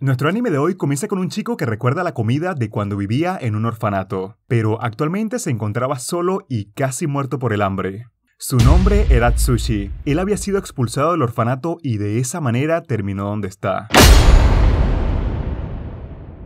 Nuestro anime de hoy comienza con un chico que recuerda la comida de cuando vivía en un orfanato, pero actualmente se encontraba solo y casi muerto por el hambre. Su nombre era Atsushi Él había sido expulsado del orfanato y de esa manera terminó donde está.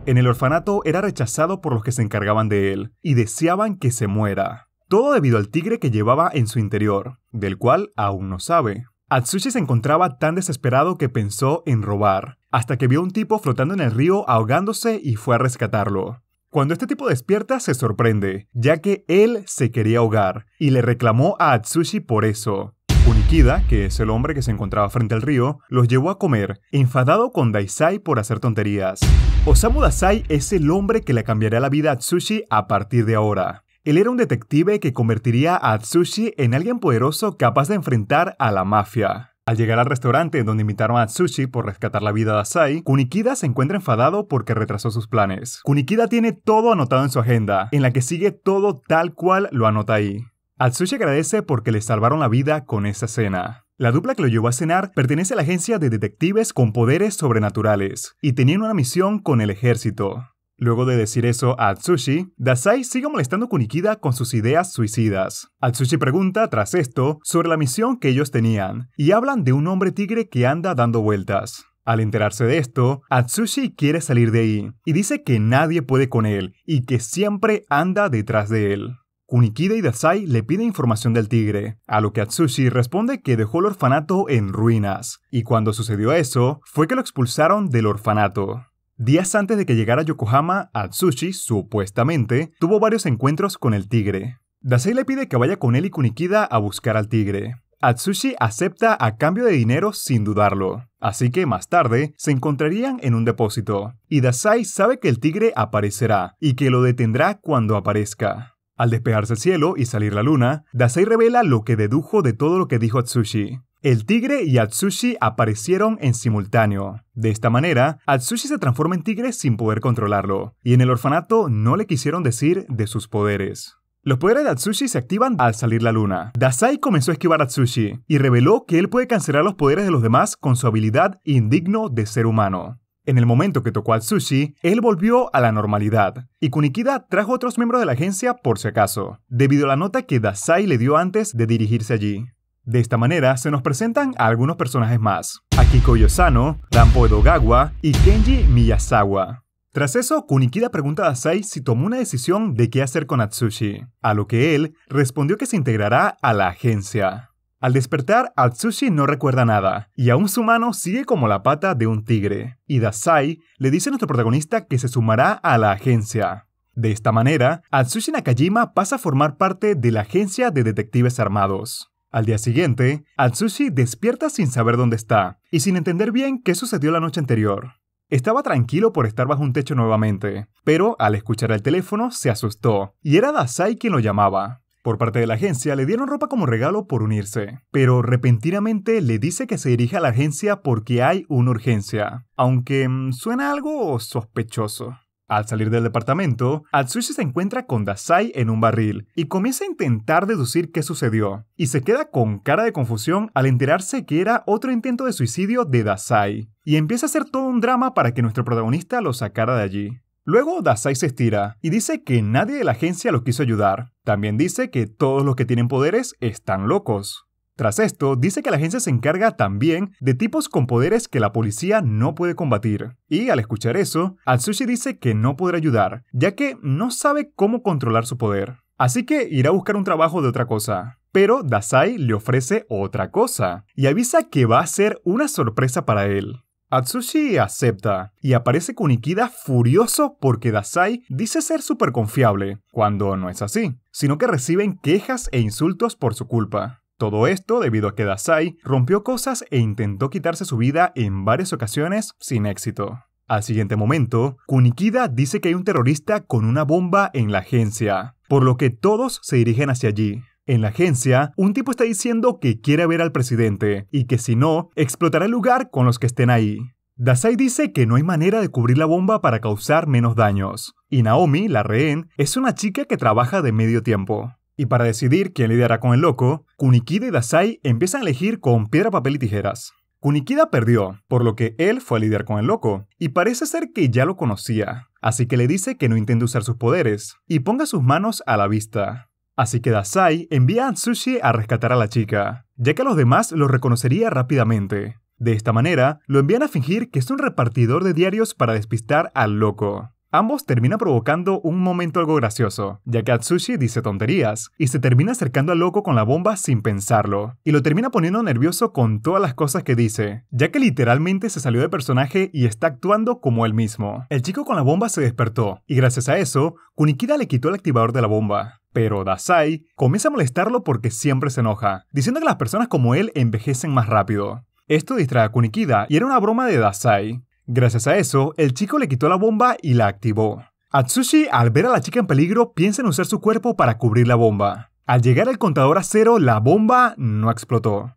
En el orfanato era rechazado por los que se encargaban de él y deseaban que se muera. Todo debido al tigre que llevaba en su interior, del cual aún no sabe. Atsushi se encontraba tan desesperado que pensó en robar, hasta que vio un tipo flotando en el río ahogándose y fue a rescatarlo. Cuando este tipo despierta se sorprende, ya que él se quería ahogar, y le reclamó a Atsushi por eso. Unikida, que es el hombre que se encontraba frente al río, los llevó a comer, enfadado con Daisai por hacer tonterías. Osamu Dasai es el hombre que le cambiará la vida a Atsushi a partir de ahora. Él era un detective que convertiría a Atsushi en alguien poderoso capaz de enfrentar a la mafia. Al llegar al restaurante donde invitaron a Atsushi por rescatar la vida de Asai, Kunikida se encuentra enfadado porque retrasó sus planes. Kunikida tiene todo anotado en su agenda, en la que sigue todo tal cual lo anota ahí. Atsushi agradece porque le salvaron la vida con esa cena. La dupla que lo llevó a cenar pertenece a la agencia de detectives con poderes sobrenaturales y tenían una misión con el ejército. Luego de decir eso a Atsushi, Dasai sigue molestando a Kunikida con sus ideas suicidas. Atsushi pregunta, tras esto, sobre la misión que ellos tenían, y hablan de un hombre tigre que anda dando vueltas. Al enterarse de esto, Atsushi quiere salir de ahí, y dice que nadie puede con él, y que siempre anda detrás de él. Kunikida y Dasai le piden información del tigre, a lo que Atsushi responde que dejó el orfanato en ruinas, y cuando sucedió eso, fue que lo expulsaron del orfanato. Días antes de que llegara a Yokohama, Atsushi, supuestamente, tuvo varios encuentros con el tigre. Dasei le pide que vaya con él y Kunikida a buscar al tigre. Atsushi acepta a cambio de dinero sin dudarlo, así que más tarde se encontrarían en un depósito, y Dasai sabe que el tigre aparecerá y que lo detendrá cuando aparezca. Al despejarse el cielo y salir la luna, Dasai revela lo que dedujo de todo lo que dijo Atsushi, el tigre y Atsushi aparecieron en simultáneo. De esta manera, Atsushi se transforma en tigre sin poder controlarlo, y en el orfanato no le quisieron decir de sus poderes. Los poderes de Atsushi se activan al salir la luna. Dasai comenzó a esquivar a Atsushi y reveló que él puede cancelar los poderes de los demás con su habilidad indigno de ser humano. En el momento que tocó a Atsushi, él volvió a la normalidad, y Kunikida trajo a otros miembros de la agencia por si acaso, debido a la nota que Dasai le dio antes de dirigirse allí. De esta manera se nos presentan a algunos personajes más: Akiko Yosano, Rampo Edogawa y Kenji Miyazawa. Tras eso, Kunikida pregunta a Asai si tomó una decisión de qué hacer con Atsushi, a lo que él respondió que se integrará a la agencia. Al despertar, Atsushi no recuerda nada, y aún su mano sigue como la pata de un tigre, y Dasai le dice a nuestro protagonista que se sumará a la agencia, de esta manera, Atsushi Nakajima pasa a formar parte de la agencia de detectives armados. Al día siguiente, Atsushi despierta sin saber dónde está y sin entender bien qué sucedió la noche anterior. Estaba tranquilo por estar bajo un techo nuevamente, pero al escuchar el teléfono se asustó y era Dasai quien lo llamaba. Por parte de la agencia le dieron ropa como regalo por unirse, pero repentinamente le dice que se dirija a la agencia porque hay una urgencia, aunque mm, suena algo sospechoso. Al salir del departamento, Atsushi se encuentra con Dasai en un barril y comienza a intentar deducir qué sucedió, y se queda con cara de confusión al enterarse que era otro intento de suicidio de Dasai, y empieza a hacer todo un drama para que nuestro protagonista lo sacara de allí. Luego Dasai se estira y dice que nadie de la agencia lo quiso ayudar. También dice que todos los que tienen poderes están locos. Tras esto, dice que la agencia se encarga también de tipos con poderes que la policía no puede combatir. Y al escuchar eso, Atsushi dice que no podrá ayudar, ya que no sabe cómo controlar su poder. Así que irá a buscar un trabajo de otra cosa. Pero Dasai le ofrece otra cosa y avisa que va a ser una sorpresa para él. Atsushi acepta y aparece Kunikida furioso porque Dasai dice ser súper confiable, cuando no es así, sino que reciben quejas e insultos por su culpa. Todo esto debido a que Dasai rompió cosas e intentó quitarse su vida en varias ocasiones sin éxito. Al siguiente momento, Kunikida dice que hay un terrorista con una bomba en la agencia, por lo que todos se dirigen hacia allí. En la agencia, un tipo está diciendo que quiere ver al presidente y que si no, explotará el lugar con los que estén ahí. Dasai dice que no hay manera de cubrir la bomba para causar menos daños. Y Naomi, la rehén, es una chica que trabaja de medio tiempo. Y para decidir quién lidiará con el loco, Kunikida y Dasai empiezan a elegir con piedra, papel y tijeras. Kunikida perdió, por lo que él fue a lidiar con el loco, y parece ser que ya lo conocía, así que le dice que no intente usar sus poderes y ponga sus manos a la vista. Así que Dasai envía a Sushi a rescatar a la chica, ya que a los demás lo reconocería rápidamente. De esta manera, lo envían a fingir que es un repartidor de diarios para despistar al loco. Ambos termina provocando un momento algo gracioso, ya que Atsushi dice tonterías y se termina acercando al loco con la bomba sin pensarlo, y lo termina poniendo nervioso con todas las cosas que dice, ya que literalmente se salió de personaje y está actuando como él mismo. El chico con la bomba se despertó, y gracias a eso, Kunikida le quitó el activador de la bomba, pero Dasai comienza a molestarlo porque siempre se enoja, diciendo que las personas como él envejecen más rápido. Esto distrae a Kunikida y era una broma de Dasai, Gracias a eso, el chico le quitó la bomba y la activó. Atsushi, al ver a la chica en peligro, piensa en usar su cuerpo para cubrir la bomba. Al llegar al contador a cero, la bomba no explotó.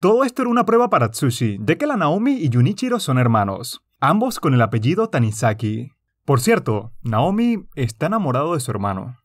Todo esto era una prueba para Atsushi, de que la Naomi y Yunichiro son hermanos, ambos con el apellido Tanizaki. Por cierto, Naomi está enamorado de su hermano.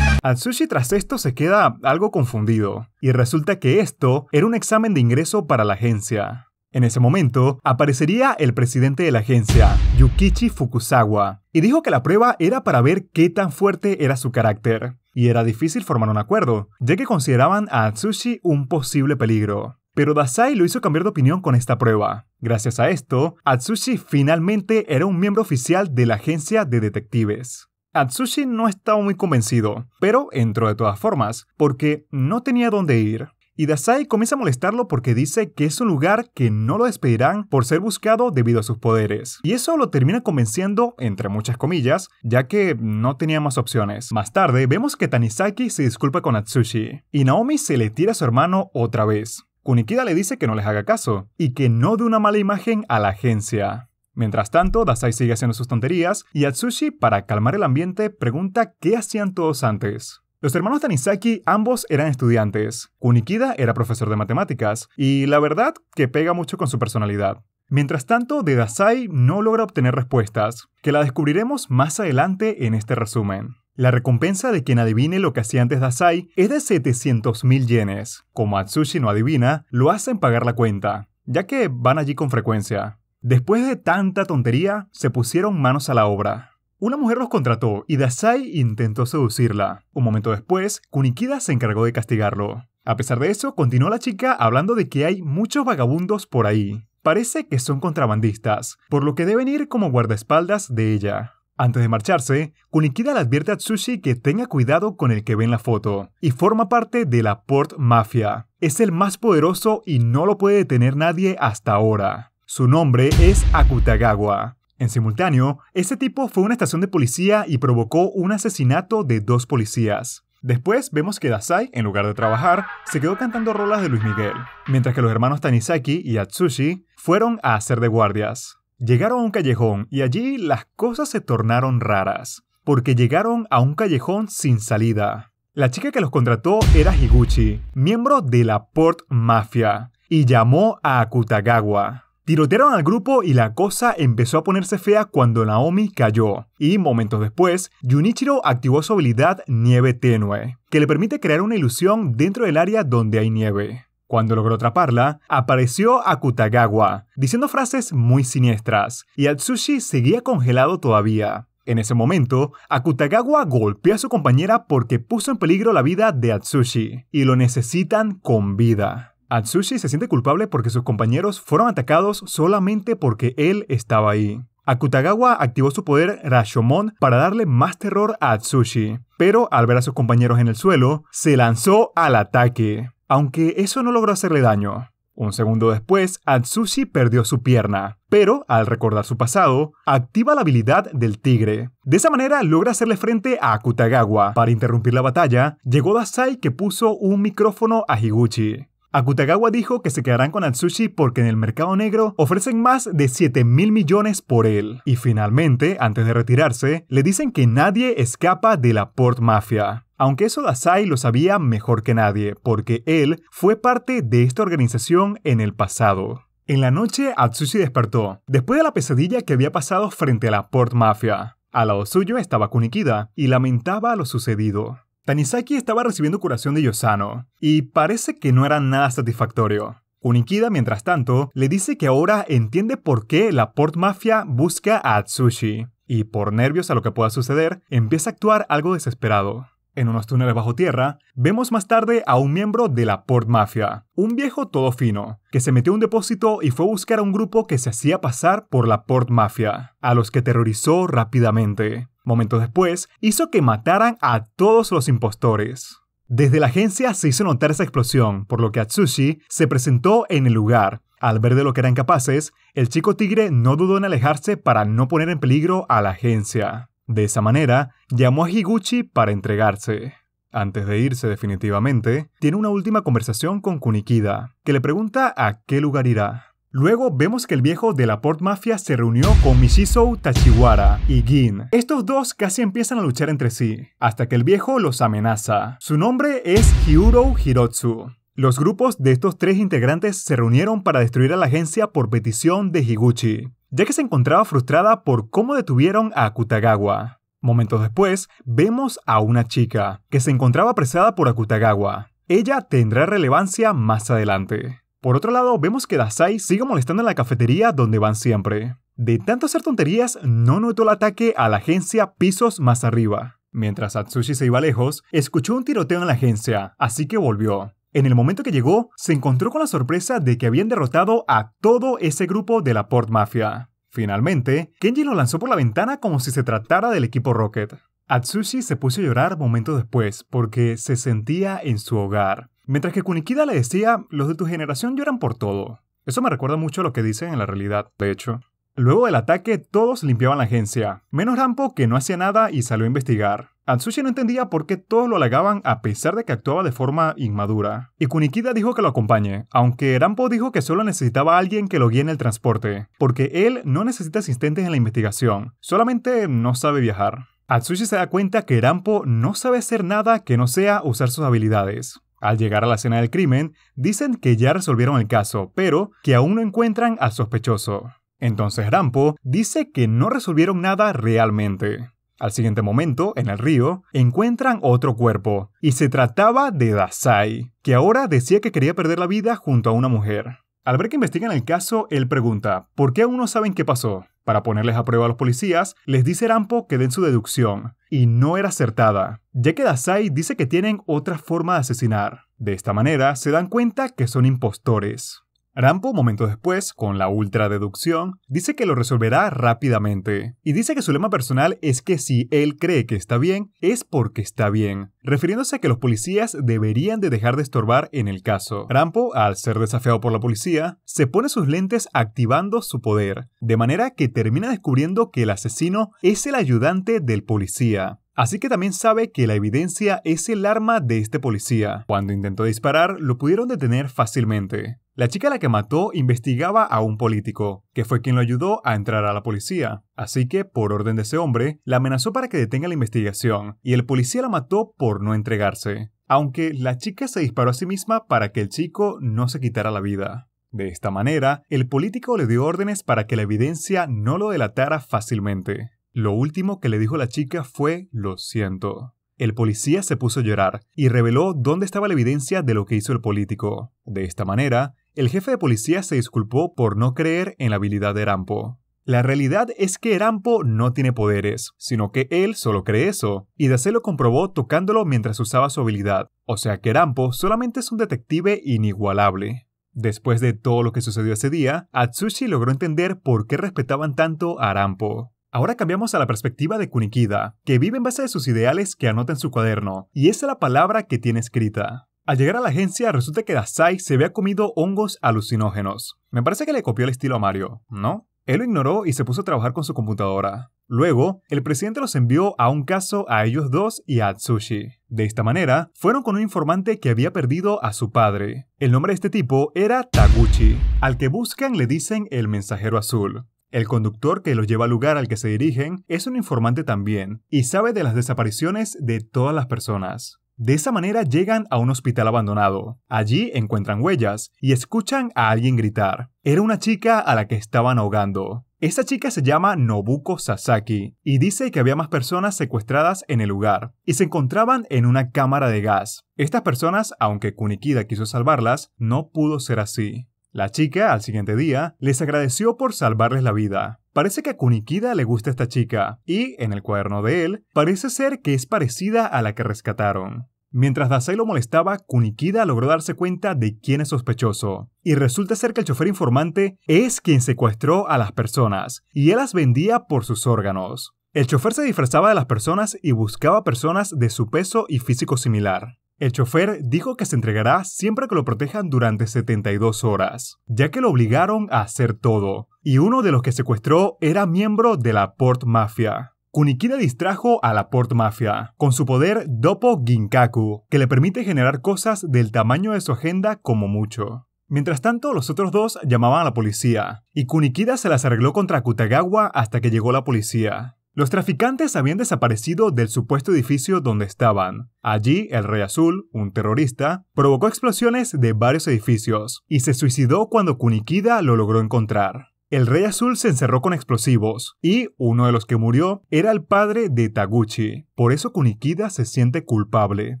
Atsushi tras esto se queda algo confundido, y resulta que esto era un examen de ingreso para la agencia. En ese momento, aparecería el presidente de la agencia, Yukichi Fukusawa, y dijo que la prueba era para ver qué tan fuerte era su carácter, y era difícil formar un acuerdo, ya que consideraban a Atsushi un posible peligro. Pero Dasai lo hizo cambiar de opinión con esta prueba. Gracias a esto, Atsushi finalmente era un miembro oficial de la agencia de detectives. Atsushi no estaba muy convencido, pero entró de todas formas, porque no tenía dónde ir. Y Dasai comienza a molestarlo porque dice que es un lugar que no lo despedirán por ser buscado debido a sus poderes. Y eso lo termina convenciendo, entre muchas comillas, ya que no tenía más opciones. Más tarde vemos que Tanizaki se disculpa con Atsushi, y Naomi se le tira a su hermano otra vez. Kunikida le dice que no les haga caso, y que no dé una mala imagen a la agencia. Mientras tanto, Dasai sigue haciendo sus tonterías y Atsushi, para calmar el ambiente, pregunta qué hacían todos antes. Los hermanos Tanizaki ambos eran estudiantes. Kunikida era profesor de matemáticas, y la verdad que pega mucho con su personalidad. Mientras tanto, de Dasai no logra obtener respuestas, que la descubriremos más adelante en este resumen. La recompensa de quien adivine lo que hacía antes Dasai es de 700.000 yenes. Como Atsushi no adivina, lo hacen pagar la cuenta, ya que van allí con frecuencia. Después de tanta tontería, se pusieron manos a la obra. Una mujer los contrató y Dasai intentó seducirla. Un momento después, Kunikida se encargó de castigarlo. A pesar de eso, continuó la chica hablando de que hay muchos vagabundos por ahí. Parece que son contrabandistas, por lo que deben ir como guardaespaldas de ella. Antes de marcharse, Kunikida le advierte a Tsushi que tenga cuidado con el que ve en la foto, y forma parte de la Port Mafia. Es el más poderoso y no lo puede detener nadie hasta ahora. Su nombre es Akutagawa. En simultáneo, este tipo fue una estación de policía y provocó un asesinato de dos policías. Después vemos que Dasai, en lugar de trabajar, se quedó cantando rolas de Luis Miguel, mientras que los hermanos Tanizaki y Atsushi fueron a hacer de guardias. Llegaron a un callejón y allí las cosas se tornaron raras, porque llegaron a un callejón sin salida. La chica que los contrató era Higuchi, miembro de la Port Mafia, y llamó a Akutagawa. Tirotearon al grupo y la cosa empezó a ponerse fea cuando Naomi cayó. Y momentos después, Yunichiro activó su habilidad Nieve Tenue, que le permite crear una ilusión dentro del área donde hay nieve. Cuando logró atraparla, apareció Akutagawa, diciendo frases muy siniestras, y Atsushi seguía congelado todavía. En ese momento, Akutagawa golpeó a su compañera porque puso en peligro la vida de Atsushi, y lo necesitan con vida. Atsushi se siente culpable porque sus compañeros fueron atacados solamente porque él estaba ahí. Akutagawa activó su poder Rashomon para darle más terror a Atsushi, pero al ver a sus compañeros en el suelo, se lanzó al ataque, aunque eso no logró hacerle daño. Un segundo después, Atsushi perdió su pierna, pero al recordar su pasado, activa la habilidad del tigre. De esa manera logra hacerle frente a Akutagawa. Para interrumpir la batalla, llegó Dasai que puso un micrófono a Higuchi. Akutagawa dijo que se quedarán con Atsushi porque en el mercado negro ofrecen más de 7 mil millones por él. Y finalmente, antes de retirarse, le dicen que nadie escapa de la Port Mafia. Aunque eso Dasai lo sabía mejor que nadie, porque él fue parte de esta organización en el pasado. En la noche, Atsushi despertó, después de la pesadilla que había pasado frente a la Port Mafia. Al lado suyo estaba Kunikida y lamentaba lo sucedido. Tanizaki estaba recibiendo curación de Yosano, y parece que no era nada satisfactorio. Unikida, mientras tanto, le dice que ahora entiende por qué la Port Mafia busca a Atsushi, y por nervios a lo que pueda suceder, empieza a actuar algo desesperado. En unos túneles bajo tierra, vemos más tarde a un miembro de la Port Mafia, un viejo todo fino, que se metió a un depósito y fue a buscar a un grupo que se hacía pasar por la Port Mafia, a los que terrorizó rápidamente momentos después, hizo que mataran a todos los impostores. Desde la agencia se hizo notar esa explosión, por lo que Atsushi se presentó en el lugar. Al ver de lo que eran capaces, el chico tigre no dudó en alejarse para no poner en peligro a la agencia. De esa manera, llamó a Higuchi para entregarse. Antes de irse definitivamente, tiene una última conversación con Kunikida, que le pregunta a qué lugar irá. Luego vemos que el viejo de la Port Mafia se reunió con Michizo Tachiwara y Gin. Estos dos casi empiezan a luchar entre sí, hasta que el viejo los amenaza. Su nombre es Hiuro Hirotsu. Los grupos de estos tres integrantes se reunieron para destruir a la agencia por petición de Higuchi, ya que se encontraba frustrada por cómo detuvieron a Akutagawa. Momentos después, vemos a una chica, que se encontraba apresada por Akutagawa. Ella tendrá relevancia más adelante. Por otro lado, vemos que Dasai sigue molestando en la cafetería donde van siempre. De tanto hacer tonterías, no notó el ataque a la agencia pisos más arriba. Mientras Atsushi se iba lejos, escuchó un tiroteo en la agencia, así que volvió. En el momento que llegó, se encontró con la sorpresa de que habían derrotado a todo ese grupo de la Port Mafia. Finalmente, Kenji lo lanzó por la ventana como si se tratara del equipo Rocket. Atsushi se puso a llorar momentos después porque se sentía en su hogar, Mientras que Kunikida le decía, los de tu generación lloran por todo. Eso me recuerda mucho a lo que dicen en la realidad, de hecho. Luego del ataque, todos limpiaban la agencia, menos Rampo que no hacía nada y salió a investigar. Atsushi no entendía por qué todos lo halagaban a pesar de que actuaba de forma inmadura. Y Kunikida dijo que lo acompañe, aunque Rampo dijo que solo necesitaba a alguien que lo guíe en el transporte, porque él no necesita asistentes en la investigación, solamente no sabe viajar. Atsushi se da cuenta que Rampo no sabe hacer nada que no sea usar sus habilidades. Al llegar a la escena del crimen, dicen que ya resolvieron el caso, pero que aún no encuentran al sospechoso. Entonces Rampo dice que no resolvieron nada realmente. Al siguiente momento, en el río, encuentran otro cuerpo, y se trataba de Dasai, que ahora decía que quería perder la vida junto a una mujer. Al ver que investigan el caso, él pregunta, ¿por qué aún no saben qué pasó? Para ponerles a prueba a los policías, les dice Rampo que den su deducción, y no era acertada, ya que Dasai dice que tienen otra forma de asesinar. De esta manera, se dan cuenta que son impostores. Rampo, momentos después, con la ultra deducción, dice que lo resolverá rápidamente, y dice que su lema personal es que si él cree que está bien, es porque está bien, refiriéndose a que los policías deberían de dejar de estorbar en el caso. Rampo, al ser desafiado por la policía, se pone sus lentes activando su poder, de manera que termina descubriendo que el asesino es el ayudante del policía. Así que también sabe que la evidencia es el arma de este policía. Cuando intentó disparar, lo pudieron detener fácilmente, la chica la que mató investigaba a un político, que fue quien lo ayudó a entrar a la policía. Así que, por orden de ese hombre, la amenazó para que detenga la investigación, y el policía la mató por no entregarse. Aunque la chica se disparó a sí misma para que el chico no se quitara la vida. De esta manera, el político le dio órdenes para que la evidencia no lo delatara fácilmente. Lo último que le dijo la chica fue lo siento. El policía se puso a llorar y reveló dónde estaba la evidencia de lo que hizo el político. De esta manera, el jefe de policía se disculpó por no creer en la habilidad de Rampo. La realidad es que Arampo no tiene poderes, sino que él solo cree eso, y Dase lo comprobó tocándolo mientras usaba su habilidad, o sea que Rampo solamente es un detective inigualable. Después de todo lo que sucedió ese día, Atsushi logró entender por qué respetaban tanto a Arampo. Ahora cambiamos a la perspectiva de Kunikida, que vive en base a sus ideales que anota en su cuaderno, y esa es la palabra que tiene escrita. Al llegar a la agencia, resulta que Dasai se había comido hongos alucinógenos. Me parece que le copió el estilo a Mario, ¿no? Él lo ignoró y se puso a trabajar con su computadora. Luego, el presidente los envió a un caso a ellos dos y a Atsushi. De esta manera, fueron con un informante que había perdido a su padre. El nombre de este tipo era Taguchi. Al que buscan le dicen el mensajero azul. El conductor que los lleva al lugar al que se dirigen es un informante también y sabe de las desapariciones de todas las personas. De esa manera llegan a un hospital abandonado. Allí encuentran huellas y escuchan a alguien gritar. Era una chica a la que estaban ahogando. Esta chica se llama Nobuko Sasaki y dice que había más personas secuestradas en el lugar y se encontraban en una cámara de gas. Estas personas, aunque Kunikida quiso salvarlas, no pudo ser así. La chica, al siguiente día, les agradeció por salvarles la vida, Parece que a Kunikida le gusta esta chica, y, en el cuaderno de él, parece ser que es parecida a la que rescataron. Mientras Dasei lo molestaba, Kunikida logró darse cuenta de quién es sospechoso. Y resulta ser que el chofer informante es quien secuestró a las personas, y él las vendía por sus órganos. El chofer se disfrazaba de las personas y buscaba personas de su peso y físico similar. El chofer dijo que se entregará siempre que lo protejan durante 72 horas, ya que lo obligaron a hacer todo, y uno de los que secuestró era miembro de la Port Mafia. Kunikida distrajo a la Port Mafia con su poder Dopo Ginkaku, que le permite generar cosas del tamaño de su agenda como mucho. Mientras tanto, los otros dos llamaban a la policía, y Kunikida se las arregló contra Kutagawa hasta que llegó la policía. Los traficantes habían desaparecido del supuesto edificio donde estaban. Allí, el Rey Azul, un terrorista, provocó explosiones de varios edificios, y se suicidó cuando Kunikida lo logró encontrar. El Rey Azul se encerró con explosivos y uno de los que murió era el padre de Taguchi. Por eso Kunikida se siente culpable.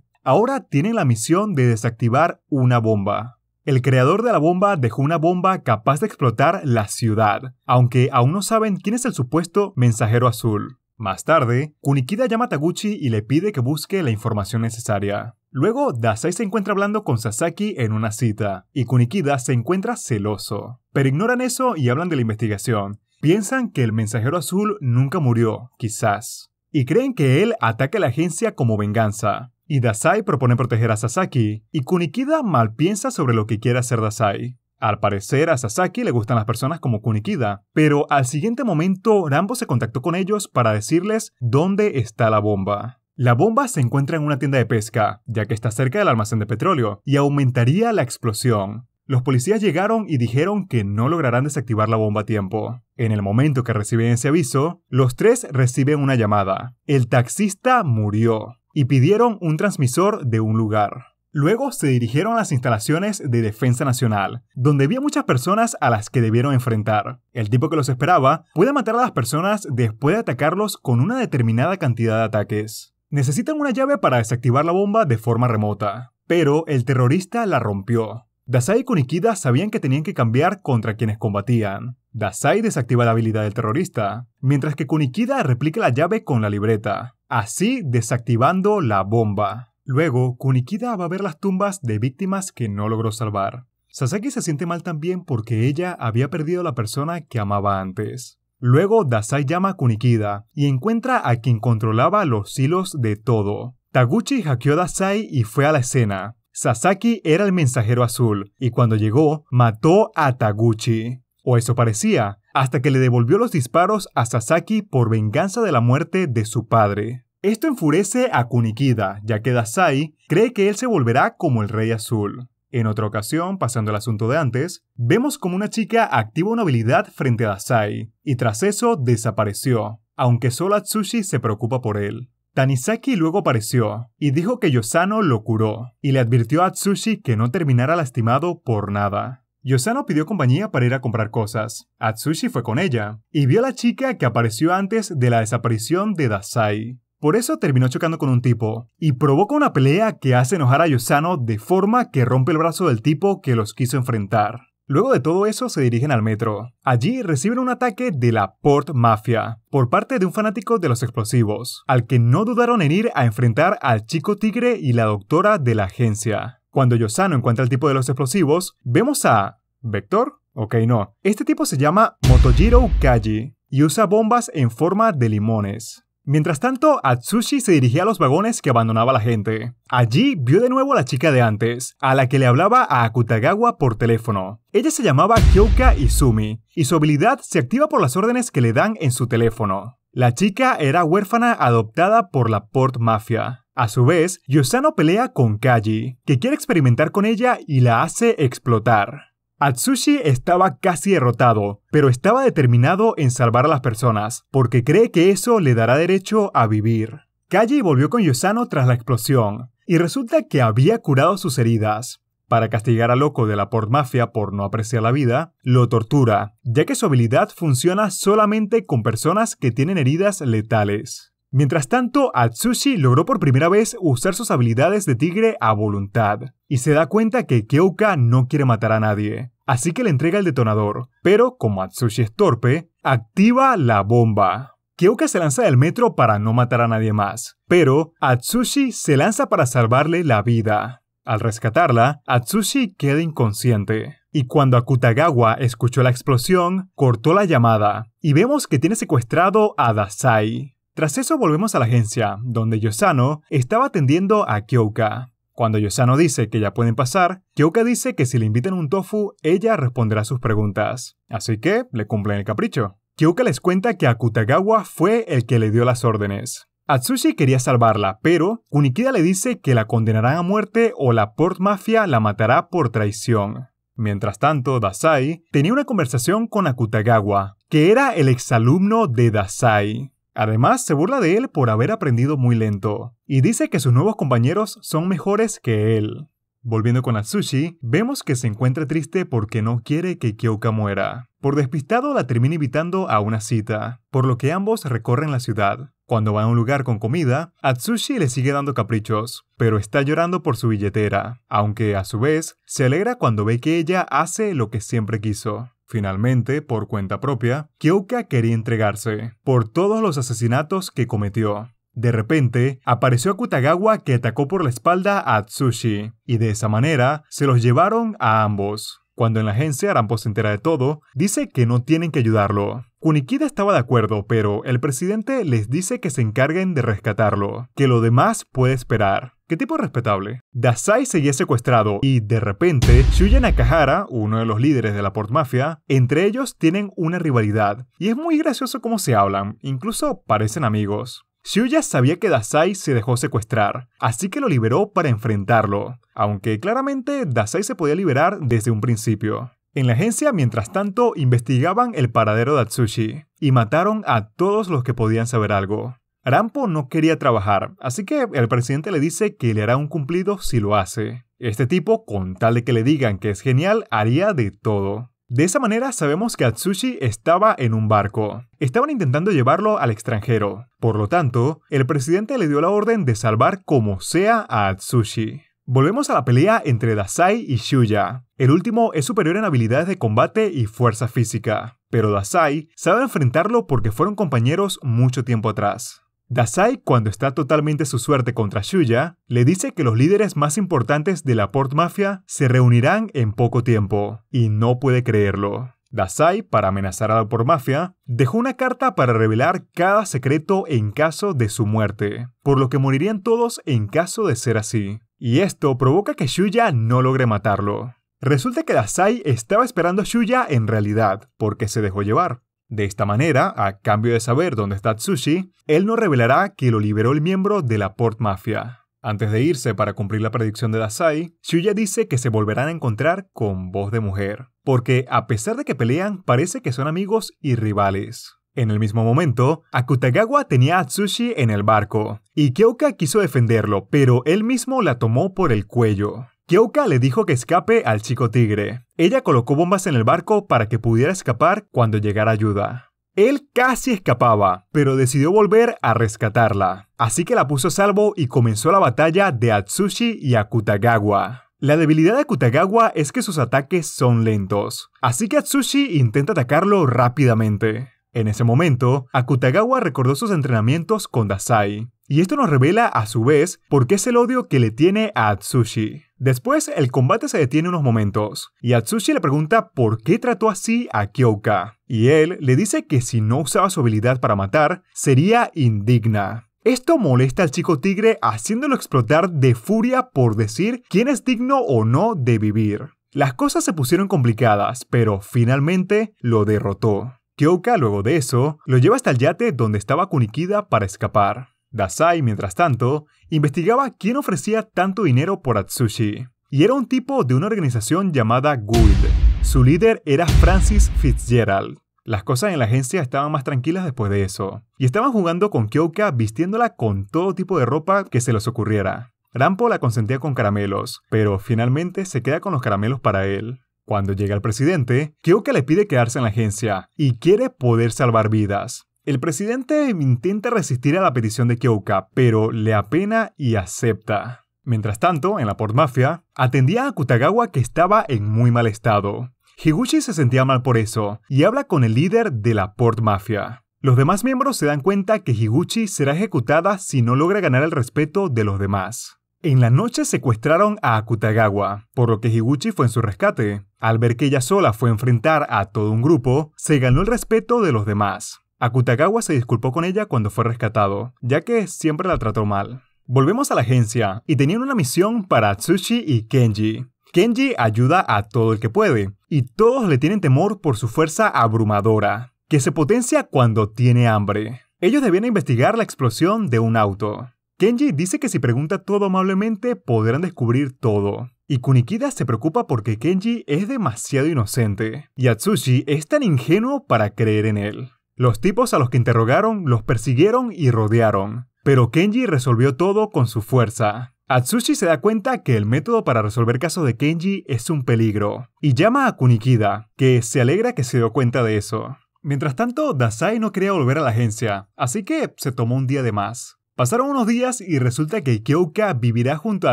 Ahora tienen la misión de desactivar una bomba. El creador de la bomba dejó una bomba capaz de explotar la ciudad, aunque aún no saben quién es el supuesto mensajero azul. Más tarde, Kunikida llama a Taguchi y le pide que busque la información necesaria. Luego, Dasai se encuentra hablando con Sasaki en una cita, y Kunikida se encuentra celoso. Pero ignoran eso y hablan de la investigación. Piensan que el mensajero azul nunca murió, quizás. Y creen que él ataca a la agencia como venganza. Y Dasai propone proteger a Sasaki, y Kunikida mal piensa sobre lo que quiere hacer Dasai. Al parecer a Sasaki le gustan las personas como Kunikida, pero al siguiente momento Rambo se contactó con ellos para decirles dónde está la bomba. La bomba se encuentra en una tienda de pesca, ya que está cerca del almacén de petróleo, y aumentaría la explosión. Los policías llegaron y dijeron que no lograrán desactivar la bomba a tiempo. En el momento que reciben ese aviso, los tres reciben una llamada. El taxista murió y pidieron un transmisor de un lugar. Luego se dirigieron a las instalaciones de Defensa Nacional, donde había muchas personas a las que debieron enfrentar. El tipo que los esperaba puede matar a las personas después de atacarlos con una determinada cantidad de ataques. Necesitan una llave para desactivar la bomba de forma remota, pero el terrorista la rompió. Dasai y Kunikida sabían que tenían que cambiar contra quienes combatían. Dasai desactiva la habilidad del terrorista, mientras que Kunikida replica la llave con la libreta, así desactivando la bomba. Luego, Kunikida va a ver las tumbas de víctimas que no logró salvar. Sasaki se siente mal también porque ella había perdido a la persona que amaba antes. Luego Dasai llama a Kunikida y encuentra a quien controlaba los hilos de todo. Taguchi hackeó a Dasai y fue a la escena. Sasaki era el mensajero azul y cuando llegó mató a Taguchi. O eso parecía, hasta que le devolvió los disparos a Sasaki por venganza de la muerte de su padre. Esto enfurece a Kunikida, ya que Dasai cree que él se volverá como el Rey Azul. En otra ocasión, pasando al asunto de antes, vemos como una chica activa una habilidad frente a Dasai, y tras eso desapareció, aunque solo Atsushi se preocupa por él. Tanizaki luego apareció y dijo que Yosano lo curó y le advirtió a Atsushi que no terminara lastimado por nada. Yosano pidió compañía para ir a comprar cosas. Atsushi fue con ella y vio a la chica que apareció antes de la desaparición de Dasai. Por eso terminó chocando con un tipo y provoca una pelea que hace enojar a Yosano de forma que rompe el brazo del tipo que los quiso enfrentar. Luego de todo eso se dirigen al metro. Allí reciben un ataque de la Port Mafia por parte de un fanático de los explosivos, al que no dudaron en ir a enfrentar al chico tigre y la doctora de la agencia. Cuando Yosano encuentra al tipo de los explosivos, vemos a... ¿Vector? Ok, no. Este tipo se llama Motojiro Kaji y usa bombas en forma de limones. Mientras tanto, Atsushi se dirigía a los vagones que abandonaba la gente. Allí vio de nuevo a la chica de antes, a la que le hablaba a Akutagawa por teléfono. Ella se llamaba Kyoka Izumi, y su habilidad se activa por las órdenes que le dan en su teléfono. La chica era huérfana adoptada por la Port Mafia. A su vez, Yosano pelea con Kaji, que quiere experimentar con ella y la hace explotar. Atsushi estaba casi derrotado, pero estaba determinado en salvar a las personas, porque cree que eso le dará derecho a vivir. Kaji volvió con Yosano tras la explosión, y resulta que había curado sus heridas. Para castigar a Loco de la Port Mafia por no apreciar la vida, lo tortura, ya que su habilidad funciona solamente con personas que tienen heridas letales. Mientras tanto, Atsushi logró por primera vez usar sus habilidades de tigre a voluntad, y se da cuenta que Keuka no quiere matar a nadie, así que le entrega el detonador, pero como Atsushi es torpe, activa la bomba. Kyoka se lanza del metro para no matar a nadie más, pero Atsushi se lanza para salvarle la vida. Al rescatarla, Atsushi queda inconsciente. Y cuando Akutagawa escuchó la explosión, cortó la llamada, y vemos que tiene secuestrado a Dasai. Tras eso volvemos a la agencia, donde Yosano estaba atendiendo a Kyoka. Cuando Yosano dice que ya pueden pasar, Kyoka dice que si le invitan un tofu, ella responderá sus preguntas. Así que le cumplen el capricho. Kyoka les cuenta que Akutagawa fue el que le dio las órdenes. Atsushi quería salvarla, pero Kunikida le dice que la condenarán a muerte o la Port Mafia la matará por traición. Mientras tanto, Dasai tenía una conversación con Akutagawa, que era el exalumno de Dasai. Además, se burla de él por haber aprendido muy lento, y dice que sus nuevos compañeros son mejores que él. Volviendo con Atsushi, vemos que se encuentra triste porque no quiere que Kyoka muera. Por despistado la termina invitando a una cita, por lo que ambos recorren la ciudad. Cuando va a un lugar con comida, Atsushi le sigue dando caprichos, pero está llorando por su billetera, aunque a su vez se alegra cuando ve que ella hace lo que siempre quiso. Finalmente, por cuenta propia, Kyoka quería entregarse por todos los asesinatos que cometió. De repente, apareció a Kutagawa que atacó por la espalda a Atsushi, y de esa manera se los llevaron a ambos. Cuando en la agencia Rampo se entera de todo, dice que no tienen que ayudarlo. Kunikida estaba de acuerdo, pero el presidente les dice que se encarguen de rescatarlo, que lo demás puede esperar. ¿Qué tipo respetable? Dasai seguía secuestrado y, de repente, Shuya Nakahara, uno de los líderes de la Port Mafia, entre ellos tienen una rivalidad, y es muy gracioso cómo se hablan, incluso parecen amigos. Shuya sabía que Dasai se dejó secuestrar, así que lo liberó para enfrentarlo, aunque claramente Dasai se podía liberar desde un principio. En la agencia, mientras tanto, investigaban el paradero de Atsushi y mataron a todos los que podían saber algo. Arampo no quería trabajar, así que el presidente le dice que le hará un cumplido si lo hace. Este tipo, con tal de que le digan que es genial, haría de todo. De esa manera sabemos que Atsushi estaba en un barco. Estaban intentando llevarlo al extranjero. Por lo tanto, el presidente le dio la orden de salvar como sea a Atsushi. Volvemos a la pelea entre Dasai y Shuya. El último es superior en habilidades de combate y fuerza física, pero Dasai sabe enfrentarlo porque fueron compañeros mucho tiempo atrás. Dasai, cuando está totalmente su suerte contra Shuya, le dice que los líderes más importantes de la Port Mafia se reunirán en poco tiempo, y no puede creerlo. Dasai, para amenazar a la Port Mafia, dejó una carta para revelar cada secreto en caso de su muerte, por lo que morirían todos en caso de ser así. Y esto provoca que Shuya no logre matarlo. Resulta que Dasai estaba esperando a Shuya en realidad, porque se dejó llevar, de esta manera, a cambio de saber dónde está Tsushi, él no revelará que lo liberó el miembro de la Port Mafia. Antes de irse para cumplir la predicción de Dasai, Shuya dice que se volverán a encontrar con voz de mujer, porque a pesar de que pelean, parece que son amigos y rivales. En el mismo momento, Akutagawa tenía a Tsushi en el barco, y Kyoka quiso defenderlo, pero él mismo la tomó por el cuello. Kyoka le dijo que escape al chico tigre. Ella colocó bombas en el barco para que pudiera escapar cuando llegara ayuda. Él casi escapaba, pero decidió volver a rescatarla. Así que la puso a salvo y comenzó la batalla de Atsushi y Akutagawa. La debilidad de Akutagawa es que sus ataques son lentos, así que Atsushi intenta atacarlo rápidamente. En ese momento, Akutagawa recordó sus entrenamientos con Dasai, y esto nos revela a su vez por qué es el odio que le tiene a Atsushi. Después, el combate se detiene unos momentos, y Atsushi le pregunta por qué trató así a Kyoka, y él le dice que si no usaba su habilidad para matar, sería indigna. Esto molesta al chico tigre haciéndolo explotar de furia por decir quién es digno o no de vivir. Las cosas se pusieron complicadas, pero finalmente lo derrotó. Kyoka, luego de eso, lo lleva hasta el yate donde estaba Kunikida para escapar. Dasai, mientras tanto, investigaba quién ofrecía tanto dinero por Atsushi, y era un tipo de una organización llamada Guild. Su líder era Francis Fitzgerald. Las cosas en la agencia estaban más tranquilas después de eso, y estaban jugando con Kyoka vistiéndola con todo tipo de ropa que se les ocurriera. Rampo la consentía con caramelos, pero finalmente se queda con los caramelos para él. Cuando llega el presidente, Kyoka le pide quedarse en la agencia y quiere poder salvar vidas, el presidente intenta resistir a la petición de Kyoka, pero le apena y acepta. Mientras tanto, en la Port Mafia, atendía a Akutagawa que estaba en muy mal estado. Higuchi se sentía mal por eso y habla con el líder de la Port Mafia. Los demás miembros se dan cuenta que Higuchi será ejecutada si no logra ganar el respeto de los demás. En la noche secuestraron a Akutagawa, por lo que Higuchi fue en su rescate. Al ver que ella sola fue a enfrentar a todo un grupo, se ganó el respeto de los demás. Akutagawa se disculpó con ella cuando fue rescatado, ya que siempre la trató mal. Volvemos a la agencia, y tenían una misión para Atsushi y Kenji. Kenji ayuda a todo el que puede, y todos le tienen temor por su fuerza abrumadora, que se potencia cuando tiene hambre. Ellos debían investigar la explosión de un auto. Kenji dice que si pregunta todo amablemente podrán descubrir todo. Y Kunikida se preocupa porque Kenji es demasiado inocente, y Atsushi es tan ingenuo para creer en él. Los tipos a los que interrogaron los persiguieron y rodearon, pero Kenji resolvió todo con su fuerza. Atsushi se da cuenta que el método para resolver casos de Kenji es un peligro, y llama a Kunikida, que se alegra que se dio cuenta de eso. Mientras tanto, Dasai no quería volver a la agencia, así que se tomó un día de más. Pasaron unos días y resulta que Kyouka vivirá junto a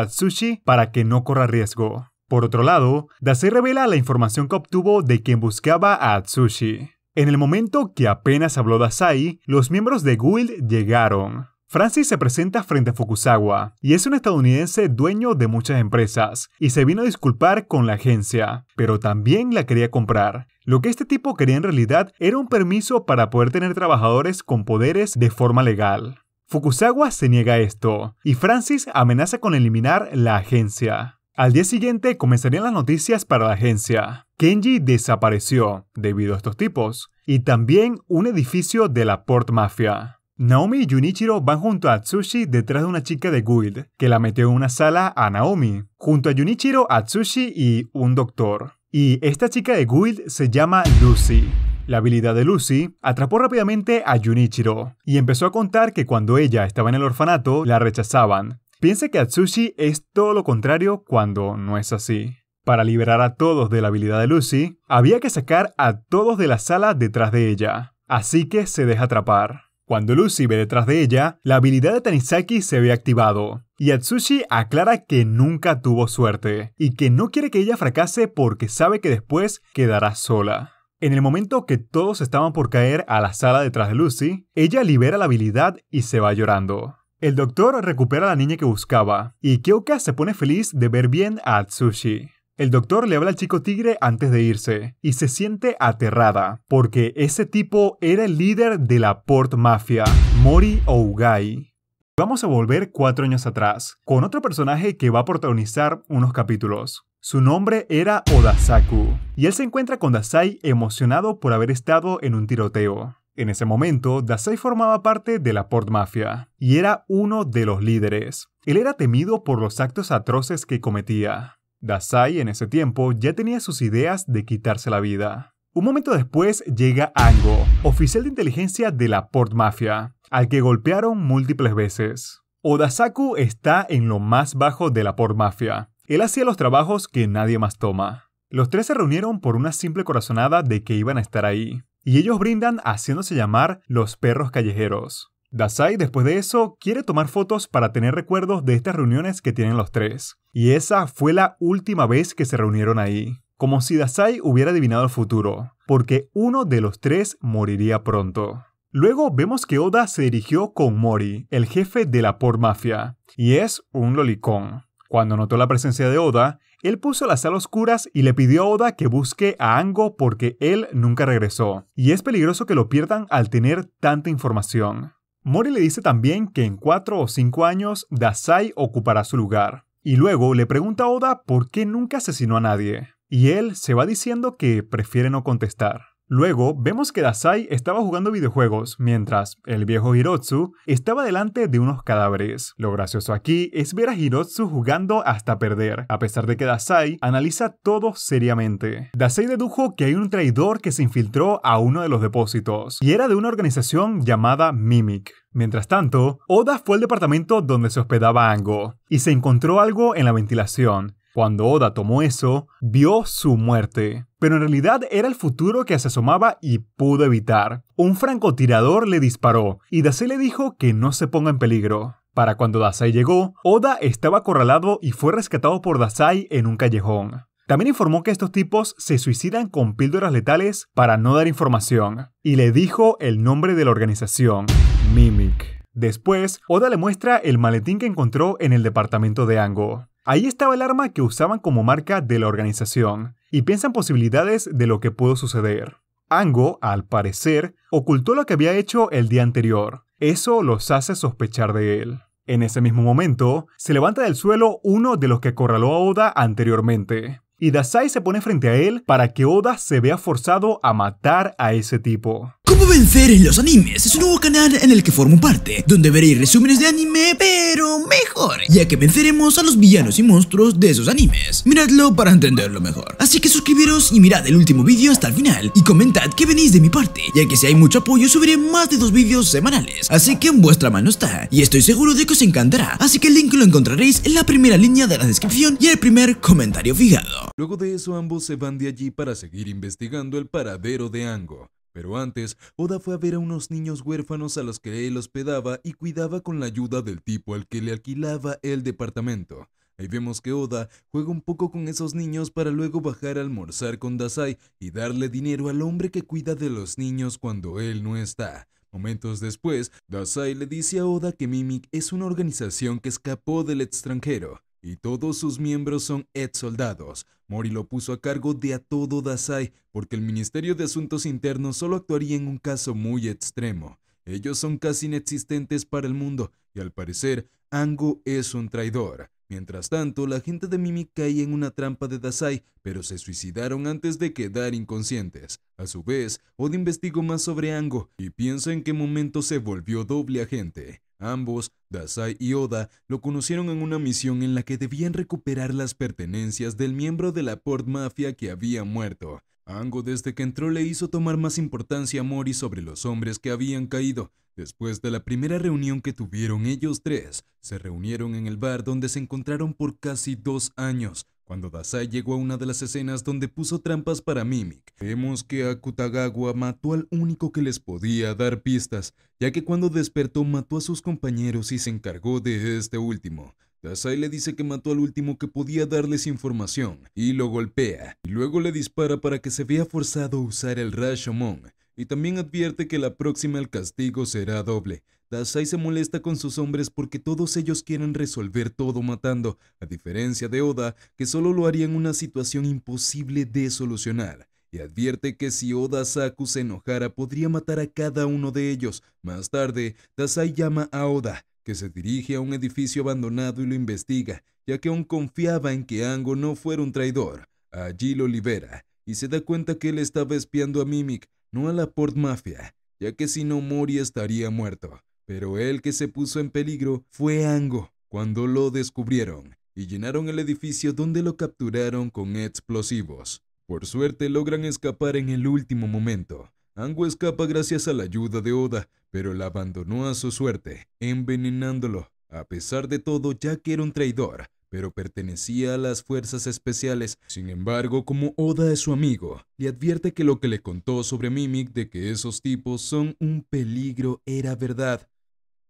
Atsushi para que no corra riesgo. Por otro lado, Dasai revela la información que obtuvo de quien buscaba a Atsushi. En el momento que apenas habló Asai, los miembros de Guild llegaron. Francis se presenta frente a Fukusawa y es un estadounidense dueño de muchas empresas y se vino a disculpar con la agencia, pero también la quería comprar. Lo que este tipo quería en realidad era un permiso para poder tener trabajadores con poderes de forma legal. Fukusawa se niega a esto y Francis amenaza con eliminar la agencia. Al día siguiente comenzarían las noticias para la agencia. Kenji desapareció debido a estos tipos y también un edificio de la Port Mafia. Naomi y Junichiro van junto a Atsushi detrás de una chica de Guild que la metió en una sala a Naomi, junto a Junichiro, Atsushi y un doctor. Y esta chica de Guild se llama Lucy. La habilidad de Lucy atrapó rápidamente a Junichiro y empezó a contar que cuando ella estaba en el orfanato la rechazaban, Piensa que Atsushi es todo lo contrario cuando no es así. Para liberar a todos de la habilidad de Lucy, había que sacar a todos de la sala detrás de ella, así que se deja atrapar. Cuando Lucy ve detrás de ella, la habilidad de Tanizaki se ve activado, y Atsushi aclara que nunca tuvo suerte, y que no quiere que ella fracase porque sabe que después quedará sola. En el momento que todos estaban por caer a la sala detrás de Lucy, ella libera la habilidad y se va llorando. El doctor recupera a la niña que buscaba, y Kyoka se pone feliz de ver bien a Atsushi. El doctor le habla al chico tigre antes de irse y se siente aterrada, porque ese tipo era el líder de la Port Mafia, Mori Ougai. Vamos a volver cuatro años atrás, con otro personaje que va a protagonizar unos capítulos. Su nombre era Odasaku, y él se encuentra con Dasai emocionado por haber estado en un tiroteo. En ese momento, Dasai formaba parte de la Port Mafia y era uno de los líderes. Él era temido por los actos atroces que cometía. Dasai en ese tiempo ya tenía sus ideas de quitarse la vida. Un momento después llega Ango, oficial de inteligencia de la Port Mafia, al que golpearon múltiples veces. Odasaku está en lo más bajo de la Port Mafia. Él hacía los trabajos que nadie más toma. Los tres se reunieron por una simple corazonada de que iban a estar ahí y ellos brindan haciéndose llamar los perros callejeros. Dasai, después de eso, quiere tomar fotos para tener recuerdos de estas reuniones que tienen los tres. Y esa fue la última vez que se reunieron ahí. Como si Dasai hubiera adivinado el futuro, porque uno de los tres moriría pronto. Luego vemos que Oda se dirigió con Mori, el jefe de la por mafia, y es un lolicón. Cuando notó la presencia de Oda, él puso las sala oscuras y le pidió a Oda que busque a Ango porque él nunca regresó, y es peligroso que lo pierdan al tener tanta información. Mori le dice también que en 4 o 5 años Dasai ocupará su lugar, y luego le pregunta a Oda por qué nunca asesinó a nadie, y él se va diciendo que prefiere no contestar. Luego, vemos que Dasai estaba jugando videojuegos, mientras el viejo Hirotsu estaba delante de unos cadáveres. Lo gracioso aquí es ver a Hirotsu jugando hasta perder, a pesar de que Dasai analiza todo seriamente. Dasai dedujo que hay un traidor que se infiltró a uno de los depósitos, y era de una organización llamada Mimic. Mientras tanto, Oda fue al departamento donde se hospedaba Ango, y se encontró algo en la ventilación, cuando Oda tomó eso, vio su muerte, pero en realidad era el futuro que se asomaba y pudo evitar. Un francotirador le disparó y Dasei le dijo que no se ponga en peligro. Para cuando Dasai llegó, Oda estaba acorralado y fue rescatado por Dasai en un callejón. También informó que estos tipos se suicidan con píldoras letales para no dar información, y le dijo el nombre de la organización, Mimic. Después, Oda le muestra el maletín que encontró en el departamento de Ango. Ahí estaba el arma que usaban como marca de la organización, y piensan posibilidades de lo que pudo suceder. Ango, al parecer, ocultó lo que había hecho el día anterior. Eso los hace sospechar de él. En ese mismo momento, se levanta del suelo uno de los que acorraló a Oda anteriormente, y Dasai se pone frente a él para que Oda se vea forzado a matar a ese tipo. ¿Cómo vencer en los animes? Es un nuevo canal en el que formo parte, donde veréis resúmenes de anime, pero mejor, ya que venceremos a los villanos y monstruos de esos animes. Miradlo para entenderlo mejor. Así que suscribiros y mirad el último vídeo hasta el final, y comentad que venís de mi parte, ya que si hay mucho apoyo subiré más de dos vídeos semanales, así que en vuestra mano está, y estoy seguro de que os encantará, así que el link lo encontraréis en la primera línea de la descripción y el primer comentario fijado. Luego de eso ambos se van de allí para seguir investigando el paradero de Ango. Pero antes, Oda fue a ver a unos niños huérfanos a los que él hospedaba y cuidaba con la ayuda del tipo al que le alquilaba el departamento. Ahí vemos que Oda juega un poco con esos niños para luego bajar a almorzar con Dasai y darle dinero al hombre que cuida de los niños cuando él no está. Momentos después, Dasai le dice a Oda que Mimic es una organización que escapó del extranjero, y todos sus miembros son ex soldados. Mori lo puso a cargo de a todo Dasai, porque el Ministerio de Asuntos Internos solo actuaría en un caso muy extremo. Ellos son casi inexistentes para el mundo, y al parecer, Ango es un traidor. Mientras tanto, la gente de Mimi cae en una trampa de Dasai, pero se suicidaron antes de quedar inconscientes. A su vez, Odin investigó más sobre Ango y piensa en qué momento se volvió doble agente. Ambos, Dasai y Oda, lo conocieron en una misión en la que debían recuperar las pertenencias del miembro de la Port Mafia que había muerto. Ango desde que entró le hizo tomar más importancia a Mori sobre los hombres que habían caído. Después de la primera reunión que tuvieron ellos tres, se reunieron en el bar donde se encontraron por casi dos años, cuando Dasai llegó a una de las escenas donde puso trampas para Mimic, vemos que Akutagawa mató al único que les podía dar pistas, ya que cuando despertó mató a sus compañeros y se encargó de este último. Dasai le dice que mató al último que podía darles información, y lo golpea, y luego le dispara para que se vea forzado a usar el Rashomon, y también advierte que la próxima el castigo será doble, Dasai se molesta con sus hombres porque todos ellos quieren resolver todo matando, a diferencia de Oda, que solo lo haría en una situación imposible de solucionar, y advierte que si Oda Saku se enojara podría matar a cada uno de ellos. Más tarde, Dasai llama a Oda, que se dirige a un edificio abandonado y lo investiga, ya que aún confiaba en que Ango no fuera un traidor. Allí lo libera, y se da cuenta que él estaba espiando a Mimic, no a la Port Mafia, ya que si no Mori estaría muerto. Pero el que se puso en peligro fue Ango cuando lo descubrieron y llenaron el edificio donde lo capturaron con explosivos. Por suerte logran escapar en el último momento. Ango escapa gracias a la ayuda de Oda, pero la abandonó a su suerte, envenenándolo. A pesar de todo, ya que era un traidor, pero pertenecía a las fuerzas especiales. Sin embargo, como Oda es su amigo, le advierte que lo que le contó sobre Mimic de que esos tipos son un peligro era verdad,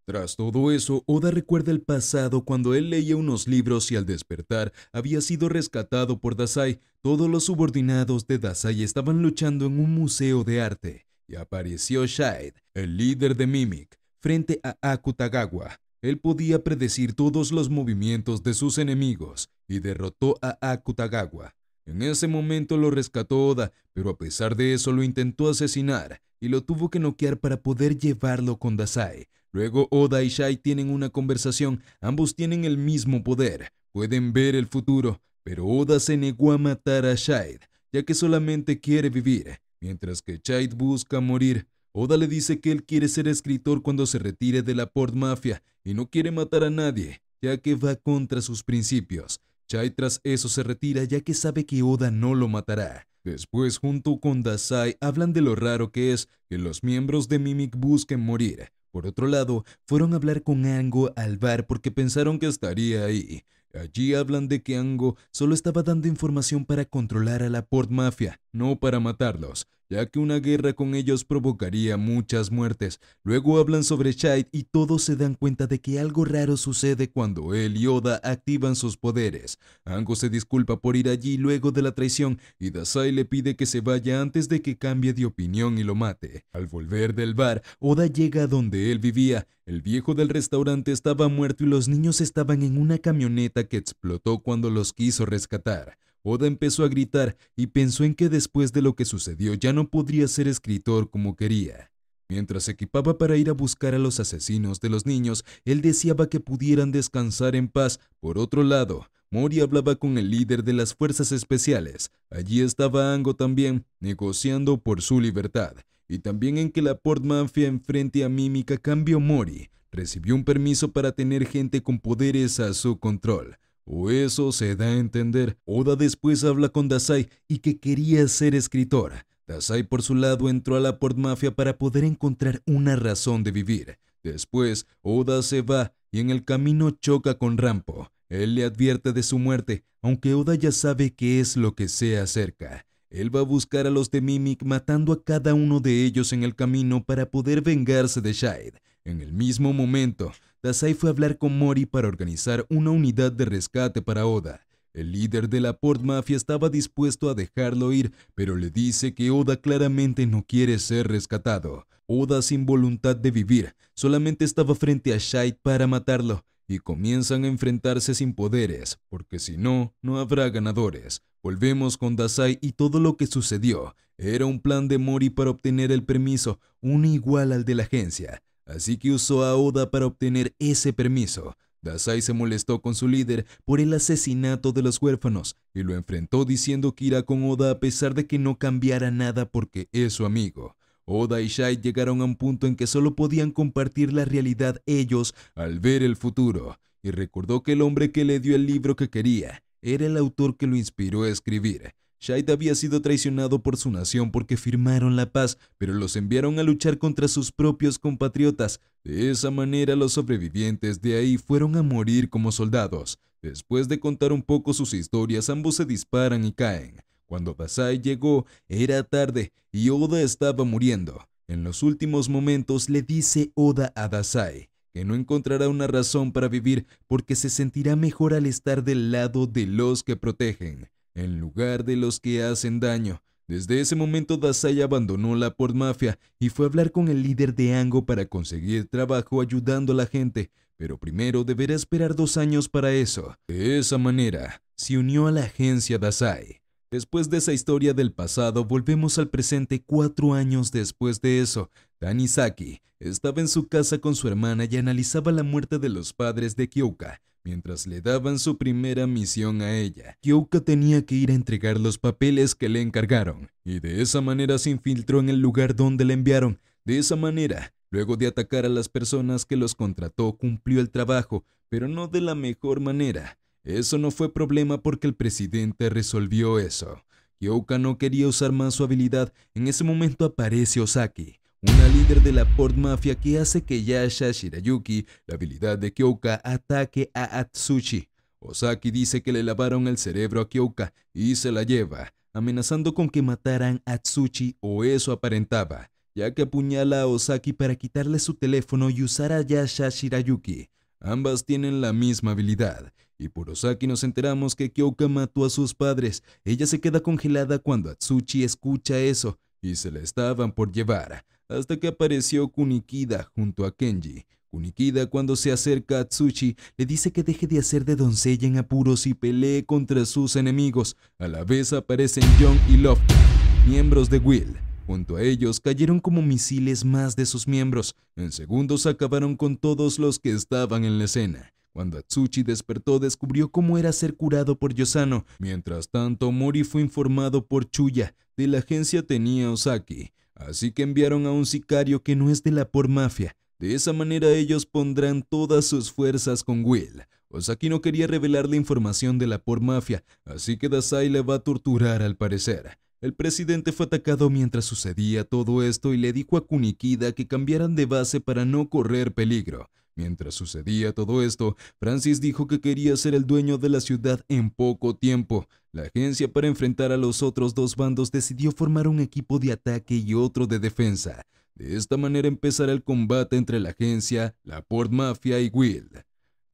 tras todo eso, Oda recuerda el pasado cuando él leía unos libros y al despertar había sido rescatado por Dasai. Todos los subordinados de Dasai estaban luchando en un museo de arte y apareció Shaid, el líder de Mimic, frente a Akutagawa. Él podía predecir todos los movimientos de sus enemigos y derrotó a Akutagawa. En ese momento lo rescató Oda, pero a pesar de eso lo intentó asesinar y lo tuvo que noquear para poder llevarlo con Dasai. Luego Oda y Shai tienen una conversación, ambos tienen el mismo poder, pueden ver el futuro, pero Oda se negó a matar a Shai, ya que solamente quiere vivir, mientras que Shai busca morir. Oda le dice que él quiere ser escritor cuando se retire de la Port Mafia y no quiere matar a nadie, ya que va contra sus principios. Chai tras eso se retira ya que sabe que Oda no lo matará. Después, junto con Dasai, hablan de lo raro que es que los miembros de Mimic busquen morir. Por otro lado, fueron a hablar con Ango al bar porque pensaron que estaría ahí. Allí hablan de que Ango solo estaba dando información para controlar a la Port Mafia, no para matarlos ya que una guerra con ellos provocaría muchas muertes. Luego hablan sobre Shade y todos se dan cuenta de que algo raro sucede cuando él y Oda activan sus poderes. Ango se disculpa por ir allí luego de la traición y Dasai le pide que se vaya antes de que cambie de opinión y lo mate. Al volver del bar, Oda llega a donde él vivía. El viejo del restaurante estaba muerto y los niños estaban en una camioneta que explotó cuando los quiso rescatar. Oda empezó a gritar y pensó en que después de lo que sucedió ya no podría ser escritor como quería. Mientras se equipaba para ir a buscar a los asesinos de los niños, él deseaba que pudieran descansar en paz. Por otro lado, Mori hablaba con el líder de las fuerzas especiales. Allí estaba Ango también, negociando por su libertad. Y también en que la Port Mafia enfrente a Mímica cambió Mori. Recibió un permiso para tener gente con poderes a su control. O eso se da a entender. Oda después habla con Dasai y que quería ser escritora. Dasai por su lado entró a la Port Mafia para poder encontrar una razón de vivir. Después, Oda se va y en el camino choca con Rampo. Él le advierte de su muerte, aunque Oda ya sabe qué es lo que se acerca. Él va a buscar a los de Mimic matando a cada uno de ellos en el camino para poder vengarse de Shade. En el mismo momento, Dasai fue a hablar con Mori para organizar una unidad de rescate para Oda. El líder de la Port Mafia estaba dispuesto a dejarlo ir, pero le dice que Oda claramente no quiere ser rescatado. Oda sin voluntad de vivir, solamente estaba frente a Shite para matarlo, y comienzan a enfrentarse sin poderes, porque si no, no habrá ganadores. Volvemos con Dasai y todo lo que sucedió. Era un plan de Mori para obtener el permiso, un igual al de la agencia así que usó a Oda para obtener ese permiso. Dasai se molestó con su líder por el asesinato de los huérfanos y lo enfrentó diciendo que irá con Oda a pesar de que no cambiara nada porque es su amigo. Oda y Shai llegaron a un punto en que solo podían compartir la realidad ellos al ver el futuro, y recordó que el hombre que le dio el libro que quería era el autor que lo inspiró a escribir. Shaid había sido traicionado por su nación porque firmaron la paz, pero los enviaron a luchar contra sus propios compatriotas. De esa manera los sobrevivientes de ahí fueron a morir como soldados. Después de contar un poco sus historias, ambos se disparan y caen. Cuando Dasai llegó, era tarde y Oda estaba muriendo. En los últimos momentos le dice Oda a Dasai que no encontrará una razón para vivir porque se sentirá mejor al estar del lado de los que protegen en lugar de los que hacen daño. Desde ese momento Dasai abandonó la Port mafia y fue a hablar con el líder de Ango para conseguir trabajo ayudando a la gente, pero primero deberá esperar dos años para eso. De esa manera, se unió a la agencia Dasai. Después de esa historia del pasado, volvemos al presente cuatro años después de eso. Tanizaki estaba en su casa con su hermana y analizaba la muerte de los padres de Kyoka. Mientras le daban su primera misión a ella, Kyouka tenía que ir a entregar los papeles que le encargaron, y de esa manera se infiltró en el lugar donde le enviaron. De esa manera, luego de atacar a las personas que los contrató, cumplió el trabajo, pero no de la mejor manera. Eso no fue problema porque el presidente resolvió eso. Kyouka no quería usar más su habilidad, en ese momento aparece Osaki, una líder de la Port Mafia que hace que Yasha Shirayuki, la habilidad de Kyoka, ataque a Atsushi. Osaki dice que le lavaron el cerebro a Kyoka y se la lleva, amenazando con que mataran a Atsushi o eso aparentaba, ya que apuñala a Osaki para quitarle su teléfono y usar a Yasha Shirayuki. Ambas tienen la misma habilidad, y por Osaki nos enteramos que Kyoka mató a sus padres. Ella se queda congelada cuando Atsushi escucha eso y se la estaban por llevar, hasta que apareció Kunikida junto a Kenji. Kunikida cuando se acerca a Tsuchi le dice que deje de hacer de doncella en apuros y pelee contra sus enemigos. A la vez aparecen John y Lovecraft, miembros de Will. Junto a ellos cayeron como misiles más de sus miembros. En segundos acabaron con todos los que estaban en la escena. Cuando tsuchi despertó, descubrió cómo era ser curado por Yosano. Mientras tanto, Mori fue informado por Chuya de la agencia tenía Osaki, así que enviaron a un sicario que no es de la por mafia. De esa manera ellos pondrán todas sus fuerzas con Will. Osaki no quería revelar la información de la por mafia, así que Dasai le va a torturar al parecer. El presidente fue atacado mientras sucedía todo esto y le dijo a Kunikida que cambiaran de base para no correr peligro. Mientras sucedía todo esto, Francis dijo que quería ser el dueño de la ciudad en poco tiempo. La agencia para enfrentar a los otros dos bandos decidió formar un equipo de ataque y otro de defensa. De esta manera empezará el combate entre la agencia, la Port Mafia y Will.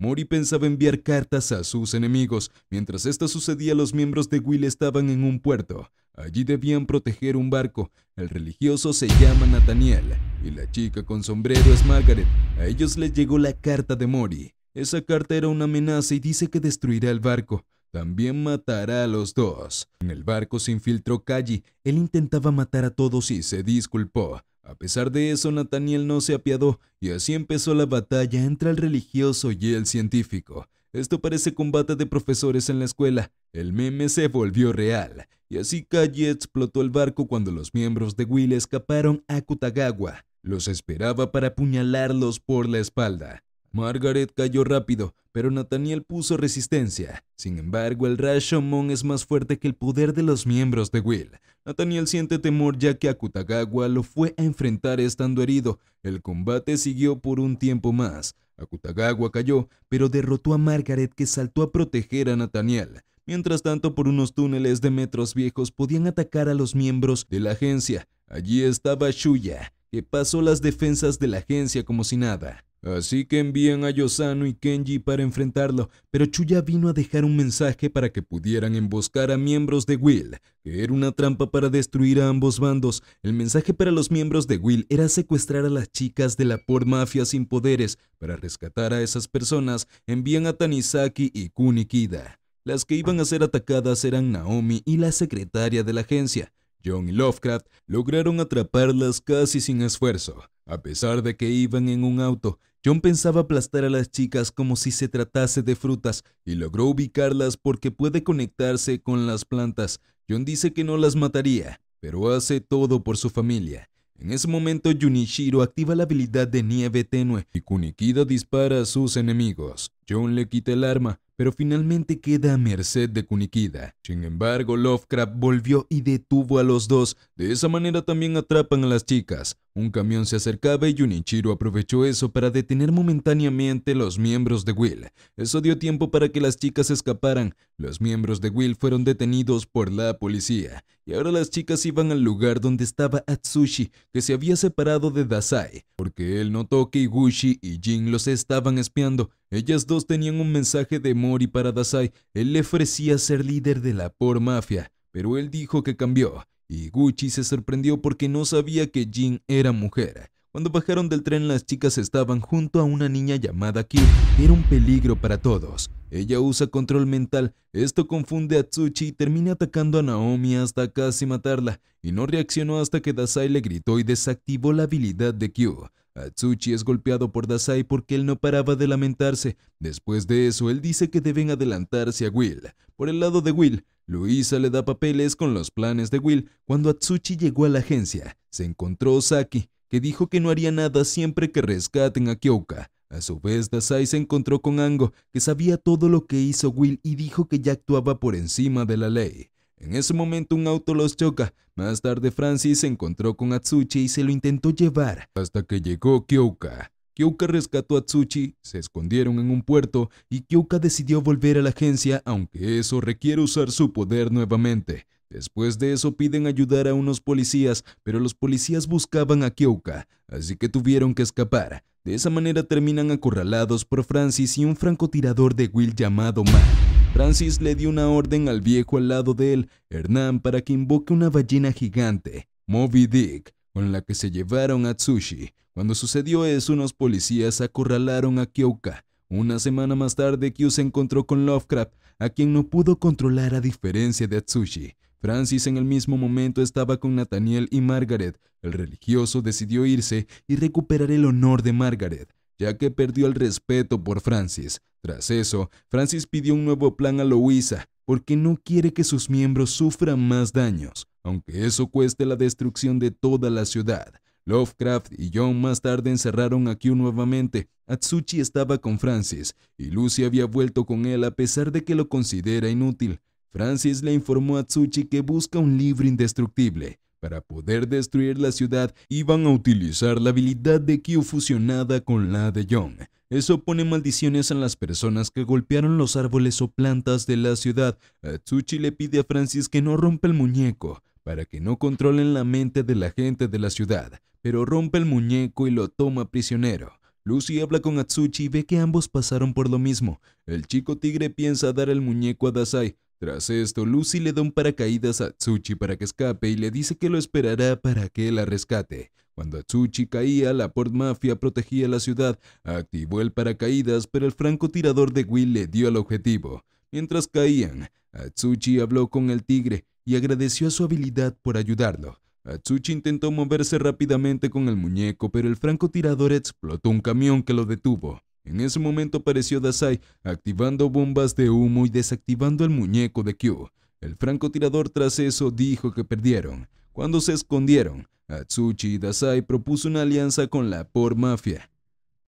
Mori pensaba enviar cartas a sus enemigos. Mientras esto sucedía, los miembros de Will estaban en un puerto. Allí debían proteger un barco. El religioso se llama Nathaniel y la chica con sombrero es Margaret. A ellos les llegó la carta de Mori. Esa carta era una amenaza y dice que destruirá el barco. También matará a los dos. En el barco se infiltró Kali. Él intentaba matar a todos y se disculpó. A pesar de eso, Nathaniel no se apiadó y así empezó la batalla entre el religioso y el científico. Esto parece combate de profesores en la escuela. El meme se volvió real, y así Calle explotó el barco cuando los miembros de Will escaparon a Kutagawa. Los esperaba para apuñalarlos por la espalda. Margaret cayó rápido, pero Nathaniel puso resistencia. Sin embargo, el Rashomon es más fuerte que el poder de los miembros de Will. Nathaniel siente temor ya que Akutagawa lo fue a enfrentar estando herido. El combate siguió por un tiempo más. Akutagawa cayó, pero derrotó a Margaret que saltó a proteger a Nathaniel. Mientras tanto, por unos túneles de metros viejos podían atacar a los miembros de la agencia. Allí estaba Shuya, que pasó las defensas de la agencia como si nada. Así que envían a Yosano y Kenji para enfrentarlo, pero Chuya vino a dejar un mensaje para que pudieran emboscar a miembros de Will, que era una trampa para destruir a ambos bandos. El mensaje para los miembros de Will era secuestrar a las chicas de la por mafia sin poderes. Para rescatar a esas personas, envían a Tanizaki y Kunikida. Las que iban a ser atacadas eran Naomi y la secretaria de la agencia. John y Lovecraft lograron atraparlas casi sin esfuerzo. A pesar de que iban en un auto, John pensaba aplastar a las chicas como si se tratase de frutas y logró ubicarlas porque puede conectarse con las plantas. John dice que no las mataría, pero hace todo por su familia. En ese momento Junichiro activa la habilidad de nieve tenue y Kunikida dispara a sus enemigos. John le quita el arma, pero finalmente queda a merced de Kunikida. Sin embargo, Lovecraft volvió y detuvo a los dos. De esa manera también atrapan a las chicas. Un camión se acercaba y Junichiro aprovechó eso para detener momentáneamente los miembros de Will. Eso dio tiempo para que las chicas escaparan. Los miembros de Will fueron detenidos por la policía. Y ahora las chicas iban al lugar donde estaba Atsushi, que se había separado de Dasai, porque él notó que Iguchi y Jin los estaban espiando. Ellas dos tenían un mensaje de Mori para Dasai. Él le ofrecía ser líder de la por mafia, pero él dijo que cambió y Gucci se sorprendió porque no sabía que Jin era mujer. Cuando bajaron del tren las chicas estaban junto a una niña llamada Kyu. Era un peligro para todos. Ella usa control mental, esto confunde a Tsuchi y termina atacando a Naomi hasta casi matarla, y no reaccionó hasta que Dasai le gritó y desactivó la habilidad de Kyu. Tsuchi es golpeado por Dasai porque él no paraba de lamentarse. Después de eso, él dice que deben adelantarse a Will. Por el lado de Will, Luisa le da papeles con los planes de Will. Cuando Atsuchi llegó a la agencia, se encontró Saki, que dijo que no haría nada siempre que rescaten a Kyoka. A su vez, Dasai se encontró con Ango, que sabía todo lo que hizo Will y dijo que ya actuaba por encima de la ley. En ese momento un auto los choca. Más tarde Francis se encontró con Atsuchi y se lo intentó llevar, hasta que llegó Kyoka. Kyouka rescató a Tsuchi, se escondieron en un puerto y Kyouka decidió volver a la agencia, aunque eso requiere usar su poder nuevamente. Después de eso piden ayudar a unos policías, pero los policías buscaban a Kyouka, así que tuvieron que escapar. De esa manera terminan acorralados por Francis y un francotirador de Will llamado Matt. Francis le dio una orden al viejo al lado de él, Hernán, para que invoque una ballena gigante, Moby Dick, con la que se llevaron a Tsushi. Cuando sucedió eso, unos policías acorralaron a Kyoka. Una semana más tarde, Kyu se encontró con Lovecraft, a quien no pudo controlar a diferencia de Atsushi. Francis en el mismo momento estaba con Nathaniel y Margaret. El religioso decidió irse y recuperar el honor de Margaret, ya que perdió el respeto por Francis. Tras eso, Francis pidió un nuevo plan a Louisa, porque no quiere que sus miembros sufran más daños, aunque eso cueste la destrucción de toda la ciudad. Lovecraft y John más tarde encerraron a Q nuevamente. Atsuchi estaba con Francis, y Lucy había vuelto con él a pesar de que lo considera inútil. Francis le informó a Atsuchi que busca un libro indestructible. Para poder destruir la ciudad, iban a utilizar la habilidad de Q fusionada con la de John. Eso pone maldiciones en las personas que golpearon los árboles o plantas de la ciudad. Atsuchi le pide a Francis que no rompa el muñeco, para que no controlen la mente de la gente de la ciudad, pero rompe el muñeco y lo toma prisionero. Lucy habla con Atsuchi y ve que ambos pasaron por lo mismo. El chico tigre piensa dar el muñeco a Dasai. Tras esto, Lucy le da un paracaídas a Atsuchi para que escape y le dice que lo esperará para que la rescate. Cuando Atsuchi caía, la Port Mafia protegía la ciudad, activó el paracaídas, pero el francotirador de Will le dio al objetivo. Mientras caían, Atsuchi habló con el tigre y agradeció a su habilidad por ayudarlo. Atsuchi intentó moverse rápidamente con el muñeco, pero el francotirador explotó un camión que lo detuvo. En ese momento apareció Dasai, activando bombas de humo y desactivando el muñeco de Q. El francotirador tras eso dijo que perdieron. Cuando se escondieron, Atsuchi y Dasai propuso una alianza con la POR Mafia.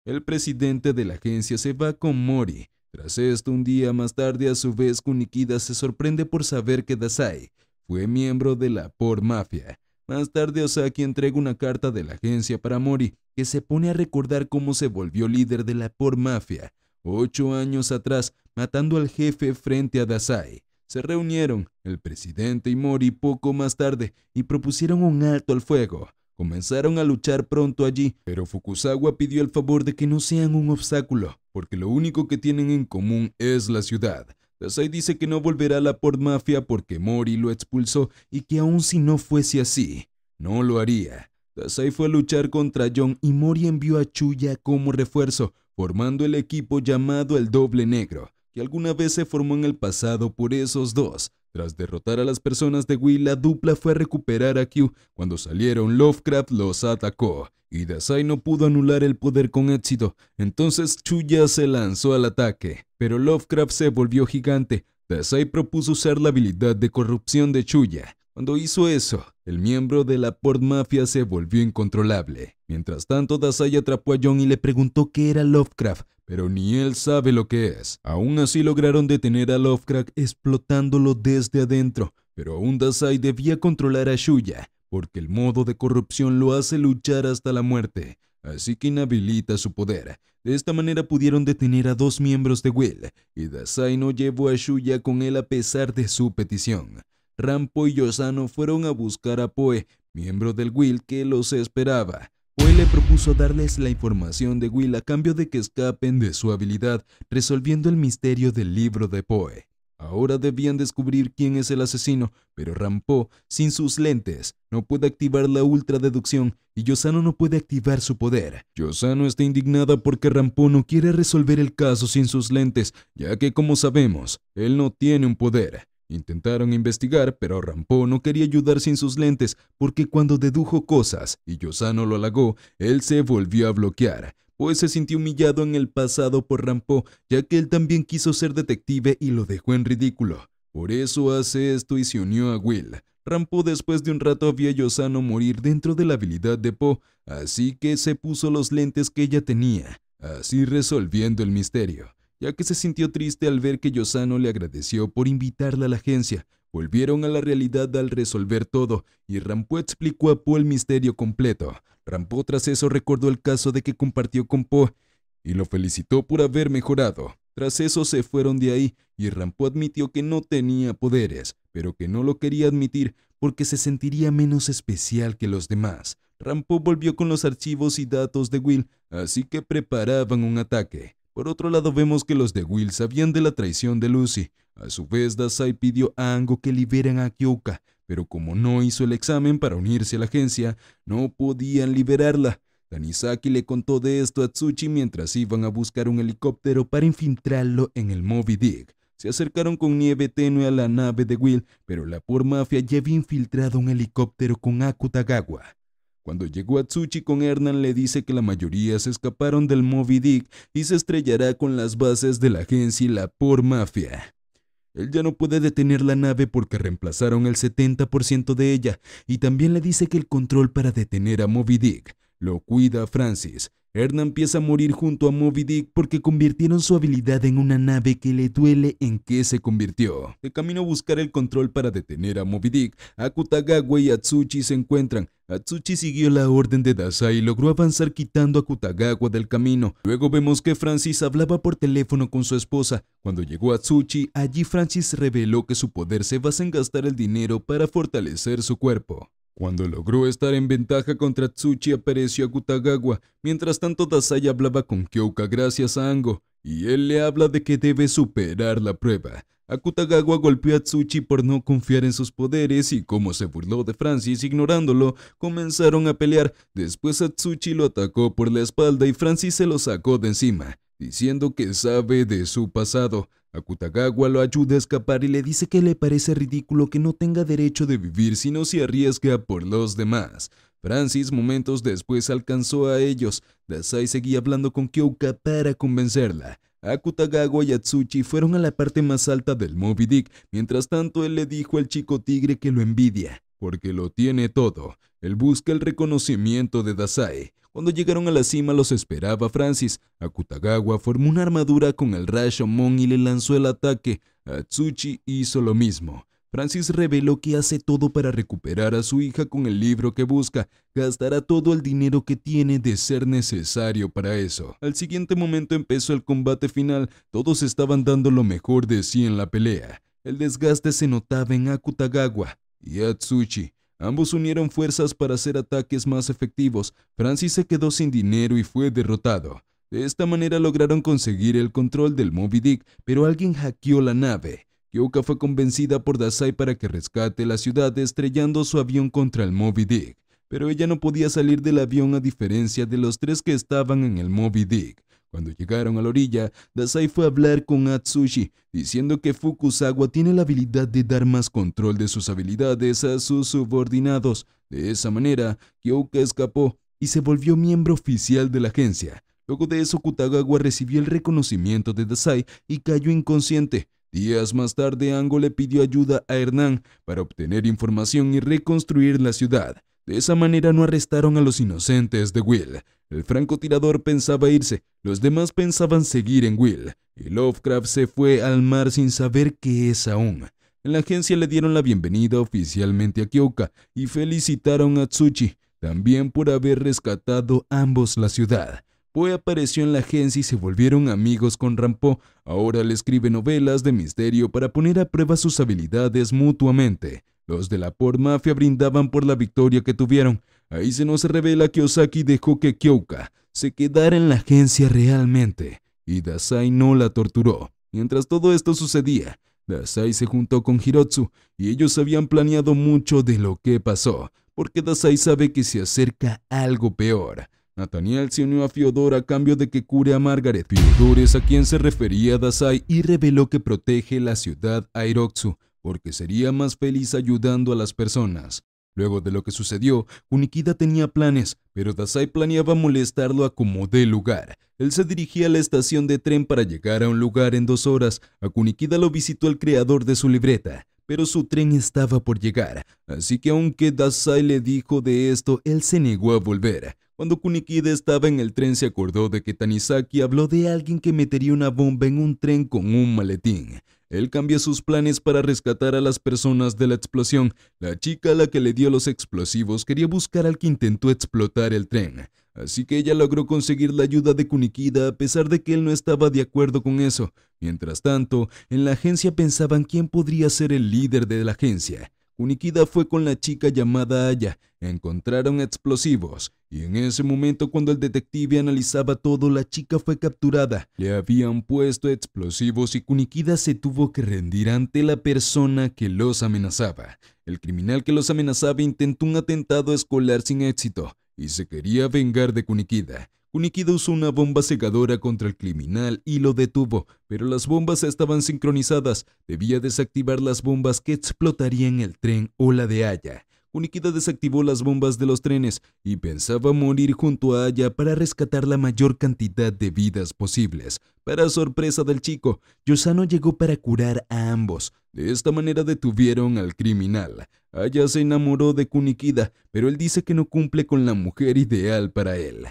El presidente de la agencia se va con Mori. Tras esto, un día más tarde, a su vez, Kunikida se sorprende por saber que Dasai fue miembro de la Por Mafia. Más tarde Osaki entrega una carta de la agencia para Mori, que se pone a recordar cómo se volvió líder de la Por Mafia, ocho años atrás, matando al jefe frente a Dasai. Se reunieron, el presidente y Mori, poco más tarde, y propusieron un alto al fuego. Comenzaron a luchar pronto allí, pero Fukusawa pidió el favor de que no sean un obstáculo, porque lo único que tienen en común es la ciudad. Kasai dice que no volverá a la Port Mafia porque Mori lo expulsó y que aun si no fuese así, no lo haría. Kasai fue a luchar contra John y Mori envió a Chuya como refuerzo, formando el equipo llamado el Doble Negro, que alguna vez se formó en el pasado por esos dos, tras derrotar a las personas de Will, la dupla fue a recuperar a Q. Cuando salieron, Lovecraft los atacó, y Dasai no pudo anular el poder con éxito. Entonces Chuya se lanzó al ataque, pero Lovecraft se volvió gigante. Dasai propuso usar la habilidad de corrupción de Chuya, cuando hizo eso, el miembro de la Port Mafia se volvió incontrolable. Mientras tanto, Dasai atrapó a John y le preguntó qué era Lovecraft, pero ni él sabe lo que es. Aún así lograron detener a Lovecraft explotándolo desde adentro, pero aún Dasai debía controlar a Shuya, porque el modo de corrupción lo hace luchar hasta la muerte, así que inhabilita su poder. De esta manera pudieron detener a dos miembros de Will, y Dasai no llevó a Shuya con él a pesar de su petición. Rampo y Yosano fueron a buscar a Poe, miembro del Will que los esperaba. Poe le propuso darles la información de Will a cambio de que escapen de su habilidad, resolviendo el misterio del libro de Poe. Ahora debían descubrir quién es el asesino, pero Rampo, sin sus lentes, no puede activar la ultra deducción y Yosano no puede activar su poder. Yosano está indignada porque Rampo no quiere resolver el caso sin sus lentes, ya que como sabemos, él no tiene un poder. Intentaron investigar, pero Rampo no quería ayudar sin sus lentes, porque cuando dedujo cosas y Yosano lo halagó, él se volvió a bloquear, pues se sintió humillado en el pasado por Rampo, ya que él también quiso ser detective y lo dejó en ridículo. Por eso hace esto y se unió a Will. Rampo después de un rato vio a Yosano morir dentro de la habilidad de Poe, así que se puso los lentes que ella tenía, así resolviendo el misterio ya que se sintió triste al ver que Yosano le agradeció por invitarla a la agencia. Volvieron a la realidad al resolver todo y Rampo explicó a Po el misterio completo. Rampo tras eso recordó el caso de que compartió con Po y lo felicitó por haber mejorado. Tras eso se fueron de ahí y Rampo admitió que no tenía poderes, pero que no lo quería admitir porque se sentiría menos especial que los demás. Rampo volvió con los archivos y datos de Will, así que preparaban un ataque. Por otro lado, vemos que los de Will sabían de la traición de Lucy. A su vez, Dasai pidió a Ango que liberen a Kyoka, pero como no hizo el examen para unirse a la agencia, no podían liberarla. Tanizaki le contó de esto a Tsuchi mientras iban a buscar un helicóptero para infiltrarlo en el Moby Dick. Se acercaron con nieve tenue a la nave de Will, pero la por mafia ya había infiltrado un helicóptero con Akutagawa. Cuando llegó Tsuchi con Hernán le dice que la mayoría se escaparon del Moby Dick y se estrellará con las bases de la agencia y la por mafia. Él ya no puede detener la nave porque reemplazaron el 70% de ella y también le dice que el control para detener a Moby Dick lo cuida Francis, Erna empieza a morir junto a Moby Dick porque convirtieron su habilidad en una nave que le duele en qué se convirtió. De camino a buscar el control para detener a Moby Dick, Akutagawa y Atsuchi se encuentran. Atsuchi siguió la orden de Dasai y logró avanzar quitando a Akutagawa del camino. Luego vemos que Francis hablaba por teléfono con su esposa. Cuando llegó Atsuchi, allí Francis reveló que su poder se basa en gastar el dinero para fortalecer su cuerpo. Cuando logró estar en ventaja contra Tsuchi apareció Akutagawa, mientras tanto Dasaya hablaba con Kyoka gracias a Ango, y él le habla de que debe superar la prueba. Akutagawa golpeó a Tsuchi por no confiar en sus poderes y como se burló de Francis ignorándolo, comenzaron a pelear. Después a Tsuchi lo atacó por la espalda y Francis se lo sacó de encima, diciendo que sabe de su pasado. Akutagawa lo ayuda a escapar y le dice que le parece ridículo que no tenga derecho de vivir si no se arriesga por los demás. Francis momentos después alcanzó a ellos. Dasai seguía hablando con Kyoka para convencerla. Akutagawa y Atsuchi fueron a la parte más alta del Moby Dick. Mientras tanto, él le dijo al chico tigre que lo envidia, porque lo tiene todo. Él busca el reconocimiento de Dasai. Cuando llegaron a la cima los esperaba Francis. Akutagawa formó una armadura con el Rashomon y le lanzó el ataque. Atsuchi hizo lo mismo. Francis reveló que hace todo para recuperar a su hija con el libro que busca. Gastará todo el dinero que tiene de ser necesario para eso. Al siguiente momento empezó el combate final. Todos estaban dando lo mejor de sí en la pelea. El desgaste se notaba en Akutagawa y Atsuchi. Ambos unieron fuerzas para hacer ataques más efectivos. Francis se quedó sin dinero y fue derrotado. De esta manera lograron conseguir el control del Moby Dick, pero alguien hackeó la nave. Kyoka fue convencida por Dasai para que rescate la ciudad estrellando su avión contra el Moby Dick, pero ella no podía salir del avión a diferencia de los tres que estaban en el Moby Dick. Cuando llegaron a la orilla, Dasai fue a hablar con Atsushi, diciendo que Fukusawa tiene la habilidad de dar más control de sus habilidades a sus subordinados. De esa manera, Kyoka escapó y se volvió miembro oficial de la agencia. Luego de eso, Kutagawa recibió el reconocimiento de Dasai y cayó inconsciente. Días más tarde, Ango le pidió ayuda a Hernán para obtener información y reconstruir la ciudad. De esa manera no arrestaron a los inocentes de Will. El francotirador pensaba irse, los demás pensaban seguir en Will, y Lovecraft se fue al mar sin saber qué es aún. En la agencia le dieron la bienvenida oficialmente a Kyoka y felicitaron a Tsuchi, también por haber rescatado ambos la ciudad. Poe apareció en la agencia y se volvieron amigos con Rampo. Ahora le escribe novelas de misterio para poner a prueba sus habilidades mutuamente. Los de la por mafia brindaban por la victoria que tuvieron. Ahí se nos revela que Osaki dejó que Kyoka se quedara en la agencia realmente y Dasai no la torturó. Mientras todo esto sucedía, Dasai se juntó con Hirotsu y ellos habían planeado mucho de lo que pasó, porque Dasai sabe que se acerca algo peor. Nathaniel se unió a Fiodor a cambio de que cure a Margaret. Fiodor es a quien se refería Dasai y reveló que protege la ciudad Hirotsu, porque sería más feliz ayudando a las personas. Luego de lo que sucedió, Kunikida tenía planes, pero Dasai planeaba molestarlo a como de lugar. Él se dirigía a la estación de tren para llegar a un lugar en dos horas. A Kunikida lo visitó el creador de su libreta, pero su tren estaba por llegar, así que aunque Dasai le dijo de esto, él se negó a volver. Cuando Kunikida estaba en el tren se acordó de que Tanizaki habló de alguien que metería una bomba en un tren con un maletín. Él cambia sus planes para rescatar a las personas de la explosión. La chica a la que le dio los explosivos quería buscar al que intentó explotar el tren, así que ella logró conseguir la ayuda de Kunikida a pesar de que él no estaba de acuerdo con eso. Mientras tanto, en la agencia pensaban quién podría ser el líder de la agencia. Kunikida fue con la chica llamada Aya, encontraron explosivos, y en ese momento cuando el detective analizaba todo, la chica fue capturada. Le habían puesto explosivos y Kunikida se tuvo que rendir ante la persona que los amenazaba. El criminal que los amenazaba intentó un atentado escolar sin éxito, y se quería vengar de Kunikida. Kunikida usó una bomba cegadora contra el criminal y lo detuvo, pero las bombas estaban sincronizadas. Debía desactivar las bombas que explotarían el tren o la de Aya. Kunikida desactivó las bombas de los trenes y pensaba morir junto a Aya para rescatar la mayor cantidad de vidas posibles. Para sorpresa del chico, Yosano llegó para curar a ambos. De esta manera detuvieron al criminal. Aya se enamoró de Kunikida, pero él dice que no cumple con la mujer ideal para él.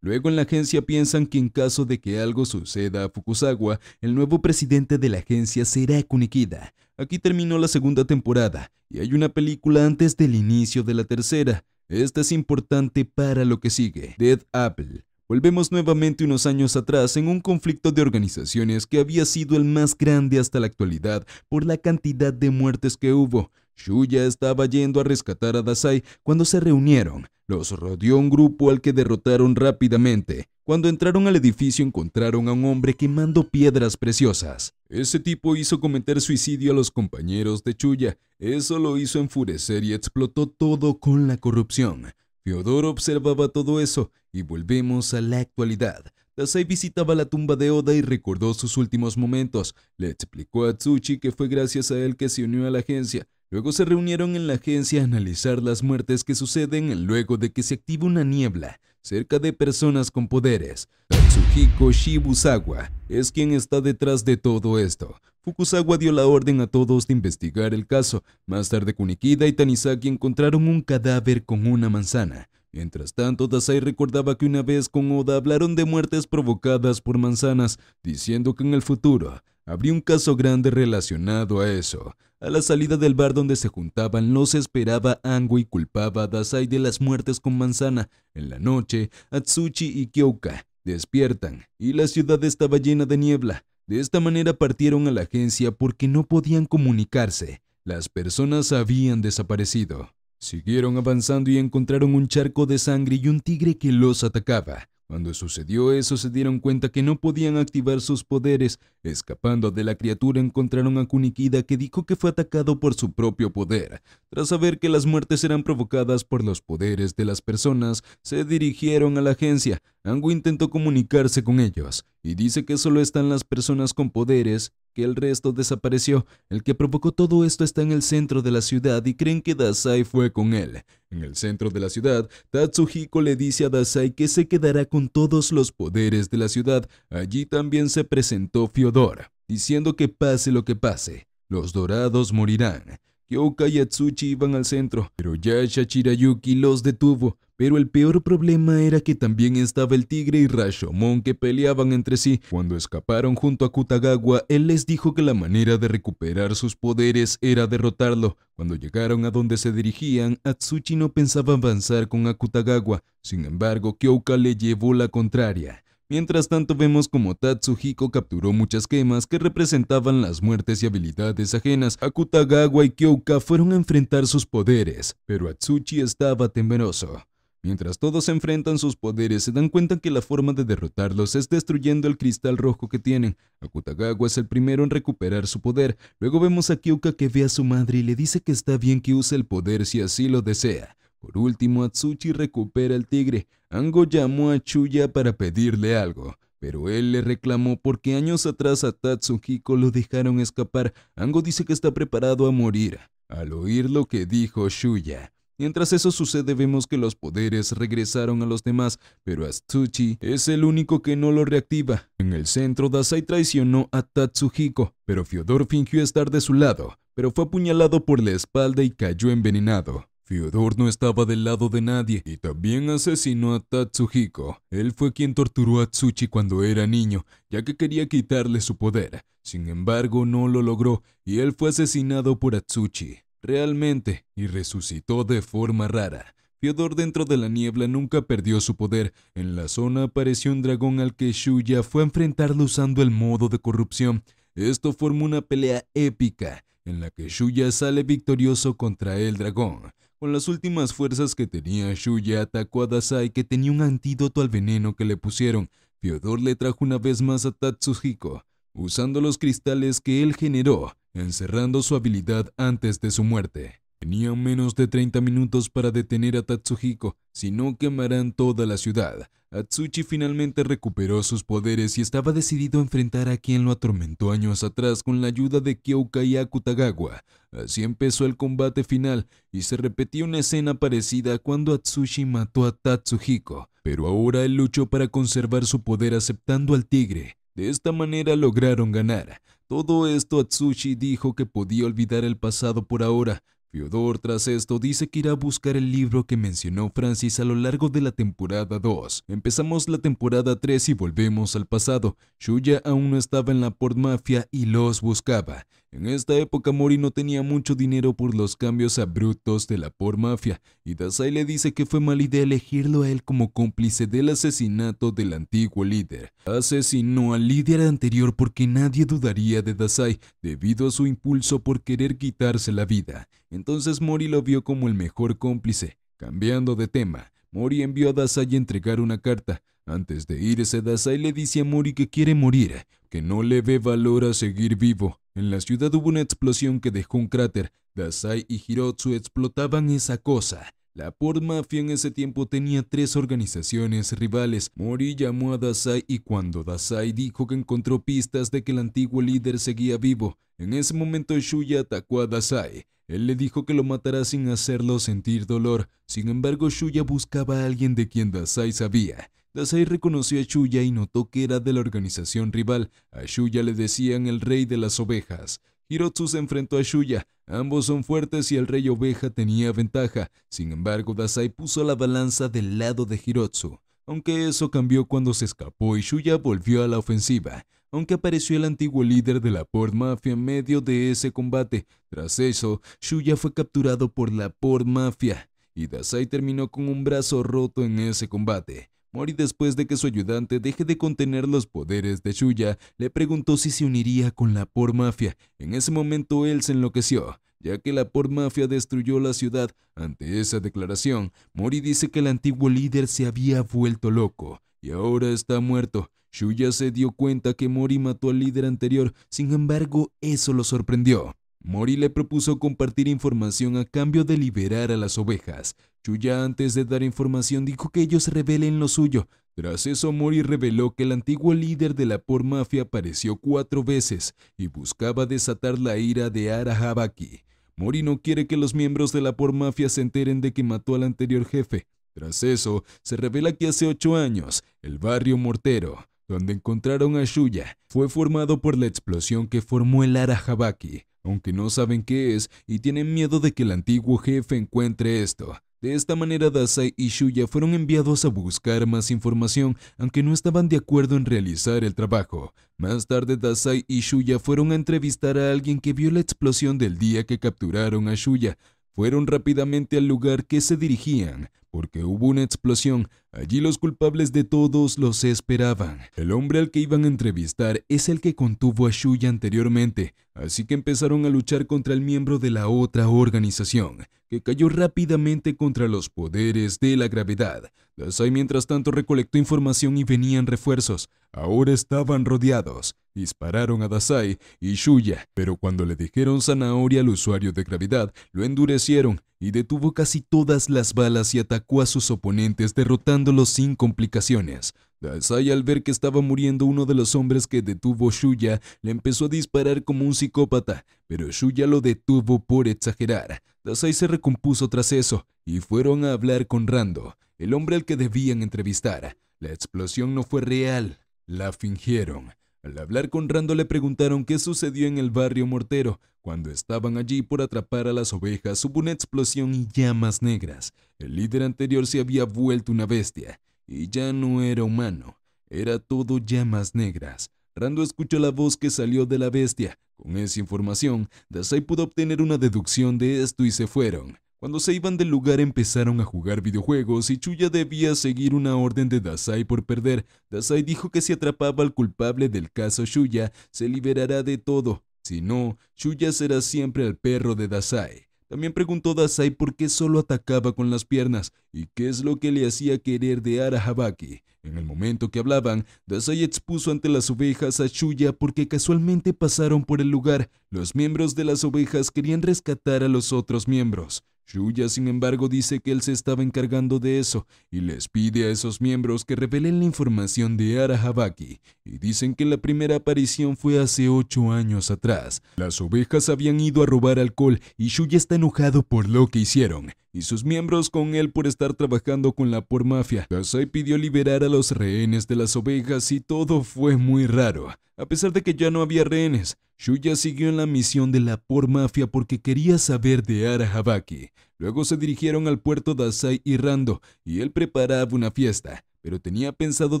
Luego en la agencia piensan que en caso de que algo suceda a Fukusawa, el nuevo presidente de la agencia será Kunikida. Aquí terminó la segunda temporada y hay una película antes del inicio de la tercera. Esta es importante para lo que sigue. Dead Apple. Volvemos nuevamente unos años atrás en un conflicto de organizaciones que había sido el más grande hasta la actualidad por la cantidad de muertes que hubo. Shuya estaba yendo a rescatar a Dasai cuando se reunieron los rodeó un grupo al que derrotaron rápidamente. Cuando entraron al edificio encontraron a un hombre quemando piedras preciosas. Ese tipo hizo cometer suicidio a los compañeros de Chuya. Eso lo hizo enfurecer y explotó todo con la corrupción. Fyodor observaba todo eso y volvemos a la actualidad. Tasei visitaba la tumba de Oda y recordó sus últimos momentos. Le explicó a Tsuchi que fue gracias a él que se unió a la agencia Luego se reunieron en la agencia a analizar las muertes que suceden luego de que se activa una niebla cerca de personas con poderes. Tatsuhiko Shibusawa es quien está detrás de todo esto. Fukusawa dio la orden a todos de investigar el caso. Más tarde Kunikida y Tanizaki encontraron un cadáver con una manzana. Mientras tanto, Dasai recordaba que una vez con Oda hablaron de muertes provocadas por manzanas, diciendo que en el futuro Habría un caso grande relacionado a eso. A la salida del bar donde se juntaban los esperaba Angu y culpaba a Dasai de las muertes con manzana. En la noche, Atsuchi y Kyoka despiertan y la ciudad estaba llena de niebla. De esta manera partieron a la agencia porque no podían comunicarse. Las personas habían desaparecido. Siguieron avanzando y encontraron un charco de sangre y un tigre que los atacaba. Cuando sucedió eso se dieron cuenta que no podían activar sus poderes. Escapando de la criatura encontraron a Kunikida que dijo que fue atacado por su propio poder. Tras saber que las muertes eran provocadas por los poderes de las personas, se dirigieron a la agencia. Angu intentó comunicarse con ellos y dice que solo están las personas con poderes el resto desapareció. El que provocó todo esto está en el centro de la ciudad y creen que Dasai fue con él. En el centro de la ciudad, Tatsuhiko le dice a Dasai que se quedará con todos los poderes de la ciudad. Allí también se presentó Fiodor, diciendo que pase lo que pase, los dorados morirán. Kyoka y Atsuchi iban al centro, pero ya Shachirayuki los detuvo. Pero el peor problema era que también estaba el tigre y Rashomon que peleaban entre sí. Cuando escaparon junto a Kutagawa, él les dijo que la manera de recuperar sus poderes era derrotarlo. Cuando llegaron a donde se dirigían, Atsuchi no pensaba avanzar con Akutagawa. Sin embargo, Kyoka le llevó la contraria. Mientras tanto vemos como Tatsuhiko capturó muchas quemas que representaban las muertes y habilidades ajenas. Akutagawa y Kyouka fueron a enfrentar sus poderes, pero Atsuchi estaba temeroso. Mientras todos enfrentan sus poderes, se dan cuenta que la forma de derrotarlos es destruyendo el cristal rojo que tienen. Akutagawa es el primero en recuperar su poder. Luego vemos a Kyouka que ve a su madre y le dice que está bien que use el poder si así lo desea. Por último, Atsuchi recupera al tigre. Ango llamó a Shuya para pedirle algo, pero él le reclamó porque años atrás a Tatsuhiko lo dejaron escapar. Ango dice que está preparado a morir. Al oír lo que dijo Shuya, Mientras eso sucede vemos que los poderes regresaron a los demás, pero Atsuchi es el único que no lo reactiva. En el centro, Dasai traicionó a Tatsuhiko, pero Fyodor fingió estar de su lado, pero fue apuñalado por la espalda y cayó envenenado. Fyodor no estaba del lado de nadie y también asesinó a Tatsuhiko. Él fue quien torturó a Tsuchi cuando era niño, ya que quería quitarle su poder. Sin embargo, no lo logró y él fue asesinado por Atsuchi, realmente, y resucitó de forma rara. Fyodor dentro de la niebla nunca perdió su poder. En la zona apareció un dragón al que Shuya fue a enfrentarlo usando el modo de corrupción. Esto formó una pelea épica, en la que Shuya sale victorioso contra el dragón. Con las últimas fuerzas que tenía, Shuya atacó a Dasai que tenía un antídoto al veneno que le pusieron. Fyodor le trajo una vez más a Tatsuhiko, usando los cristales que él generó, encerrando su habilidad antes de su muerte. Tenía menos de 30 minutos para detener a Tatsuhiko, si no quemarán toda la ciudad. Atsushi finalmente recuperó sus poderes y estaba decidido a enfrentar a quien lo atormentó años atrás con la ayuda de y Akutagawa. Así empezó el combate final y se repetía una escena parecida cuando Atsushi mató a Tatsuhiko, pero ahora él luchó para conservar su poder aceptando al tigre. De esta manera lograron ganar. Todo esto Atsushi dijo que podía olvidar el pasado por ahora, Fyodor tras esto dice que irá a buscar el libro que mencionó Francis a lo largo de la temporada 2. Empezamos la temporada 3 y volvemos al pasado. Shuya aún no estaba en la Port Mafia y los buscaba. En esta época Mori no tenía mucho dinero por los cambios abruptos de la por mafia, y Dasai le dice que fue mala idea elegirlo a él como cómplice del asesinato del antiguo líder. Asesinó al líder anterior porque nadie dudaría de Dasai debido a su impulso por querer quitarse la vida. Entonces Mori lo vio como el mejor cómplice. Cambiando de tema, Mori envió a Dasai a entregar una carta. Antes de irse, Dasai le dice a Mori que quiere morir, que no le ve valor a seguir vivo. En la ciudad hubo una explosión que dejó un cráter. Dasai y Hirotsu explotaban esa cosa. La por mafia en ese tiempo tenía tres organizaciones rivales. Mori llamó a Dasai y cuando Dasai dijo que encontró pistas de que el antiguo líder seguía vivo, en ese momento Shuya atacó a Dasai. Él le dijo que lo matará sin hacerlo sentir dolor. Sin embargo, Shuya buscaba a alguien de quien Dasai sabía. Dasai reconoció a Shuya y notó que era de la organización rival. A Shuya le decían el rey de las ovejas. Hirotsu se enfrentó a Shuya. Ambos son fuertes y el rey oveja tenía ventaja. Sin embargo, Dasai puso la balanza del lado de Hirotsu. Aunque eso cambió cuando se escapó y Shuya volvió a la ofensiva. Aunque apareció el antiguo líder de la Port Mafia en medio de ese combate. Tras eso, Shuya fue capturado por la Port Mafia. Y Dasai terminó con un brazo roto en ese combate. Mori, después de que su ayudante deje de contener los poderes de Shuya, le preguntó si se uniría con la por mafia. En ese momento él se enloqueció, ya que la por mafia destruyó la ciudad. Ante esa declaración, Mori dice que el antiguo líder se había vuelto loco y ahora está muerto. Shuya se dio cuenta que Mori mató al líder anterior, sin embargo, eso lo sorprendió. Mori le propuso compartir información a cambio de liberar a las ovejas. Chuya antes de dar información dijo que ellos revelen lo suyo. Tras eso, Mori reveló que el antiguo líder de la por mafia apareció cuatro veces y buscaba desatar la ira de Arahabaki. Mori no quiere que los miembros de la por mafia se enteren de que mató al anterior jefe. Tras eso, se revela que hace ocho años, el barrio Mortero, donde encontraron a Shuya, fue formado por la explosión que formó el Arahabaki, aunque no saben qué es y tienen miedo de que el antiguo jefe encuentre esto. De esta manera Dasai y Shuya fueron enviados a buscar más información, aunque no estaban de acuerdo en realizar el trabajo. Más tarde Dasai y Shuya fueron a entrevistar a alguien que vio la explosión del día que capturaron a Shuya. Fueron rápidamente al lugar que se dirigían porque hubo una explosión. Allí los culpables de todos los esperaban. El hombre al que iban a entrevistar es el que contuvo a Shuya anteriormente, así que empezaron a luchar contra el miembro de la otra organización, que cayó rápidamente contra los poderes de la gravedad. Dasai mientras tanto recolectó información y venían refuerzos. Ahora estaban rodeados. Dispararon a Dasai y Shuya, pero cuando le dijeron zanahoria al usuario de gravedad, lo endurecieron y detuvo casi todas las balas y atacó a sus oponentes derrotándolos sin complicaciones. Dasai al ver que estaba muriendo uno de los hombres que detuvo Shuya, le empezó a disparar como un psicópata, pero Shuya lo detuvo por exagerar. Dasai se recompuso tras eso y fueron a hablar con Rando, el hombre al que debían entrevistar. La explosión no fue real, la fingieron. Al hablar con Rando le preguntaron qué sucedió en el barrio Mortero. Cuando estaban allí por atrapar a las ovejas hubo una explosión y llamas negras. El líder anterior se había vuelto una bestia y ya no era humano. Era todo llamas negras. Rando escuchó la voz que salió de la bestia. Con esa información, Dasai pudo obtener una deducción de esto y se fueron. Cuando se iban del lugar empezaron a jugar videojuegos y Chuya debía seguir una orden de Dasai por perder. Dasai dijo que si atrapaba al culpable del caso Shuya, se liberará de todo. Si no, Shuya será siempre el perro de Dasai. También preguntó Dasai por qué solo atacaba con las piernas y qué es lo que le hacía querer de Arahabaki. En el momento que hablaban, Dasai expuso ante las ovejas a Chuya porque casualmente pasaron por el lugar. Los miembros de las ovejas querían rescatar a los otros miembros. Shuya, sin embargo, dice que él se estaba encargando de eso y les pide a esos miembros que revelen la información de Arahabaki y dicen que la primera aparición fue hace ocho años atrás. Las ovejas habían ido a robar alcohol y Shuya está enojado por lo que hicieron y sus miembros con él por estar trabajando con la por mafia. Kasai pidió liberar a los rehenes de las ovejas y todo fue muy raro, a pesar de que ya no había rehenes. Shuya siguió en la misión de la por mafia porque quería saber de Arahabaki. Luego se dirigieron al puerto de Asai y Rando, y él preparaba una fiesta, pero tenía pensado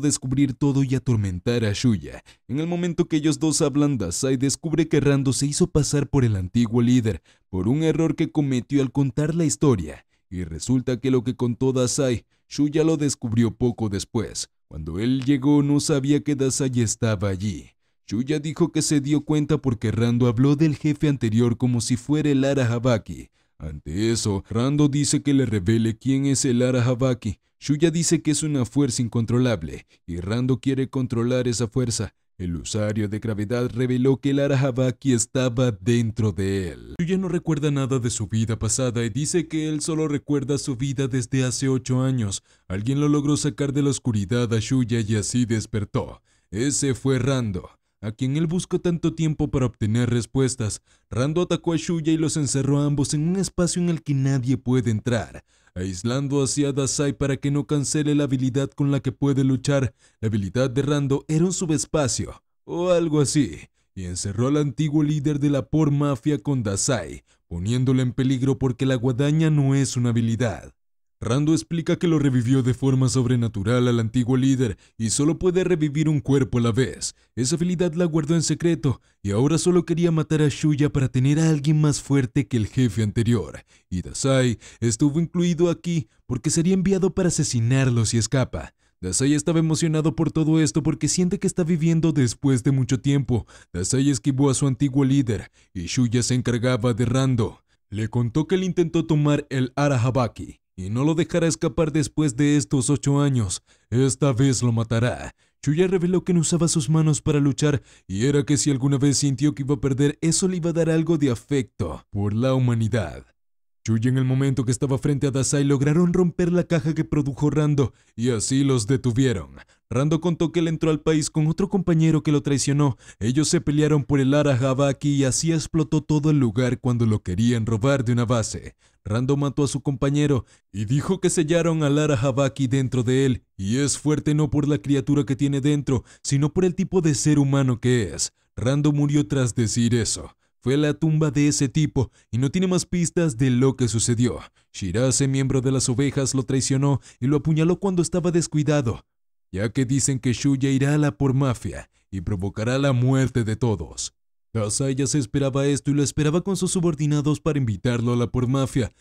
descubrir todo y atormentar a Shuya. En el momento que ellos dos hablan, Dasai descubre que Rando se hizo pasar por el antiguo líder, por un error que cometió al contar la historia, y resulta que lo que contó Dasai, Shuya lo descubrió poco después. Cuando él llegó no sabía que Dasai estaba allí. Chuya dijo que se dio cuenta porque Rando habló del jefe anterior como si fuera el Arahabaki. Ante eso, Rando dice que le revele quién es el Arahabaki. Shuya dice que es una fuerza incontrolable, y Rando quiere controlar esa fuerza. El usuario de gravedad reveló que el Arahabaki estaba dentro de él. Shuya no recuerda nada de su vida pasada y dice que él solo recuerda su vida desde hace ocho años. Alguien lo logró sacar de la oscuridad a Shuya y así despertó. Ese fue Rando a quien él buscó tanto tiempo para obtener respuestas. Rando atacó a Shuya y los encerró a ambos en un espacio en el que nadie puede entrar, aislando así a Dasai para que no cancele la habilidad con la que puede luchar. La habilidad de Rando era un subespacio, o algo así, y encerró al antiguo líder de la por mafia con Dasai, poniéndole en peligro porque la guadaña no es una habilidad. Rando explica que lo revivió de forma sobrenatural al antiguo líder y solo puede revivir un cuerpo a la vez. Esa habilidad la guardó en secreto y ahora solo quería matar a Shuya para tener a alguien más fuerte que el jefe anterior. Y Dasai estuvo incluido aquí porque sería enviado para asesinarlo si escapa. Dasai estaba emocionado por todo esto porque siente que está viviendo después de mucho tiempo. Dasai esquivó a su antiguo líder y Shuya se encargaba de Rando. Le contó que él intentó tomar el Arahabaki, y no lo dejará escapar después de estos ocho años. Esta vez lo matará. Chuya reveló que no usaba sus manos para luchar y era que si alguna vez sintió que iba a perder, eso le iba a dar algo de afecto por la humanidad. Chuy en el momento que estaba frente a Dasai lograron romper la caja que produjo Rando y así los detuvieron. Rando contó que él entró al país con otro compañero que lo traicionó. Ellos se pelearon por el Havaki y así explotó todo el lugar cuando lo querían robar de una base. Rando mató a su compañero y dijo que sellaron al Havaki dentro de él y es fuerte no por la criatura que tiene dentro, sino por el tipo de ser humano que es. Rando murió tras decir eso fue la tumba de ese tipo y no tiene más pistas de lo que sucedió. Shirase, miembro de las ovejas, lo traicionó y lo apuñaló cuando estaba descuidado, ya que dicen que Shuya irá a la por mafia y provocará la muerte de todos. Dasai ya se esperaba esto y lo esperaba con sus subordinados para invitarlo a la por mafia.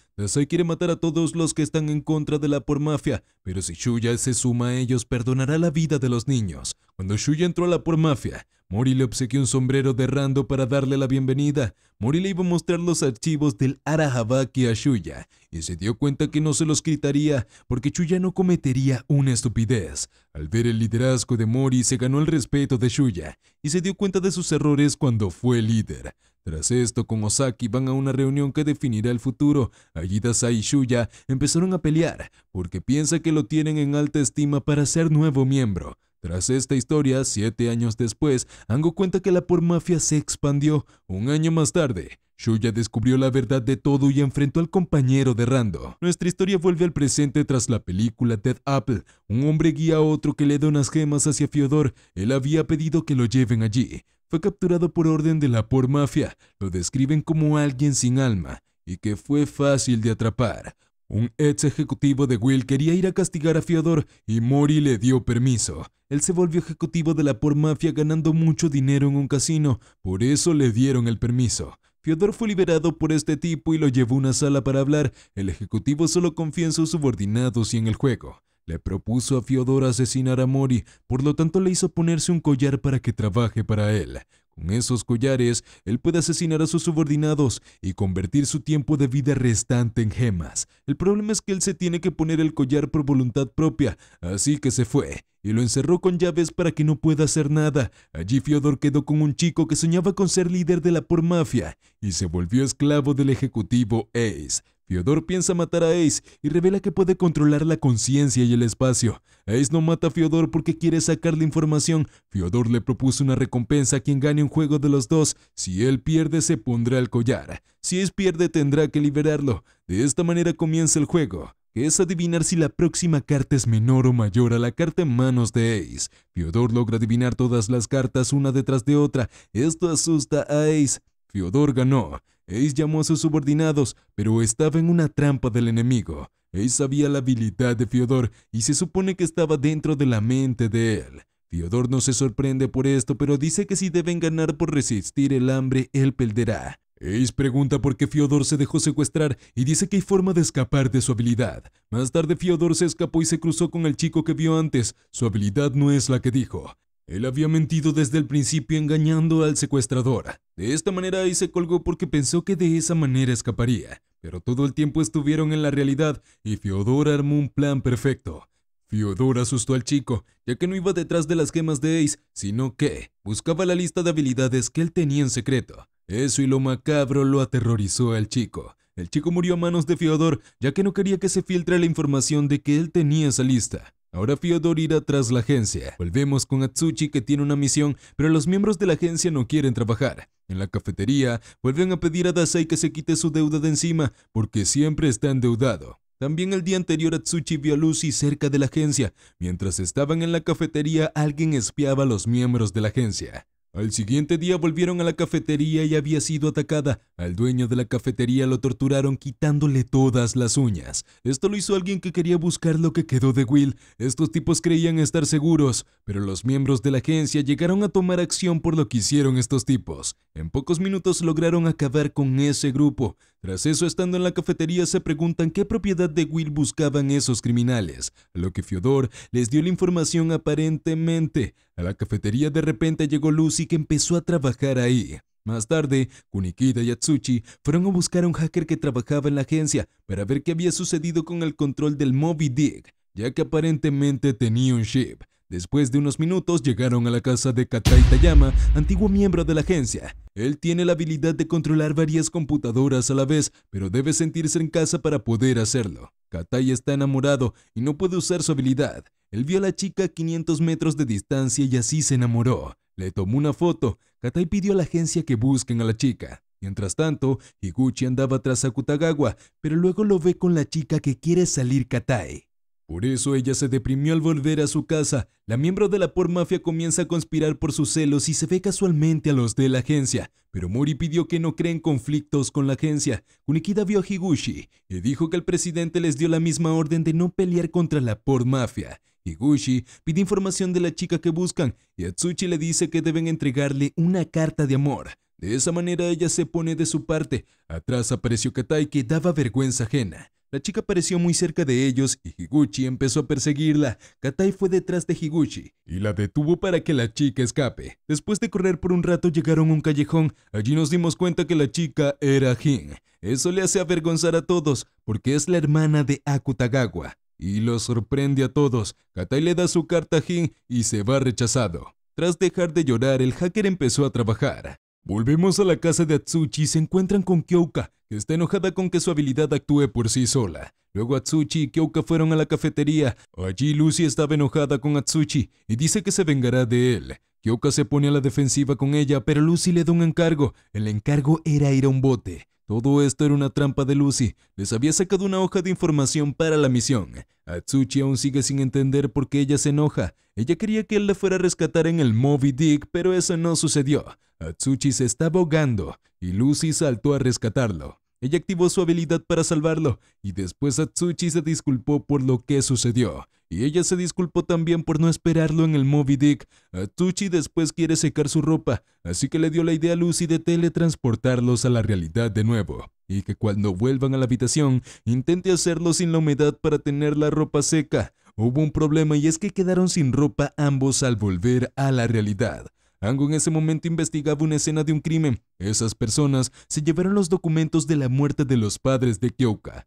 quiere matar a todos los que están en contra de la por mafia, pero si Shuya se suma a ellos, perdonará la vida de los niños. Cuando Shuya entró a la por mafia, Mori le obsequió un sombrero de Rando para darle la bienvenida. Mori le iba a mostrar los archivos del Arahabaki a Shuya y se dio cuenta que no se los quitaría porque Shuya no cometería una estupidez. Al ver el liderazgo de Mori se ganó el respeto de Shuya y se dio cuenta de sus errores cuando fue líder. Tras esto, con Osaki van a una reunión que definirá el futuro. Allí Dasai y Shuya empezaron a pelear porque piensa que lo tienen en alta estima para ser nuevo miembro. Tras esta historia, siete años después, Ango cuenta que la por mafia se expandió. Un año más tarde, Shuya descubrió la verdad de todo y enfrentó al compañero de Rando. Nuestra historia vuelve al presente tras la película Dead Apple. Un hombre guía a otro que le da unas gemas hacia Fiodor. Él había pedido que lo lleven allí. Fue capturado por orden de la por mafia. Lo describen como alguien sin alma y que fue fácil de atrapar. Un ex ejecutivo de Will quería ir a castigar a Fiodor y Mori le dio permiso. Él se volvió ejecutivo de la por mafia ganando mucho dinero en un casino, por eso le dieron el permiso. Fiodor fue liberado por este tipo y lo llevó a una sala para hablar. El ejecutivo solo confía en sus subordinados y en el juego. Le propuso a Fiodor asesinar a Mori, por lo tanto le hizo ponerse un collar para que trabaje para él. Con esos collares, él puede asesinar a sus subordinados y convertir su tiempo de vida restante en gemas. El problema es que él se tiene que poner el collar por voluntad propia, así que se fue y lo encerró con llaves para que no pueda hacer nada. Allí Fyodor quedó con un chico que soñaba con ser líder de la por mafia y se volvió esclavo del ejecutivo Ace. Fiodor piensa matar a Ace y revela que puede controlar la conciencia y el espacio. Ace no mata a Fiodor porque quiere sacar la información. Fiodor le propuso una recompensa a quien gane un juego de los dos. Si él pierde, se pondrá el collar. Si Ace pierde, tendrá que liberarlo. De esta manera comienza el juego es adivinar si la próxima carta es menor o mayor a la carta en manos de Ace. Fiodor logra adivinar todas las cartas una detrás de otra. Esto asusta a Ace. Fiodor ganó. Ace llamó a sus subordinados, pero estaba en una trampa del enemigo. Ace sabía la habilidad de Fiodor y se supone que estaba dentro de la mente de él. Fiodor no se sorprende por esto, pero dice que si deben ganar por resistir el hambre, él perderá. Ace pregunta por qué Fiodor se dejó secuestrar y dice que hay forma de escapar de su habilidad. Más tarde Fiodor se escapó y se cruzó con el chico que vio antes. Su habilidad no es la que dijo. Él había mentido desde el principio engañando al secuestrador. De esta manera ahí se colgó porque pensó que de esa manera escaparía, pero todo el tiempo estuvieron en la realidad y Fiodor armó un plan perfecto. Fiodor asustó al chico, ya que no iba detrás de las gemas de Ace, sino que buscaba la lista de habilidades que él tenía en secreto. Eso y lo macabro lo aterrorizó al chico. El chico murió a manos de Fiodor, ya que no quería que se filtre la información de que él tenía esa lista. Ahora Fyodor irá tras la agencia. Volvemos con Atsuchi que tiene una misión, pero los miembros de la agencia no quieren trabajar. En la cafetería, vuelven a pedir a Dasei que se quite su deuda de encima, porque siempre está endeudado. También el día anterior Atsuchi vio a Lucy cerca de la agencia. Mientras estaban en la cafetería, alguien espiaba a los miembros de la agencia. Al siguiente día volvieron a la cafetería y había sido atacada. Al dueño de la cafetería lo torturaron quitándole todas las uñas. Esto lo hizo alguien que quería buscar lo que quedó de Will. Estos tipos creían estar seguros, pero los miembros de la agencia llegaron a tomar acción por lo que hicieron estos tipos. En pocos minutos lograron acabar con ese grupo. Tras eso, estando en la cafetería, se preguntan qué propiedad de Will buscaban esos criminales, a lo que Fyodor les dio la información aparentemente. A la cafetería de repente llegó Lucy que empezó a trabajar ahí. Más tarde, Kunikida y Atsuchi fueron a buscar a un hacker que trabajaba en la agencia para ver qué había sucedido con el control del Moby Dick, ya que aparentemente tenía un chip. Después de unos minutos llegaron a la casa de Katai Tayama, antiguo miembro de la agencia. Él tiene la habilidad de controlar varias computadoras a la vez, pero debe sentirse en casa para poder hacerlo. Katai está enamorado y no puede usar su habilidad. Él vio a la chica a 500 metros de distancia y así se enamoró. Le tomó una foto. Katai pidió a la agencia que busquen a la chica. Mientras tanto, Higuchi andaba tras Akutagawa, pero luego lo ve con la chica que quiere salir Katai. Por eso ella se deprimió al volver a su casa. La miembro de la por mafia comienza a conspirar por sus celos y se ve casualmente a los de la agencia. Pero Mori pidió que no creen conflictos con la agencia. Kunikida vio a Higuchi y dijo que el presidente les dio la misma orden de no pelear contra la por mafia. Higuchi pide información de la chica que buscan y Atsuchi le dice que deben entregarle una carta de amor. De esa manera ella se pone de su parte. Atrás apareció Katai que daba vergüenza ajena. La chica apareció muy cerca de ellos y Higuchi empezó a perseguirla. Katai fue detrás de Higuchi y la detuvo para que la chica escape. Después de correr por un rato llegaron a un callejón. Allí nos dimos cuenta que la chica era Hin. Eso le hace avergonzar a todos porque es la hermana de Akutagawa. Y lo sorprende a todos. Katai le da su carta a Hin y se va rechazado. Tras dejar de llorar, el hacker empezó a trabajar. Volvemos a la casa de Atsuchi y se encuentran con Kyoka, que está enojada con que su habilidad actúe por sí sola. Luego Atsuchi y Kyoka fueron a la cafetería. Allí Lucy estaba enojada con Atsuchi y dice que se vengará de él. Kyoka se pone a la defensiva con ella, pero Lucy le da un encargo. El encargo era ir a un bote. Todo esto era una trampa de Lucy. Les había sacado una hoja de información para la misión. Atsuchi aún sigue sin entender por qué ella se enoja. Ella quería que él la fuera a rescatar en el Moby Dick, pero eso no sucedió. Atsuchi se está ahogando y Lucy saltó a rescatarlo. Ella activó su habilidad para salvarlo y después Atsuchi se disculpó por lo que sucedió. Y ella se disculpó también por no esperarlo en el Moby Dick. Atsuchi después quiere secar su ropa, así que le dio la idea a Lucy de teletransportarlos a la realidad de nuevo. Y que cuando vuelvan a la habitación, intente hacerlo sin la humedad para tener la ropa seca. Hubo un problema y es que quedaron sin ropa ambos al volver a la realidad. Ango en ese momento investigaba una escena de un crimen. Esas personas se llevaron los documentos de la muerte de los padres de Kyoka.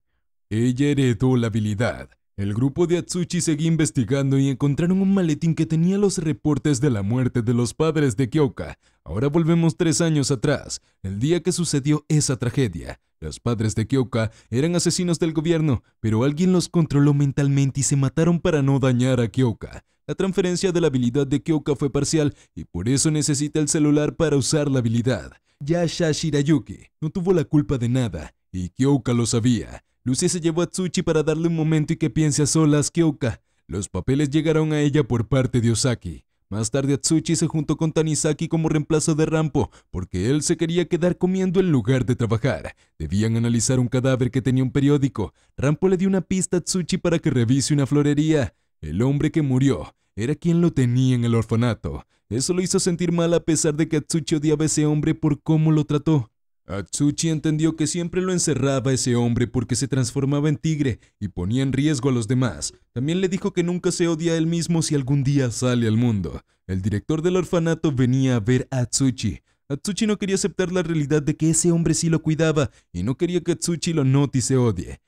Ella heredó la habilidad. El grupo de Atsuchi seguía investigando y encontraron un maletín que tenía los reportes de la muerte de los padres de Kyoka. Ahora volvemos tres años atrás, el día que sucedió esa tragedia. Los padres de Kyoka eran asesinos del gobierno, pero alguien los controló mentalmente y se mataron para no dañar a Kyoka. La transferencia de la habilidad de Kyoka fue parcial y por eso necesita el celular para usar la habilidad. Yasha Shirayuki no tuvo la culpa de nada y Kyoka lo sabía. Lucy se llevó a Tsuchi para darle un momento y que piense a solas Kyoka. Los papeles llegaron a ella por parte de Osaki. Más tarde Atsuchi se juntó con Tanizaki como reemplazo de Rampo, porque él se quería quedar comiendo en lugar de trabajar. Debían analizar un cadáver que tenía un periódico. Rampo le dio una pista a Atsuchi para que revise una florería. El hombre que murió era quien lo tenía en el orfanato. Eso lo hizo sentir mal a pesar de que Atsuchi odiaba a ese hombre por cómo lo trató. Atsuchi entendió que siempre lo encerraba ese hombre porque se transformaba en tigre y ponía en riesgo a los demás. También le dijo que nunca se odia a él mismo si algún día sale al mundo. El director del orfanato venía a ver a Atsuchi. Atsuchi no quería aceptar la realidad de que ese hombre sí lo cuidaba y no quería que Atsuchi lo note y se odie.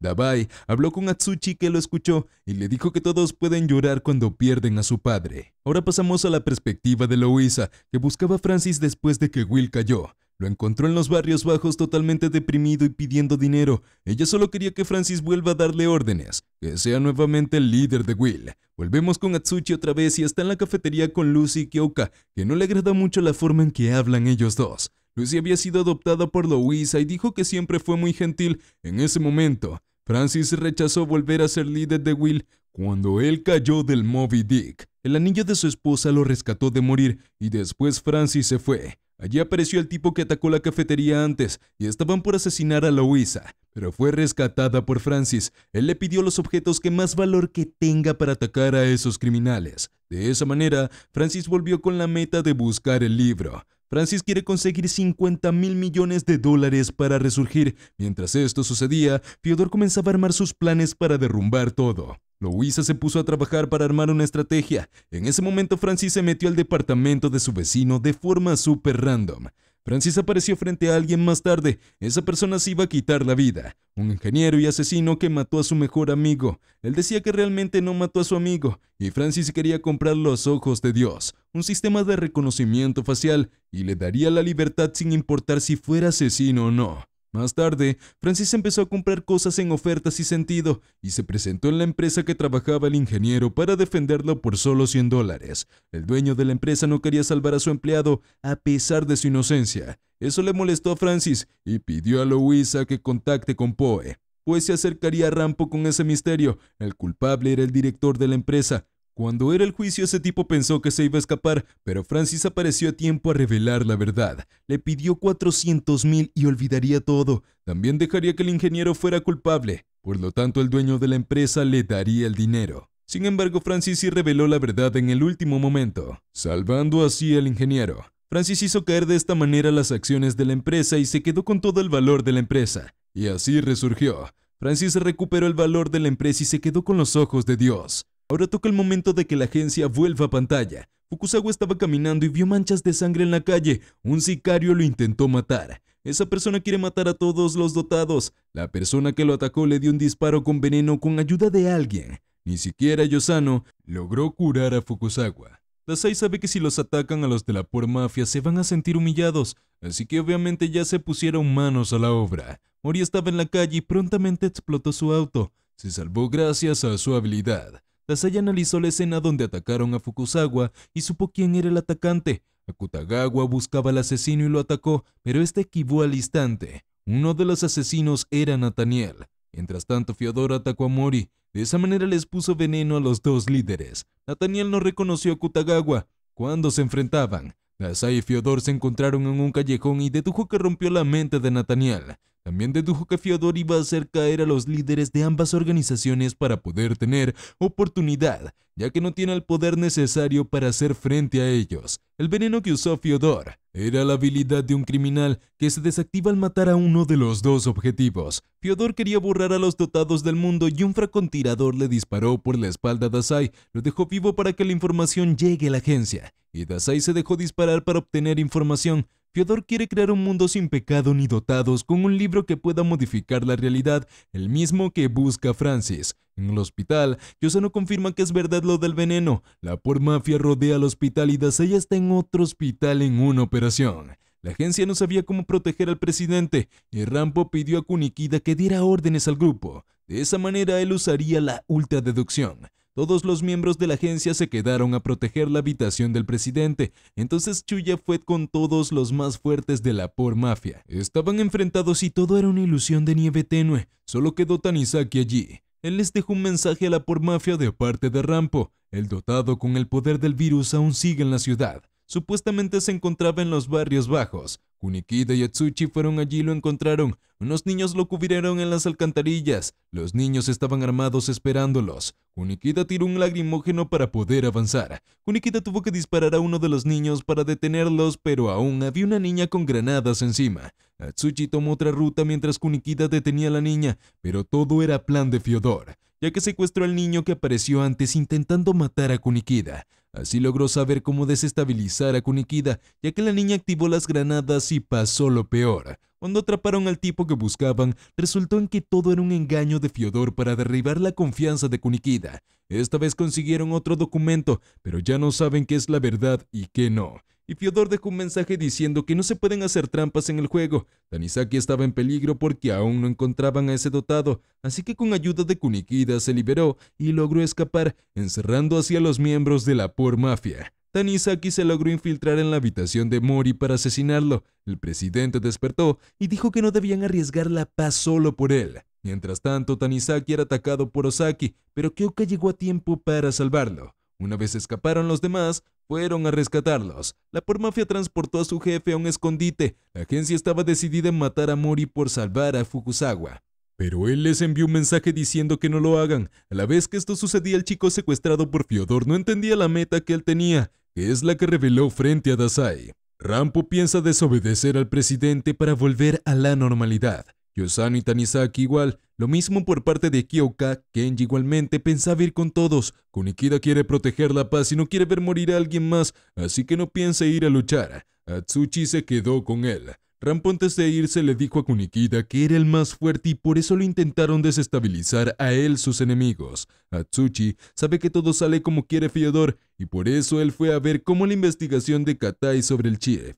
Dabai habló con Atsuchi que lo escuchó y le dijo que todos pueden llorar cuando pierden a su padre. Ahora pasamos a la perspectiva de Louisa, que buscaba a Francis después de que Will cayó. Lo encontró en los barrios bajos totalmente deprimido y pidiendo dinero. Ella solo quería que Francis vuelva a darle órdenes, que sea nuevamente el líder de Will. Volvemos con Atsuchi otra vez y está en la cafetería con Lucy y Kyoka, que no le agrada mucho la forma en que hablan ellos dos. Lucy había sido adoptada por Louisa y dijo que siempre fue muy gentil en ese momento. Francis rechazó volver a ser líder de Will cuando él cayó del Moby Dick. El anillo de su esposa lo rescató de morir y después Francis se fue. Allí apareció el tipo que atacó la cafetería antes y estaban por asesinar a Louisa, pero fue rescatada por Francis. Él le pidió los objetos que más valor que tenga para atacar a esos criminales. De esa manera, Francis volvió con la meta de buscar el libro. Francis quiere conseguir 50 mil millones de dólares para resurgir. Mientras esto sucedía, Fiodor comenzaba a armar sus planes para derrumbar todo. Louisa se puso a trabajar para armar una estrategia. En ese momento Francis se metió al departamento de su vecino de forma súper random. Francis apareció frente a alguien más tarde. Esa persona se iba a quitar la vida. Un ingeniero y asesino que mató a su mejor amigo. Él decía que realmente no mató a su amigo, y Francis quería comprar los ojos de Dios, un sistema de reconocimiento facial, y le daría la libertad sin importar si fuera asesino o no. Más tarde, Francis empezó a comprar cosas en ofertas y sentido, y se presentó en la empresa que trabajaba el ingeniero para defenderlo por solo 100 dólares. El dueño de la empresa no quería salvar a su empleado, a pesar de su inocencia. Eso le molestó a Francis, y pidió a Louisa que contacte con Poe, pues se acercaría a Rampo con ese misterio. El culpable era el director de la empresa, cuando era el juicio, ese tipo pensó que se iba a escapar, pero Francis apareció a tiempo a revelar la verdad. Le pidió 400 mil y olvidaría todo. También dejaría que el ingeniero fuera culpable. Por lo tanto, el dueño de la empresa le daría el dinero. Sin embargo, Francis sí reveló la verdad en el último momento, salvando así al ingeniero. Francis hizo caer de esta manera las acciones de la empresa y se quedó con todo el valor de la empresa. Y así resurgió. Francis recuperó el valor de la empresa y se quedó con los ojos de Dios. Ahora toca el momento de que la agencia vuelva a pantalla. Fukusawa estaba caminando y vio manchas de sangre en la calle. Un sicario lo intentó matar. Esa persona quiere matar a todos los dotados. La persona que lo atacó le dio un disparo con veneno con ayuda de alguien. Ni siquiera Yosano logró curar a Fukusawa. Dasai sabe que si los atacan a los de la por mafia se van a sentir humillados, así que obviamente ya se pusieron manos a la obra. Mori estaba en la calle y prontamente explotó su auto. Se salvó gracias a su habilidad. Dasai analizó la escena donde atacaron a Fukuzawa y supo quién era el atacante. Akutagawa buscaba al asesino y lo atacó, pero este esquivó al instante. Uno de los asesinos era Nathaniel. Mientras tanto, Fiodor atacó a Mori. De esa manera les puso veneno a los dos líderes. Nathaniel no reconoció a Akutagawa cuando se enfrentaban. Dasai y Fiodor se encontraron en un callejón y dedujo que rompió la mente de Nathaniel. También dedujo que Fiodor iba a hacer caer a los líderes de ambas organizaciones para poder tener oportunidad, ya que no tiene el poder necesario para hacer frente a ellos. El veneno que usó Fiodor era la habilidad de un criminal que se desactiva al matar a uno de los dos objetivos. Fiodor quería borrar a los dotados del mundo y un fracontirador le disparó por la espalda a Dasai, lo dejó vivo para que la información llegue a la agencia, y Dasai se dejó disparar para obtener información, Fyodor quiere crear un mundo sin pecado ni dotados con un libro que pueda modificar la realidad, el mismo que busca Francis. En el hospital, Yosano confirma que es verdad lo del veneno. La por mafia rodea al hospital y Dasei está en otro hospital en una operación. La agencia no sabía cómo proteger al presidente y Rampo pidió a Kunikida que diera órdenes al grupo. De esa manera él usaría la ultradeducción todos los miembros de la agencia se quedaron a proteger la habitación del presidente, entonces Chuya fue con todos los más fuertes de la por mafia. Estaban enfrentados y todo era una ilusión de nieve tenue, solo quedó Tanizaki allí. Él les dejó un mensaje a la por mafia de parte de Rampo, el dotado con el poder del virus aún sigue en la ciudad, Supuestamente se encontraba en los barrios bajos. Kunikida y Atsuchi fueron allí y lo encontraron. Unos niños lo cubrieron en las alcantarillas. Los niños estaban armados esperándolos. Kunikida tiró un lagrimógeno para poder avanzar. Kunikida tuvo que disparar a uno de los niños para detenerlos, pero aún había una niña con granadas encima. Atsuchi tomó otra ruta mientras Kunikida detenía a la niña, pero todo era plan de Fiodor ya que secuestró al niño que apareció antes intentando matar a Kunikida. Así logró saber cómo desestabilizar a Kunikida, ya que la niña activó las granadas y pasó lo peor. Cuando atraparon al tipo que buscaban, resultó en que todo era un engaño de Fiodor para derribar la confianza de Kunikida. Esta vez consiguieron otro documento, pero ya no saben qué es la verdad y qué no y Fiodor dejó un mensaje diciendo que no se pueden hacer trampas en el juego. Tanizaki estaba en peligro porque aún no encontraban a ese dotado, así que con ayuda de Kunikida se liberó y logró escapar, encerrando así a los miembros de la Por Mafia. Tanizaki se logró infiltrar en la habitación de Mori para asesinarlo. El presidente despertó y dijo que no debían arriesgar la paz solo por él. Mientras tanto, Tanizaki era atacado por Osaki, pero Kyoka llegó a tiempo para salvarlo. Una vez escaparon los demás, fueron a rescatarlos. La por mafia transportó a su jefe a un escondite. La agencia estaba decidida en matar a Mori por salvar a Fukusawa. Pero él les envió un mensaje diciendo que no lo hagan. A la vez que esto sucedía, el chico secuestrado por Fiodor no entendía la meta que él tenía, que es la que reveló frente a Dasai. Rampo piensa desobedecer al presidente para volver a la normalidad. Yosano y Tanizaki igual, lo mismo por parte de Kyoka, Kenji igualmente pensaba ir con todos. Kunikida quiere proteger la paz y no quiere ver morir a alguien más, así que no piensa ir a luchar. Atsuchi se quedó con él. Rampo antes de irse le dijo a Kunikida que era el más fuerte y por eso lo intentaron desestabilizar a él sus enemigos. Atsuchi sabe que todo sale como quiere Fyodor y por eso él fue a ver cómo la investigación de Katai sobre el chief.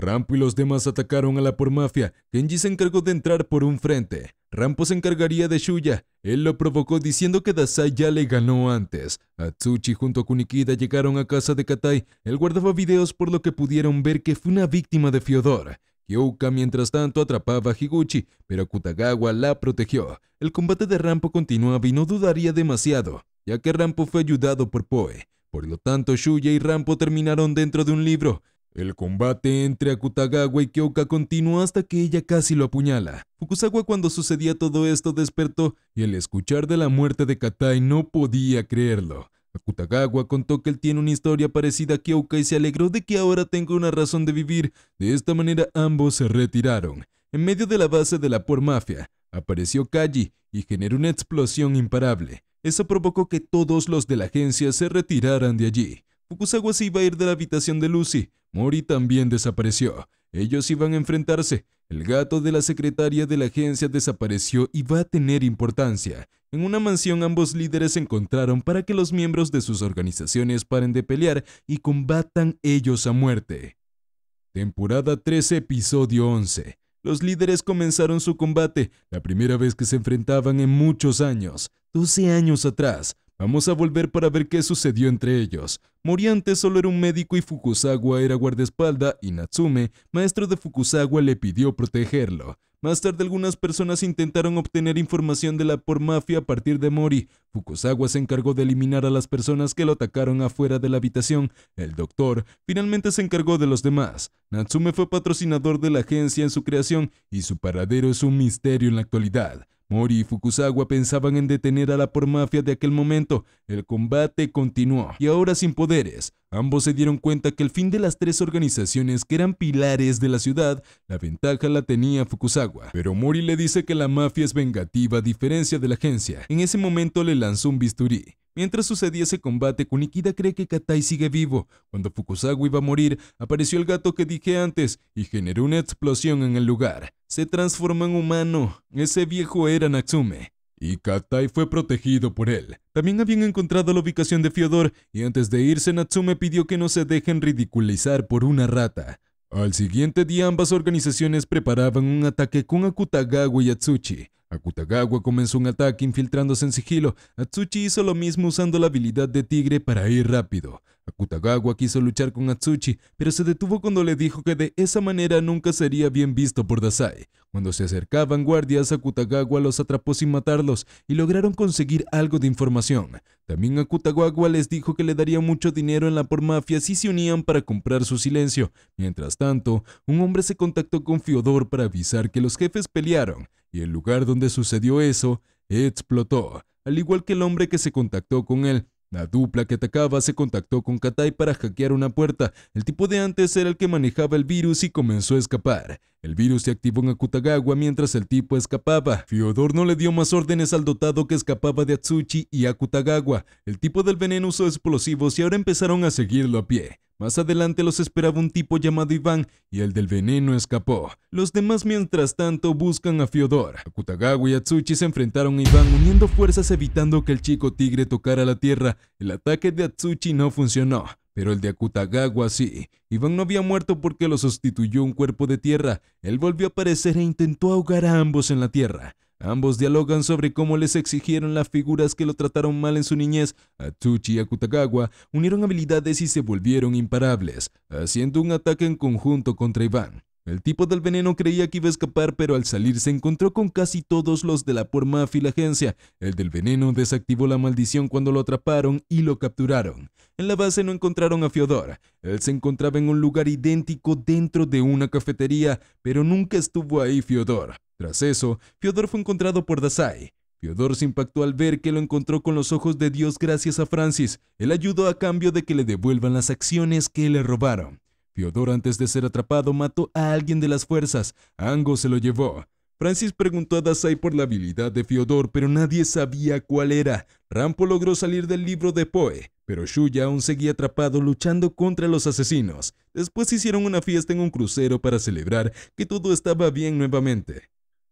Rampo y los demás atacaron a la por mafia. Kenji se encargó de entrar por un frente. Rampo se encargaría de Shuya. Él lo provocó diciendo que Dasai ya le ganó antes. Atsuchi junto a Kunikida llegaron a casa de Katai. Él guardaba videos por lo que pudieron ver que fue una víctima de Fyodor. Kyouka mientras tanto atrapaba a Higuchi, pero Kutagawa la protegió. El combate de Rampo continuaba y no dudaría demasiado, ya que Rampo fue ayudado por Poe. Por lo tanto, Shuya y Rampo terminaron dentro de un libro. El combate entre Akutagawa y Kyoka continuó hasta que ella casi lo apuñala. Fukusawa cuando sucedía todo esto despertó y al escuchar de la muerte de Katai no podía creerlo. Akutagawa contó que él tiene una historia parecida a Kyoka y se alegró de que ahora tenga una razón de vivir. De esta manera ambos se retiraron. En medio de la base de la por mafia, apareció Kaji y generó una explosión imparable. Eso provocó que todos los de la agencia se retiraran de allí. Fukusawa se iba a ir de la habitación de Lucy, Mori también desapareció. Ellos iban a enfrentarse. El gato de la secretaria de la agencia desapareció y va a tener importancia. En una mansión ambos líderes se encontraron para que los miembros de sus organizaciones paren de pelear y combatan ellos a muerte. Temporada 13, episodio 11. Los líderes comenzaron su combate, la primera vez que se enfrentaban en muchos años, 12 años atrás. Vamos a volver para ver qué sucedió entre ellos. Moriante solo era un médico y Fukusawa era guardaespalda y Natsume, maestro de Fukusawa, le pidió protegerlo. Más tarde algunas personas intentaron obtener información de la por mafia a partir de Mori. Fukusawa se encargó de eliminar a las personas que lo atacaron afuera de la habitación. El doctor finalmente se encargó de los demás. Natsume fue patrocinador de la agencia en su creación y su paradero es un misterio en la actualidad. Mori y Fukusawa pensaban en detener a la por mafia de aquel momento. El combate continuó, y ahora sin poderes. Ambos se dieron cuenta que el fin de las tres organizaciones que eran pilares de la ciudad, la ventaja la tenía Fukusawa. Pero Mori le dice que la mafia es vengativa a diferencia de la agencia. En ese momento le lanzó un bisturí. Mientras sucedía ese combate, Kunikida cree que Katai sigue vivo. Cuando Fukusawa iba a morir, apareció el gato que dije antes y generó una explosión en el lugar. Se transforma en humano. Ese viejo era Natsume. Y Katai fue protegido por él. También habían encontrado la ubicación de Fiodor y antes de irse Natsume pidió que no se dejen ridiculizar por una rata. Al siguiente día ambas organizaciones preparaban un ataque con Akutagawa y Atsuchi. Akutagawa comenzó un ataque infiltrándose en sigilo. Atsuchi hizo lo mismo usando la habilidad de tigre para ir rápido. Akutagawa quiso luchar con Atsuchi, pero se detuvo cuando le dijo que de esa manera nunca sería bien visto por Dasai. Cuando se acercaban guardias, Akutagawa los atrapó sin matarlos y lograron conseguir algo de información. También Akutagawa les dijo que le daría mucho dinero en la por mafia si se unían para comprar su silencio. Mientras tanto, un hombre se contactó con Fiodor para avisar que los jefes pelearon, y el lugar donde sucedió eso explotó, al igual que el hombre que se contactó con él la dupla que atacaba se contactó con Katai para hackear una puerta. El tipo de antes era el que manejaba el virus y comenzó a escapar. El virus se activó en Akutagawa mientras el tipo escapaba. Fyodor no le dio más órdenes al dotado que escapaba de Atsuchi y Akutagawa. El tipo del veneno usó explosivos y ahora empezaron a seguirlo a pie. Más adelante los esperaba un tipo llamado Iván y el del veneno escapó. Los demás mientras tanto buscan a Fiodor. Akutagawa y Atsuchi se enfrentaron a Iván uniendo fuerzas evitando que el chico tigre tocara la tierra. El ataque de Atsuchi no funcionó, pero el de Akutagawa sí. Iván no había muerto porque lo sustituyó un cuerpo de tierra. Él volvió a aparecer e intentó ahogar a ambos en la tierra. Ambos dialogan sobre cómo les exigieron las figuras que lo trataron mal en su niñez. Atsuchi y a Kutagawa unieron habilidades y se volvieron imparables, haciendo un ataque en conjunto contra Iván. El tipo del veneno creía que iba a escapar, pero al salir se encontró con casi todos los de la por agencia. El del veneno desactivó la maldición cuando lo atraparon y lo capturaron. En la base no encontraron a Fiodor. Él se encontraba en un lugar idéntico dentro de una cafetería, pero nunca estuvo ahí Fiodor. Tras eso, Fiodor fue encontrado por Dasai. Fiodor se impactó al ver que lo encontró con los ojos de Dios gracias a Francis. Él ayudó a cambio de que le devuelvan las acciones que le robaron. Fiodor, antes de ser atrapado, mató a alguien de las fuerzas. Ango se lo llevó. Francis preguntó a Dasai por la habilidad de Fiodor, pero nadie sabía cuál era. Rampo logró salir del libro de Poe, pero Shuya aún seguía atrapado luchando contra los asesinos. Después hicieron una fiesta en un crucero para celebrar que todo estaba bien nuevamente.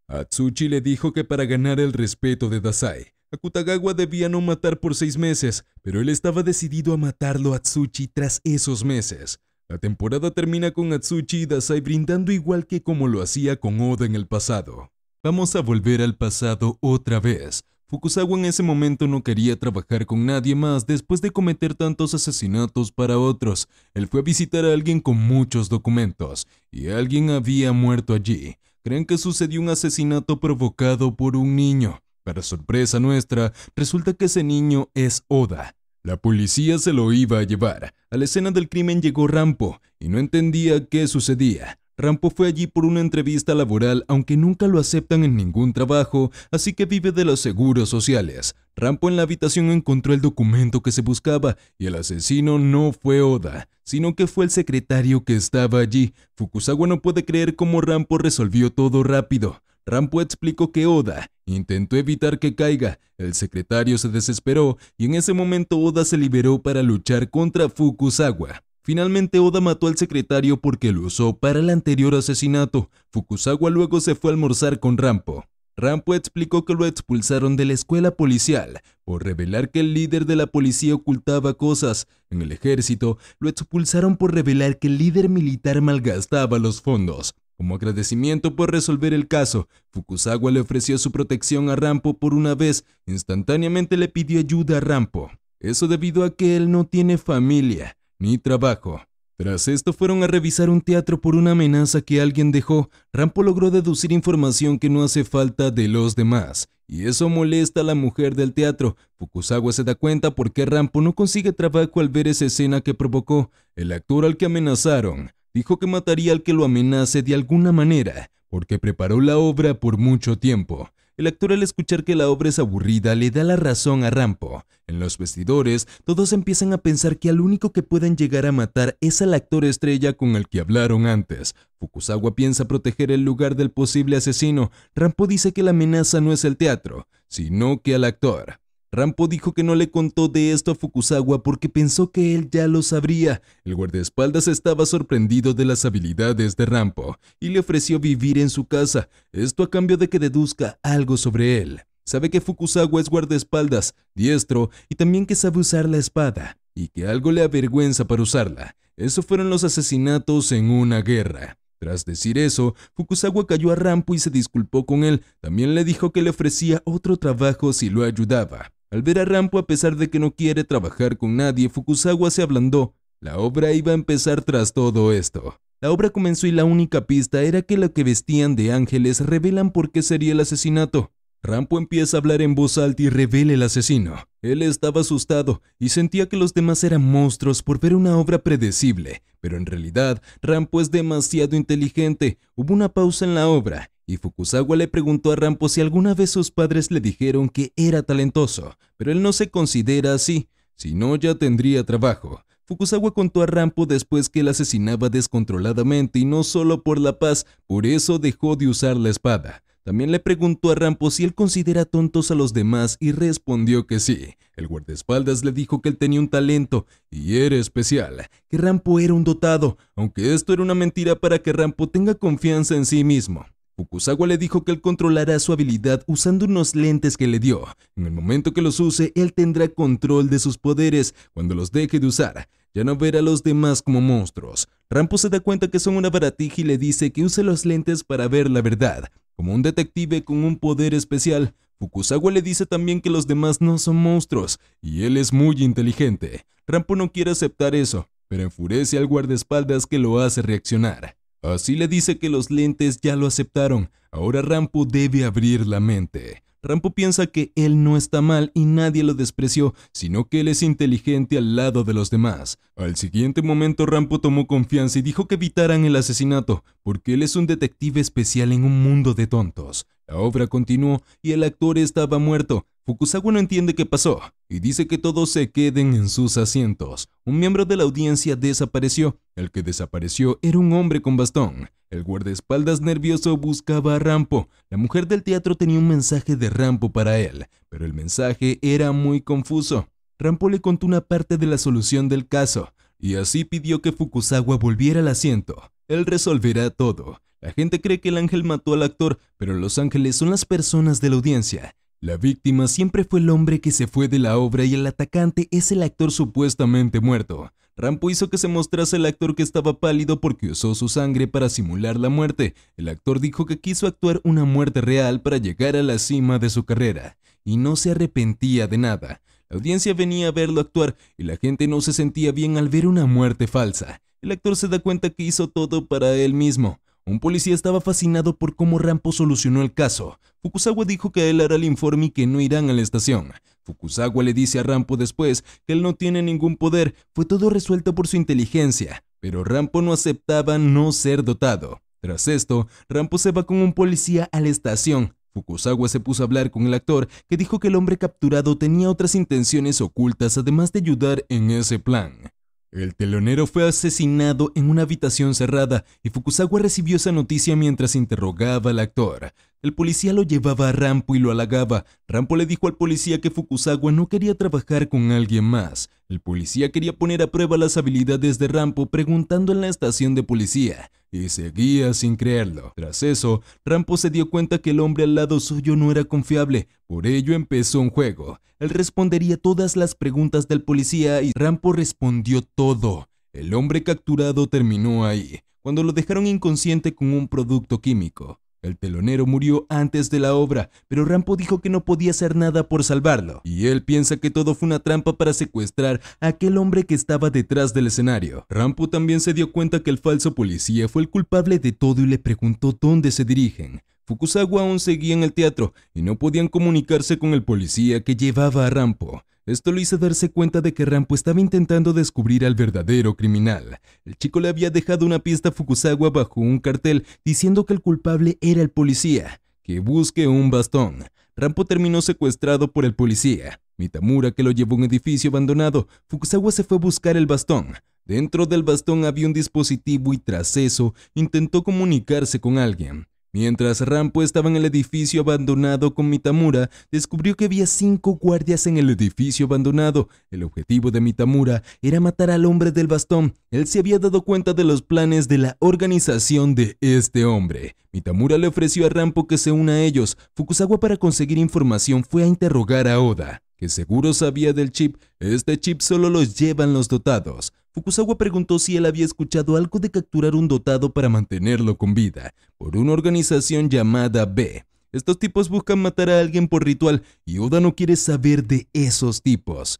Atsuchi le dijo que para ganar el respeto de Dasai, Akutagawa debía no matar por seis meses, pero él estaba decidido a matarlo a Atsuchi tras esos meses. La temporada termina con Atsuchi y brindando igual que como lo hacía con Oda en el pasado. Vamos a volver al pasado otra vez. Fukusawa en ese momento no quería trabajar con nadie más después de cometer tantos asesinatos para otros. Él fue a visitar a alguien con muchos documentos, y alguien había muerto allí. Creen que sucedió un asesinato provocado por un niño. Para sorpresa nuestra, resulta que ese niño es Oda, la policía se lo iba a llevar. A la escena del crimen llegó Rampo y no entendía qué sucedía. Rampo fue allí por una entrevista laboral, aunque nunca lo aceptan en ningún trabajo, así que vive de los seguros sociales. Rampo en la habitación encontró el documento que se buscaba, y el asesino no fue Oda, sino que fue el secretario que estaba allí. Fukusawa no puede creer cómo Rampo resolvió todo rápido. Rampo explicó que Oda intentó evitar que caiga, el secretario se desesperó y en ese momento Oda se liberó para luchar contra Fukusawa. Finalmente Oda mató al secretario porque lo usó para el anterior asesinato. Fukusawa luego se fue a almorzar con Rampo. Rampo explicó que lo expulsaron de la escuela policial por revelar que el líder de la policía ocultaba cosas. En el ejército, lo expulsaron por revelar que el líder militar malgastaba los fondos. Como agradecimiento por resolver el caso, Fukusawa le ofreció su protección a Rampo por una vez, instantáneamente le pidió ayuda a Rampo. Eso debido a que él no tiene familia ni trabajo. Tras esto fueron a revisar un teatro por una amenaza que alguien dejó. Rampo logró deducir información que no hace falta de los demás, y eso molesta a la mujer del teatro. Fukusawa se da cuenta por qué Rampo no consigue trabajo al ver esa escena que provocó. El actor al que amenazaron Dijo que mataría al que lo amenace de alguna manera, porque preparó la obra por mucho tiempo. El actor al escuchar que la obra es aburrida le da la razón a Rampo. En los vestidores, todos empiezan a pensar que al único que pueden llegar a matar es al actor estrella con el que hablaron antes. Fukusawa piensa proteger el lugar del posible asesino. Rampo dice que la amenaza no es el teatro, sino que al actor. Rampo dijo que no le contó de esto a Fukusawa porque pensó que él ya lo sabría. El guardaespaldas estaba sorprendido de las habilidades de Rampo y le ofreció vivir en su casa, esto a cambio de que deduzca algo sobre él. Sabe que Fukusawa es guardaespaldas, diestro y también que sabe usar la espada, y que algo le avergüenza para usarla. Eso fueron los asesinatos en una guerra. Tras decir eso, Fukusawa cayó a Rampo y se disculpó con él. También le dijo que le ofrecía otro trabajo si lo ayudaba. Al ver a Rampo, a pesar de que no quiere trabajar con nadie, Fukusawa se ablandó. La obra iba a empezar tras todo esto. La obra comenzó y la única pista era que lo que vestían de ángeles revelan por qué sería el asesinato. Rampo empieza a hablar en voz alta y revela el asesino. Él estaba asustado y sentía que los demás eran monstruos por ver una obra predecible, pero en realidad Rampo es demasiado inteligente. Hubo una pausa en la obra y Fukusawa le preguntó a Rampo si alguna vez sus padres le dijeron que era talentoso, pero él no se considera así, si no ya tendría trabajo. Fukusawa contó a Rampo después que él asesinaba descontroladamente y no solo por la paz, por eso dejó de usar la espada. También le preguntó a Rampo si él considera tontos a los demás y respondió que sí. El guardaespaldas le dijo que él tenía un talento y era especial, que Rampo era un dotado, aunque esto era una mentira para que Rampo tenga confianza en sí mismo. Fukusawa le dijo que él controlará su habilidad usando unos lentes que le dio. En el momento que los use, él tendrá control de sus poderes. Cuando los deje de usar, ya no verá a los demás como monstruos. Rampo se da cuenta que son una baratija y le dice que use los lentes para ver la verdad. Como un detective con un poder especial, Fukusawa le dice también que los demás no son monstruos y él es muy inteligente. Rampo no quiere aceptar eso, pero enfurece al guardaespaldas que lo hace reaccionar. Así le dice que los lentes ya lo aceptaron, ahora Rampo debe abrir la mente. Rampo piensa que él no está mal y nadie lo despreció, sino que él es inteligente al lado de los demás. Al siguiente momento Rampo tomó confianza y dijo que evitaran el asesinato, porque él es un detective especial en un mundo de tontos. La obra continuó y el actor estaba muerto. Fukusawa no entiende qué pasó y dice que todos se queden en sus asientos. Un miembro de la audiencia desapareció. El que desapareció era un hombre con bastón. El guardaespaldas nervioso buscaba a Rampo. La mujer del teatro tenía un mensaje de Rampo para él, pero el mensaje era muy confuso. Rampo le contó una parte de la solución del caso, y así pidió que Fukusawa volviera al asiento. Él resolverá todo. La gente cree que el ángel mató al actor, pero los ángeles son las personas de la audiencia. La víctima siempre fue el hombre que se fue de la obra y el atacante es el actor supuestamente muerto. Rampo hizo que se mostrase el actor que estaba pálido porque usó su sangre para simular la muerte. El actor dijo que quiso actuar una muerte real para llegar a la cima de su carrera, y no se arrepentía de nada. La audiencia venía a verlo actuar y la gente no se sentía bien al ver una muerte falsa. El actor se da cuenta que hizo todo para él mismo. Un policía estaba fascinado por cómo Rampo solucionó el caso. Fukusawa dijo que él hará el informe y que no irán a la estación. Fukusawa le dice a Rampo después que él no tiene ningún poder, fue todo resuelto por su inteligencia, pero Rampo no aceptaba no ser dotado. Tras esto, Rampo se va con un policía a la estación. Fukusawa se puso a hablar con el actor, que dijo que el hombre capturado tenía otras intenciones ocultas además de ayudar en ese plan. El telonero fue asesinado en una habitación cerrada y Fukusawa recibió esa noticia mientras interrogaba al actor. El policía lo llevaba a Rampo y lo halagaba. Rampo le dijo al policía que Fukusawa no quería trabajar con alguien más. El policía quería poner a prueba las habilidades de Rampo preguntando en la estación de policía, y seguía sin creerlo. Tras eso, Rampo se dio cuenta que el hombre al lado suyo no era confiable, por ello empezó un juego. Él respondería todas las preguntas del policía y Rampo respondió todo. El hombre capturado terminó ahí, cuando lo dejaron inconsciente con un producto químico. El telonero murió antes de la obra, pero Rampo dijo que no podía hacer nada por salvarlo, y él piensa que todo fue una trampa para secuestrar a aquel hombre que estaba detrás del escenario. Rampo también se dio cuenta que el falso policía fue el culpable de todo y le preguntó dónde se dirigen. Fukusawa aún seguía en el teatro y no podían comunicarse con el policía que llevaba a Rampo. Esto lo hizo darse cuenta de que Rampo estaba intentando descubrir al verdadero criminal. El chico le había dejado una pista a Fukusawa bajo un cartel diciendo que el culpable era el policía, que busque un bastón. Rampo terminó secuestrado por el policía. Mitamura, que lo llevó a un edificio abandonado, Fukusawa se fue a buscar el bastón. Dentro del bastón había un dispositivo y tras eso intentó comunicarse con alguien. Mientras Rampo estaba en el edificio abandonado con Mitamura, descubrió que había cinco guardias en el edificio abandonado. El objetivo de Mitamura era matar al hombre del bastón. Él se había dado cuenta de los planes de la organización de este hombre. Mitamura le ofreció a Rampo que se una a ellos. Fukusawa para conseguir información fue a interrogar a Oda que seguro sabía del chip. Este chip solo los llevan los dotados. Fukusawa preguntó si él había escuchado algo de capturar un dotado para mantenerlo con vida, por una organización llamada B. Estos tipos buscan matar a alguien por ritual y Oda no quiere saber de esos tipos.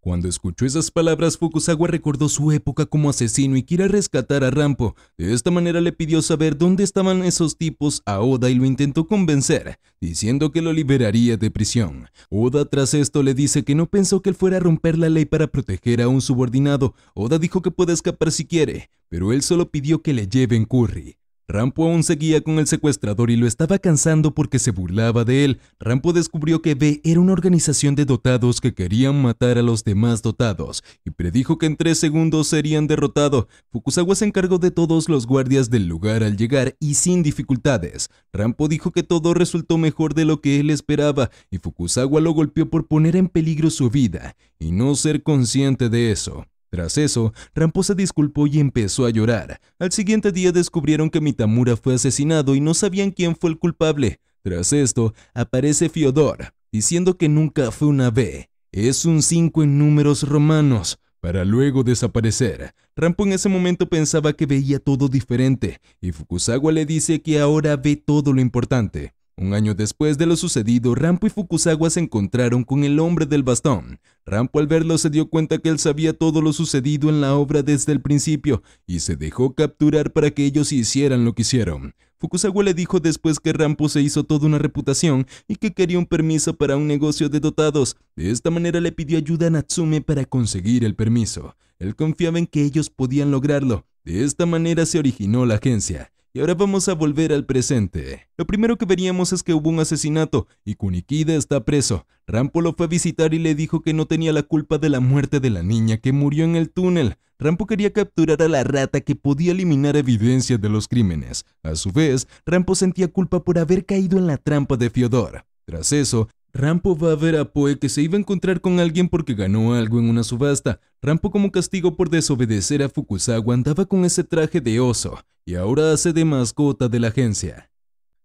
Cuando escuchó esas palabras, Fukusawa recordó su época como asesino y quiere rescatar a Rampo. De esta manera le pidió saber dónde estaban esos tipos a Oda y lo intentó convencer, diciendo que lo liberaría de prisión. Oda tras esto le dice que no pensó que él fuera a romper la ley para proteger a un subordinado. Oda dijo que puede escapar si quiere, pero él solo pidió que le lleven Curry. Rampo aún seguía con el secuestrador y lo estaba cansando porque se burlaba de él. Rampo descubrió que B era una organización de dotados que querían matar a los demás dotados y predijo que en tres segundos serían derrotados. Fukusawa se encargó de todos los guardias del lugar al llegar y sin dificultades. Rampo dijo que todo resultó mejor de lo que él esperaba y Fukusawa lo golpeó por poner en peligro su vida y no ser consciente de eso. Tras eso, Rampo se disculpó y empezó a llorar. Al siguiente día descubrieron que Mitamura fue asesinado y no sabían quién fue el culpable. Tras esto, aparece Fiodor, diciendo que nunca fue una B. Es un 5 en números romanos, para luego desaparecer. Rampo en ese momento pensaba que veía todo diferente, y Fukusawa le dice que ahora ve todo lo importante. Un año después de lo sucedido, Rampo y Fukusawa se encontraron con el hombre del bastón. Rampo al verlo se dio cuenta que él sabía todo lo sucedido en la obra desde el principio y se dejó capturar para que ellos hicieran lo que hicieron. Fukusawa le dijo después que Rampo se hizo toda una reputación y que quería un permiso para un negocio de dotados. De esta manera le pidió ayuda a Natsume para conseguir el permiso. Él confiaba en que ellos podían lograrlo. De esta manera se originó la agencia ahora vamos a volver al presente. Lo primero que veríamos es que hubo un asesinato y Kunikida está preso. Rampo lo fue a visitar y le dijo que no tenía la culpa de la muerte de la niña que murió en el túnel. Rampo quería capturar a la rata que podía eliminar evidencia de los crímenes. A su vez, Rampo sentía culpa por haber caído en la trampa de Fiodor. Tras eso, Rampo va a ver a Poe que se iba a encontrar con alguien porque ganó algo en una subasta. Rampo como castigo por desobedecer a Fukusawa andaba con ese traje de oso y ahora hace de mascota de la agencia.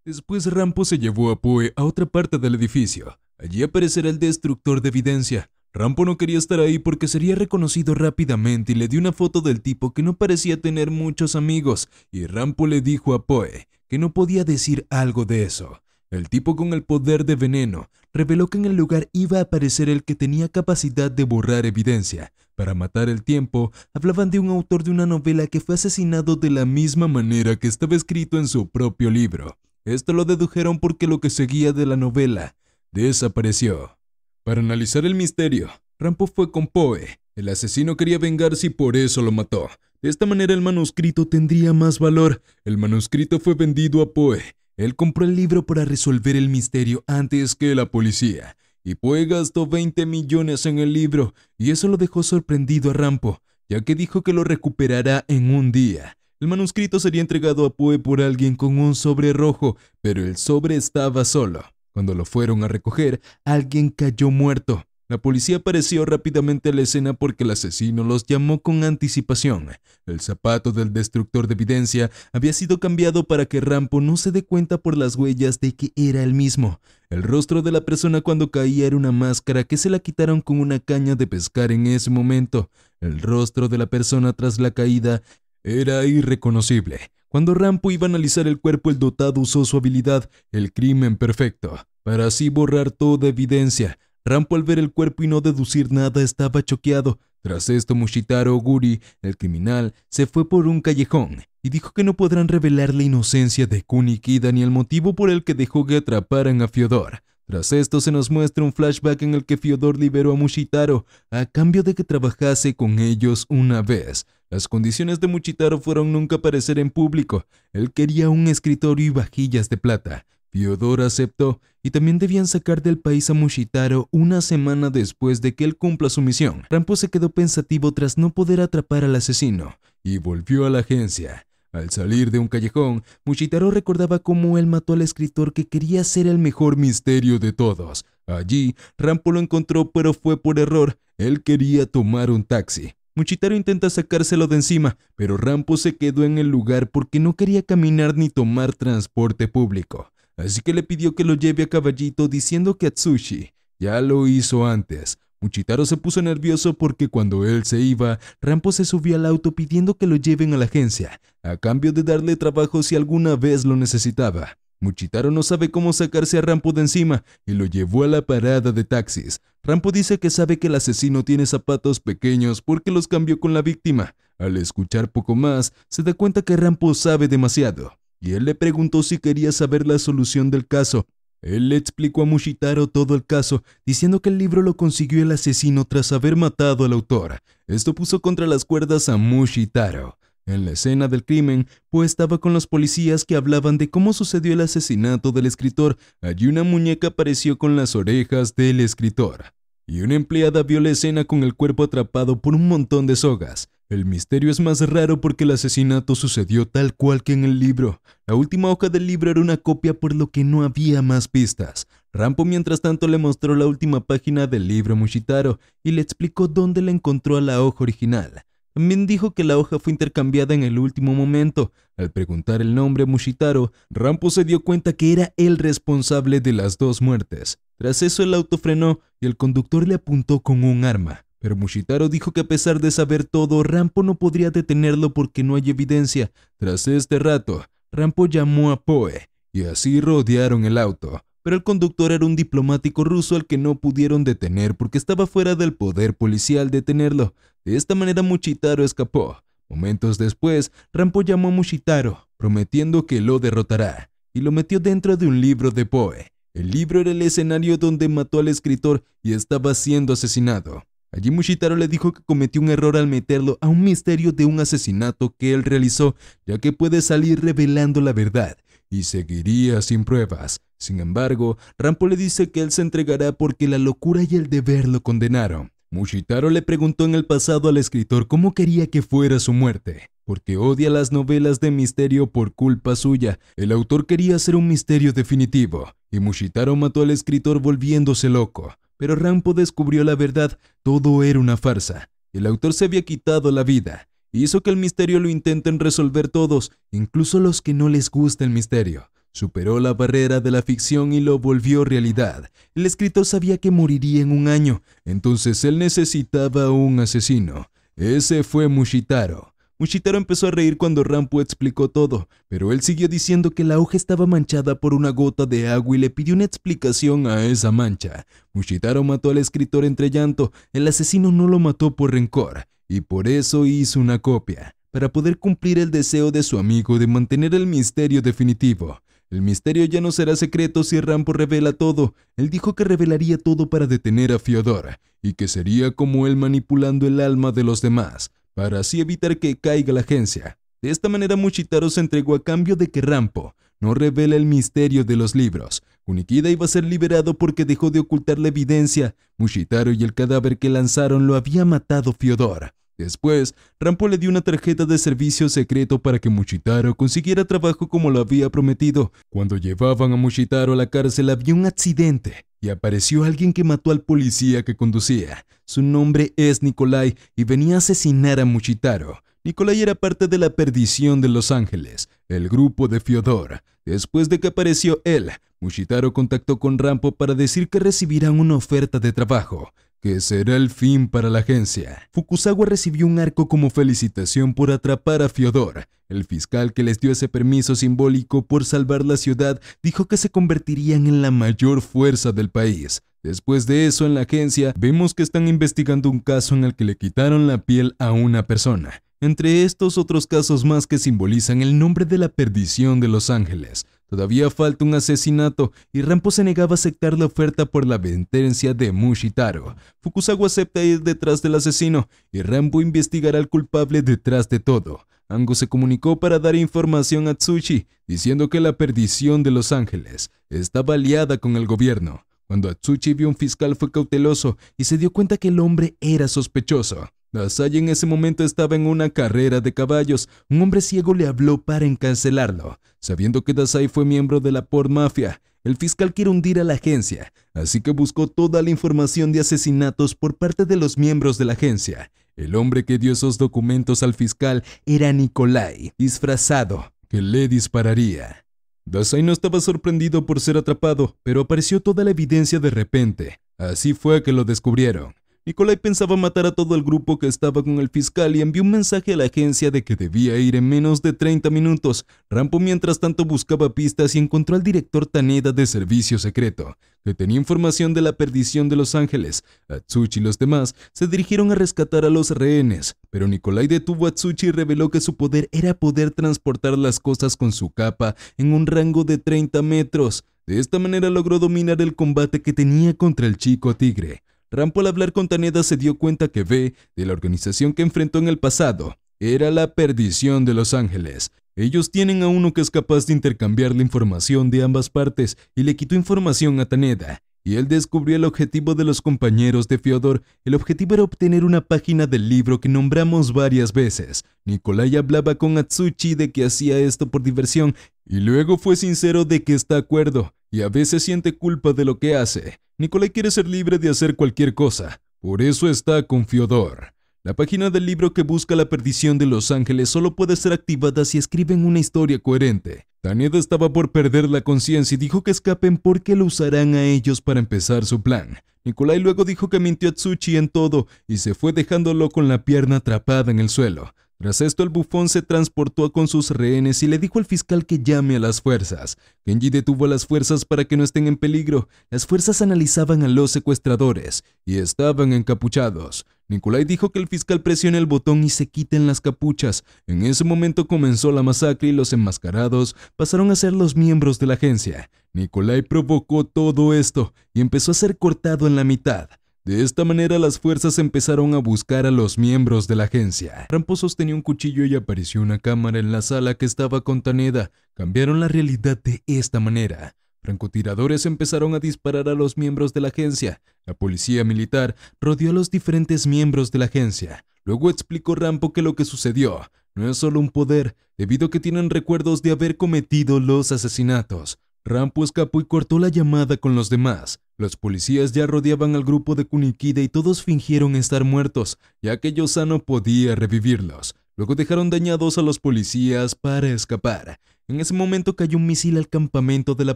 Después Rampo se llevó a Poe a otra parte del edificio. Allí aparecerá el destructor de evidencia. Rampo no quería estar ahí porque sería reconocido rápidamente y le dio una foto del tipo que no parecía tener muchos amigos y Rampo le dijo a Poe que no podía decir algo de eso. El tipo con el poder de veneno reveló que en el lugar iba a aparecer el que tenía capacidad de borrar evidencia. Para matar el tiempo, hablaban de un autor de una novela que fue asesinado de la misma manera que estaba escrito en su propio libro. Esto lo dedujeron porque lo que seguía de la novela desapareció. Para analizar el misterio, Rampo fue con Poe. El asesino quería vengarse y por eso lo mató. De esta manera el manuscrito tendría más valor. El manuscrito fue vendido a Poe, él compró el libro para resolver el misterio antes que la policía, y Poe gastó 20 millones en el libro, y eso lo dejó sorprendido a Rampo, ya que dijo que lo recuperará en un día. El manuscrito sería entregado a Poe por alguien con un sobre rojo, pero el sobre estaba solo. Cuando lo fueron a recoger, alguien cayó muerto. La policía apareció rápidamente a la escena porque el asesino los llamó con anticipación. El zapato del destructor de evidencia había sido cambiado para que Rampo no se dé cuenta por las huellas de que era el mismo. El rostro de la persona cuando caía era una máscara que se la quitaron con una caña de pescar en ese momento. El rostro de la persona tras la caída era irreconocible. Cuando Rampo iba a analizar el cuerpo, el dotado usó su habilidad, el crimen perfecto, para así borrar toda evidencia. Rampo al ver el cuerpo y no deducir nada estaba choqueado. Tras esto, Mushitaro Guri, el criminal, se fue por un callejón y dijo que no podrán revelar la inocencia de Kunikida ni el motivo por el que dejó que atraparan a Fiodor. Tras esto se nos muestra un flashback en el que Fiodor liberó a Mushitaro a cambio de que trabajase con ellos una vez. Las condiciones de Mushitaro fueron nunca aparecer en público. Él quería un escritorio y vajillas de plata. Fiodor aceptó y también debían sacar del país a Mushitaro una semana después de que él cumpla su misión. Rampo se quedó pensativo tras no poder atrapar al asesino y volvió a la agencia. Al salir de un callejón, Mushitaro recordaba cómo él mató al escritor que quería ser el mejor misterio de todos. Allí, Rampo lo encontró pero fue por error. Él quería tomar un taxi. Muchitaro intenta sacárselo de encima, pero Rampo se quedó en el lugar porque no quería caminar ni tomar transporte público así que le pidió que lo lleve a caballito diciendo que Atsushi ya lo hizo antes. Muchitaro se puso nervioso porque cuando él se iba, Rampo se subió al auto pidiendo que lo lleven a la agencia, a cambio de darle trabajo si alguna vez lo necesitaba. Muchitaro no sabe cómo sacarse a Rampo de encima y lo llevó a la parada de taxis. Rampo dice que sabe que el asesino tiene zapatos pequeños porque los cambió con la víctima. Al escuchar poco más, se da cuenta que Rampo sabe demasiado y él le preguntó si quería saber la solución del caso. Él le explicó a Mushitaro todo el caso, diciendo que el libro lo consiguió el asesino tras haber matado al autor. Esto puso contra las cuerdas a Mushitaro. En la escena del crimen, Poe estaba con los policías que hablaban de cómo sucedió el asesinato del escritor. Allí una muñeca apareció con las orejas del escritor. Y una empleada vio la escena con el cuerpo atrapado por un montón de sogas. El misterio es más raro porque el asesinato sucedió tal cual que en el libro. La última hoja del libro era una copia por lo que no había más pistas. Rampo mientras tanto le mostró la última página del libro Mushitaro y le explicó dónde le encontró a la hoja original. También dijo que la hoja fue intercambiada en el último momento. Al preguntar el nombre Mushitaro, Rampo se dio cuenta que era el responsable de las dos muertes. Tras eso el auto frenó y el conductor le apuntó con un arma. Pero Mushitaro dijo que a pesar de saber todo, Rampo no podría detenerlo porque no hay evidencia. Tras este rato, Rampo llamó a Poe, y así rodearon el auto. Pero el conductor era un diplomático ruso al que no pudieron detener porque estaba fuera del poder policial detenerlo. De esta manera Mushitaro escapó. Momentos después, Rampo llamó a Mushitaro, prometiendo que lo derrotará, y lo metió dentro de un libro de Poe. El libro era el escenario donde mató al escritor y estaba siendo asesinado. Allí Mushitaro le dijo que cometió un error al meterlo a un misterio de un asesinato que él realizó, ya que puede salir revelando la verdad, y seguiría sin pruebas. Sin embargo, Rampo le dice que él se entregará porque la locura y el deber lo condenaron. Mushitaro le preguntó en el pasado al escritor cómo quería que fuera su muerte, porque odia las novelas de misterio por culpa suya. El autor quería hacer un misterio definitivo, y Mushitaro mató al escritor volviéndose loco pero Rampo descubrió la verdad, todo era una farsa. El autor se había quitado la vida, hizo que el misterio lo intenten resolver todos, incluso los que no les gusta el misterio. Superó la barrera de la ficción y lo volvió realidad. El escritor sabía que moriría en un año, entonces él necesitaba un asesino. Ese fue Mushitaro. Mushitaro empezó a reír cuando Rampo explicó todo, pero él siguió diciendo que la hoja estaba manchada por una gota de agua y le pidió una explicación a esa mancha. Mushitaro mató al escritor entre llanto, el asesino no lo mató por rencor, y por eso hizo una copia, para poder cumplir el deseo de su amigo de mantener el misterio definitivo. El misterio ya no será secreto si Rampo revela todo. Él dijo que revelaría todo para detener a Fiodor, y que sería como él manipulando el alma de los demás, para así evitar que caiga la agencia. De esta manera Mushitaro se entregó a cambio de que Rampo no revela el misterio de los libros. Unikida iba a ser liberado porque dejó de ocultar la evidencia. Mushitaro y el cadáver que lanzaron lo había matado Fiodor. Después, Rampo le dio una tarjeta de servicio secreto para que Muchitaro consiguiera trabajo como lo había prometido. Cuando llevaban a Muchitaro a la cárcel había un accidente y apareció alguien que mató al policía que conducía. Su nombre es Nikolai y venía a asesinar a Muchitaro. Nikolai era parte de la perdición de Los Ángeles, el grupo de Fiodor. Después de que apareció él, Muchitaro contactó con Rampo para decir que recibirán una oferta de trabajo que será el fin para la agencia. Fukusawa recibió un arco como felicitación por atrapar a Fyodor. El fiscal que les dio ese permiso simbólico por salvar la ciudad dijo que se convertirían en la mayor fuerza del país. Después de eso, en la agencia, vemos que están investigando un caso en el que le quitaron la piel a una persona. Entre estos otros casos más que simbolizan el nombre de la perdición de Los Ángeles, todavía falta un asesinato y Rampo se negaba a aceptar la oferta por la sentencia de Mushitaro. Fukusawa acepta ir detrás del asesino y Rambo investigará al culpable detrás de todo. Ango se comunicó para dar información a Tsuchi, diciendo que la perdición de Los Ángeles estaba aliada con el gobierno. Cuando Tsuchi vio un fiscal fue cauteloso y se dio cuenta que el hombre era sospechoso. Dazai en ese momento estaba en una carrera de caballos. Un hombre ciego le habló para encancelarlo. sabiendo que Dasai fue miembro de la Port Mafia. El fiscal quiere hundir a la agencia, así que buscó toda la información de asesinatos por parte de los miembros de la agencia. El hombre que dio esos documentos al fiscal era Nikolai, disfrazado, que le dispararía. Dasai no estaba sorprendido por ser atrapado, pero apareció toda la evidencia de repente. Así fue que lo descubrieron. Nikolai pensaba matar a todo el grupo que estaba con el fiscal y envió un mensaje a la agencia de que debía ir en menos de 30 minutos. Rampo mientras tanto buscaba pistas y encontró al director Taneda de Servicio Secreto, que tenía información de la perdición de Los Ángeles. Atsuchi y los demás se dirigieron a rescatar a los rehenes, pero Nicolai detuvo a Atsuchi y reveló que su poder era poder transportar las cosas con su capa en un rango de 30 metros. De esta manera logró dominar el combate que tenía contra el chico tigre. Rampo al hablar con Taneda se dio cuenta que B, de la organización que enfrentó en el pasado, era la perdición de Los Ángeles. Ellos tienen a uno que es capaz de intercambiar la información de ambas partes y le quitó información a Taneda, y él descubrió el objetivo de los compañeros de Fyodor. El objetivo era obtener una página del libro que nombramos varias veces. Nikolai hablaba con Atsuchi de que hacía esto por diversión y luego fue sincero de que está acuerdo y a veces siente culpa de lo que hace. Nicolai quiere ser libre de hacer cualquier cosa, por eso está con Fiodor. La página del libro que busca la perdición de Los Ángeles solo puede ser activada si escriben una historia coherente. Taneda estaba por perder la conciencia y dijo que escapen porque lo usarán a ellos para empezar su plan. Nikolai luego dijo que mintió a Tsuchi en todo y se fue dejándolo con la pierna atrapada en el suelo. Tras esto, el bufón se transportó con sus rehenes y le dijo al fiscal que llame a las fuerzas. Kenji detuvo a las fuerzas para que no estén en peligro. Las fuerzas analizaban a los secuestradores y estaban encapuchados. Nikolai dijo que el fiscal presione el botón y se quiten las capuchas. En ese momento comenzó la masacre y los enmascarados pasaron a ser los miembros de la agencia. Nikolai provocó todo esto y empezó a ser cortado en la mitad. De esta manera las fuerzas empezaron a buscar a los miembros de la agencia. Rampo sostenía un cuchillo y apareció una cámara en la sala que estaba contaneda. Cambiaron la realidad de esta manera. Francotiradores empezaron a disparar a los miembros de la agencia. La policía militar rodeó a los diferentes miembros de la agencia. Luego explicó Rampo que lo que sucedió no es solo un poder, debido a que tienen recuerdos de haber cometido los asesinatos. Rampo escapó y cortó la llamada con los demás. Los policías ya rodeaban al grupo de Kunikida y todos fingieron estar muertos, ya que Yosano podía revivirlos. Luego dejaron dañados a los policías para escapar. En ese momento cayó un misil al campamento de la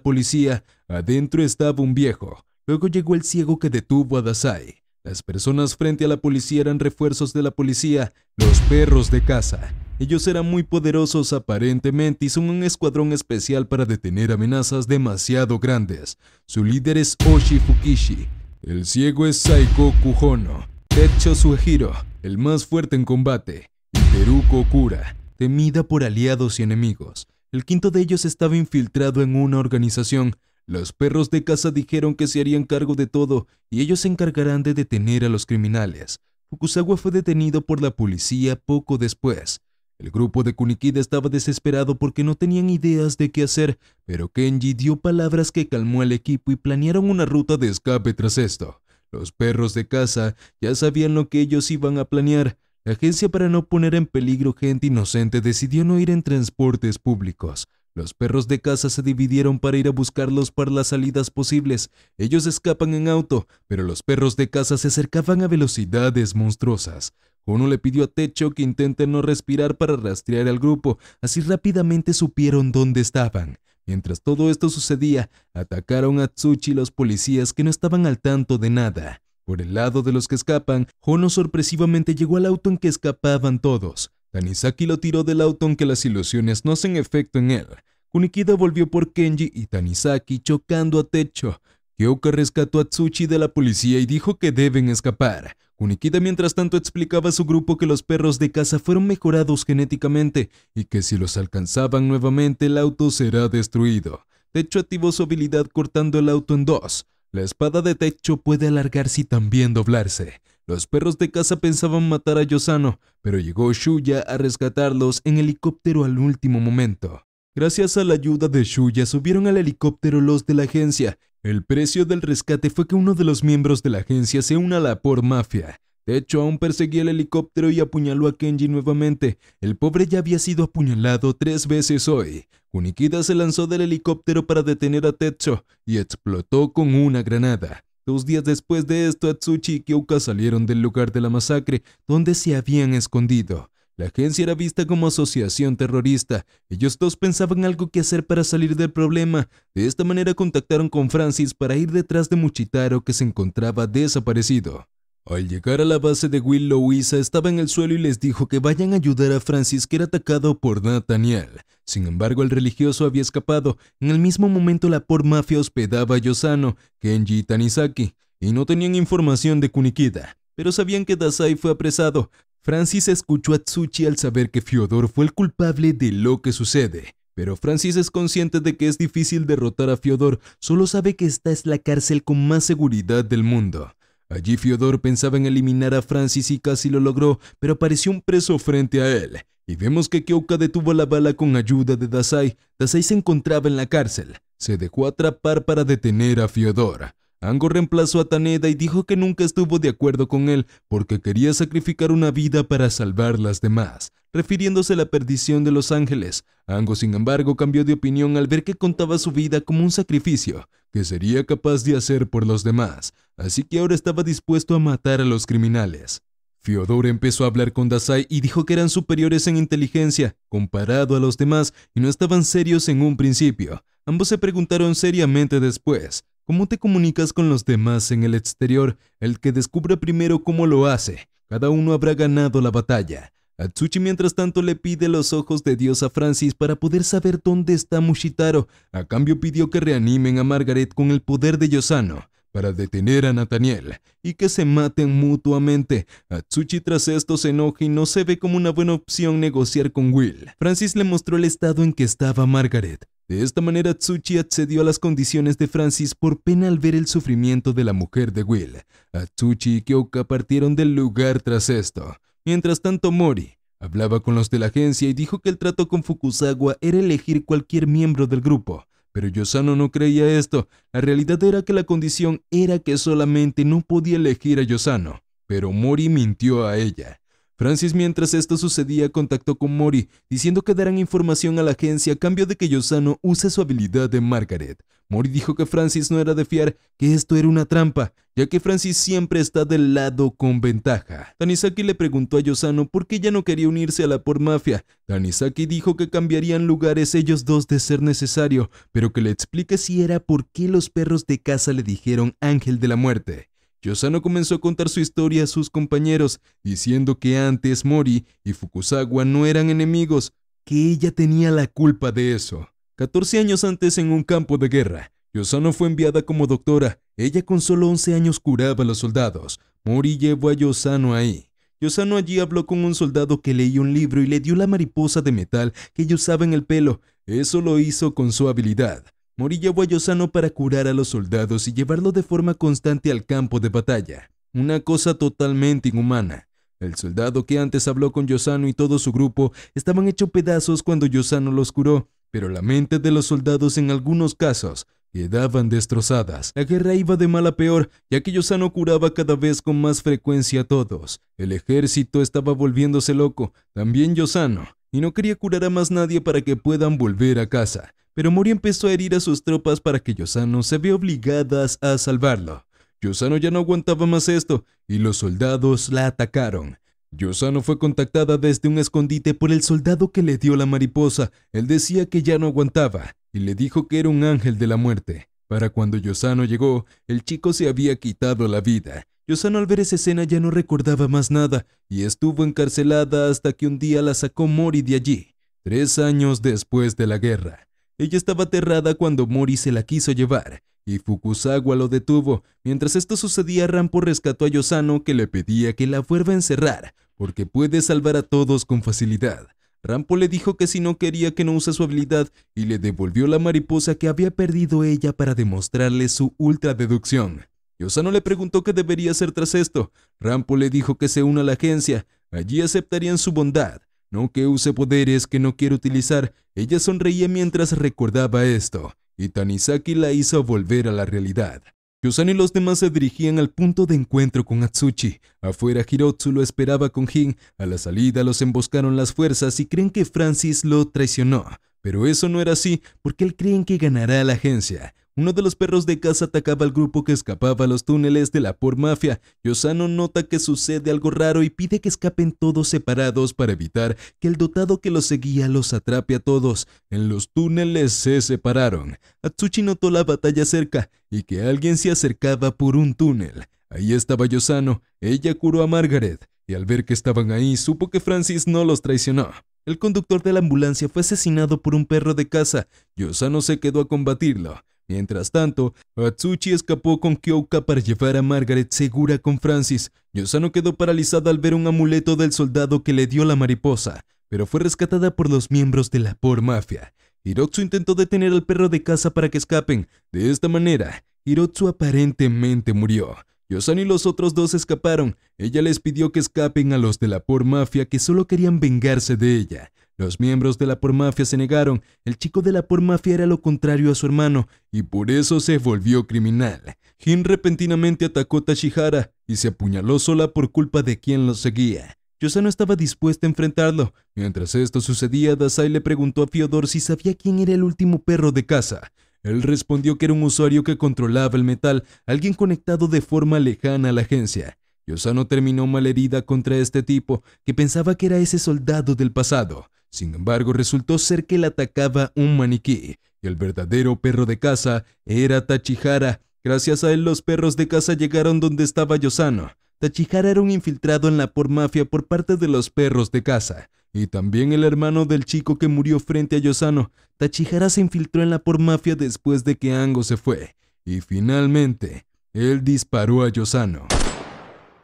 policía. Adentro estaba un viejo. Luego llegó el ciego que detuvo a Dasai. Las personas frente a la policía eran refuerzos de la policía, los perros de caza. Ellos eran muy poderosos aparentemente y son un escuadrón especial para detener amenazas demasiado grandes. Su líder es Oshi Fukishi. El ciego es Saiko Kujono. Techo Suhiro, el más fuerte en combate. Y Teruko Kura, temida por aliados y enemigos. El quinto de ellos estaba infiltrado en una organización los perros de casa dijeron que se harían cargo de todo y ellos se encargarán de detener a los criminales. Fukusawa fue detenido por la policía poco después. El grupo de Kunikida estaba desesperado porque no tenían ideas de qué hacer, pero Kenji dio palabras que calmó al equipo y planearon una ruta de escape tras esto. Los perros de casa ya sabían lo que ellos iban a planear. La agencia para no poner en peligro gente inocente decidió no ir en transportes públicos. Los perros de casa se dividieron para ir a buscarlos para las salidas posibles. Ellos escapan en auto, pero los perros de casa se acercaban a velocidades monstruosas. Hono le pidió a Techo que intente no respirar para rastrear al grupo, así rápidamente supieron dónde estaban. Mientras todo esto sucedía, atacaron a Tsuchi y los policías que no estaban al tanto de nada. Por el lado de los que escapan, Hono sorpresivamente llegó al auto en que escapaban todos. Tanizaki lo tiró del auto aunque las ilusiones no hacen efecto en él. Kunikida volvió por Kenji y Tanizaki chocando a techo. Kyoka rescató a Tsuchi de la policía y dijo que deben escapar. Kunikida mientras tanto explicaba a su grupo que los perros de caza fueron mejorados genéticamente y que si los alcanzaban nuevamente el auto será destruido. Techo activó su habilidad cortando el auto en dos. La espada de Techo puede alargarse y también doblarse. Los perros de casa pensaban matar a Yosano, pero llegó Shuya a rescatarlos en helicóptero al último momento. Gracias a la ayuda de Shuya subieron al helicóptero los de la agencia. El precio del rescate fue que uno de los miembros de la agencia se una a la por mafia. De hecho, aún perseguía el helicóptero y apuñaló a Kenji nuevamente. El pobre ya había sido apuñalado tres veces hoy. Kunikida se lanzó del helicóptero para detener a Techo y explotó con una granada. Dos días después de esto, Atsushi y Kyouka salieron del lugar de la masacre donde se habían escondido. La agencia era vista como asociación terrorista. Ellos dos pensaban algo que hacer para salir del problema. De esta manera contactaron con Francis para ir detrás de Muchitaro que se encontraba desaparecido. Al llegar a la base de Will, estaba en el suelo y les dijo que vayan a ayudar a Francis, que era atacado por Nathaniel. Sin embargo, el religioso había escapado. En el mismo momento, la por mafia hospedaba a Yosano, Kenji y Tanizaki, y no tenían información de Kunikida, pero sabían que Dasai fue apresado. Francis escuchó a Tsuchi al saber que Fyodor fue el culpable de lo que sucede. Pero Francis es consciente de que es difícil derrotar a Fyodor, solo sabe que esta es la cárcel con más seguridad del mundo. Allí Fiodor pensaba en eliminar a Francis y casi lo logró, pero apareció un preso frente a él, y vemos que Kyoka detuvo la bala con ayuda de Dasai. Dasai se encontraba en la cárcel. Se dejó atrapar para detener a Fiodor. Ango reemplazó a Taneda y dijo que nunca estuvo de acuerdo con él porque quería sacrificar una vida para salvar las demás, refiriéndose a la perdición de los ángeles. Ango, sin embargo, cambió de opinión al ver que contaba su vida como un sacrificio que sería capaz de hacer por los demás, así que ahora estaba dispuesto a matar a los criminales. Fiodor empezó a hablar con Dasai y dijo que eran superiores en inteligencia, comparado a los demás, y no estaban serios en un principio. Ambos se preguntaron seriamente después ¿Cómo te comunicas con los demás en el exterior? El que descubra primero cómo lo hace. Cada uno habrá ganado la batalla. Atsuchi mientras tanto le pide los ojos de Dios a Francis para poder saber dónde está Mushitaro. A cambio pidió que reanimen a Margaret con el poder de Yosano para detener a Nathaniel y que se maten mutuamente. Atsuchi tras esto se enoja y no se ve como una buena opción negociar con Will. Francis le mostró el estado en que estaba Margaret. De esta manera Atsuchi accedió a las condiciones de Francis por pena al ver el sufrimiento de la mujer de Will. Atsuchi y Kyoka partieron del lugar tras esto. Mientras tanto Mori, Hablaba con los de la agencia y dijo que el trato con Fukusawa era elegir cualquier miembro del grupo, pero Yosano no creía esto. La realidad era que la condición era que solamente no podía elegir a Yosano. Pero Mori mintió a ella. Francis mientras esto sucedía contactó con Mori, diciendo que darán información a la agencia a cambio de que Yosano use su habilidad de Margaret. Mori dijo que Francis no era de fiar, que esto era una trampa, ya que Francis siempre está del lado con ventaja. Tanizaki le preguntó a Yosano por qué ya no quería unirse a la por mafia. Tanizaki dijo que cambiarían lugares ellos dos de ser necesario, pero que le explique si era por qué los perros de casa le dijeron Ángel de la Muerte. Yosano comenzó a contar su historia a sus compañeros, diciendo que antes Mori y Fukusawa no eran enemigos, que ella tenía la culpa de eso. 14 años antes en un campo de guerra, Yosano fue enviada como doctora. Ella con solo 11 años curaba a los soldados. Mori llevó a Yosano ahí. Yosano allí habló con un soldado que leía un libro y le dio la mariposa de metal que ella usaba en el pelo. Eso lo hizo con su habilidad a Yosano para curar a los soldados y llevarlo de forma constante al campo de batalla. Una cosa totalmente inhumana. El soldado que antes habló con Yosano y todo su grupo estaban hechos pedazos cuando Yosano los curó, pero la mente de los soldados en algunos casos quedaban destrozadas. La guerra iba de mal a peor, ya que Yosano curaba cada vez con más frecuencia a todos. El ejército estaba volviéndose loco, también Yosano y no quería curar a más nadie para que puedan volver a casa, pero Mori empezó a herir a sus tropas para que Yosano se vea obligadas a salvarlo. Yosano ya no aguantaba más esto, y los soldados la atacaron. Yosano fue contactada desde un escondite por el soldado que le dio la mariposa. Él decía que ya no aguantaba, y le dijo que era un ángel de la muerte. Para cuando Yosano llegó, el chico se había quitado la vida. Yosano al ver esa escena ya no recordaba más nada y estuvo encarcelada hasta que un día la sacó Mori de allí, tres años después de la guerra. Ella estaba aterrada cuando Mori se la quiso llevar, y Fukusawa lo detuvo. Mientras esto sucedía, Rampo rescató a Yosano que le pedía que la vuelva a encerrar, porque puede salvar a todos con facilidad. Rampo le dijo que si no quería que no usa su habilidad y le devolvió la mariposa que había perdido ella para demostrarle su ultra deducción. Yosano le preguntó qué debería hacer tras esto. Rampo le dijo que se una a la agencia. Allí aceptarían su bondad, no que use poderes que no quiere utilizar. Ella sonreía mientras recordaba esto, y Tanizaki la hizo volver a la realidad. Yosano y los demás se dirigían al punto de encuentro con Atsuchi. Afuera Hirotsu lo esperaba con Jin. A la salida los emboscaron las fuerzas y creen que Francis lo traicionó. Pero eso no era así, porque él creen que ganará la agencia. Uno de los perros de casa atacaba al grupo que escapaba a los túneles de la por mafia. Yosano nota que sucede algo raro y pide que escapen todos separados para evitar que el dotado que los seguía los atrape a todos. En los túneles se separaron. Atsuchi notó la batalla cerca y que alguien se acercaba por un túnel. Ahí estaba Yosano. Ella curó a Margaret y al ver que estaban ahí supo que Francis no los traicionó. El conductor de la ambulancia fue asesinado por un perro de casa. Yosano se quedó a combatirlo. Mientras tanto, Atsuchi escapó con Kyoka para llevar a Margaret segura con Francis. Yosano quedó paralizada al ver un amuleto del soldado que le dio la mariposa, pero fue rescatada por los miembros de la por mafia. Hirotsu intentó detener al perro de caza para que escapen. De esta manera, Hirotsu aparentemente murió. Yosan y los otros dos escaparon. Ella les pidió que escapen a los de la por mafia que solo querían vengarse de ella. Los miembros de la por mafia se negaron. El chico de la por mafia era lo contrario a su hermano y por eso se volvió criminal. Jin repentinamente atacó a Tashihara y se apuñaló sola por culpa de quien lo seguía. Yosan no estaba dispuesta a enfrentarlo. Mientras esto sucedía, Dasai le preguntó a Fiodor si sabía quién era el último perro de casa. Él respondió que era un usuario que controlaba el metal, alguien conectado de forma lejana a la agencia. Yosano terminó malherida contra este tipo, que pensaba que era ese soldado del pasado. Sin embargo, resultó ser que le atacaba un maniquí, y el verdadero perro de casa era Tachihara. Gracias a él, los perros de casa llegaron donde estaba Yosano. Tachihara era un infiltrado en la por mafia por parte de los perros de casa. Y también el hermano del chico que murió frente a Yosano, Tachihara se infiltró en la por mafia después de que Ango se fue. Y finalmente, él disparó a Yosano.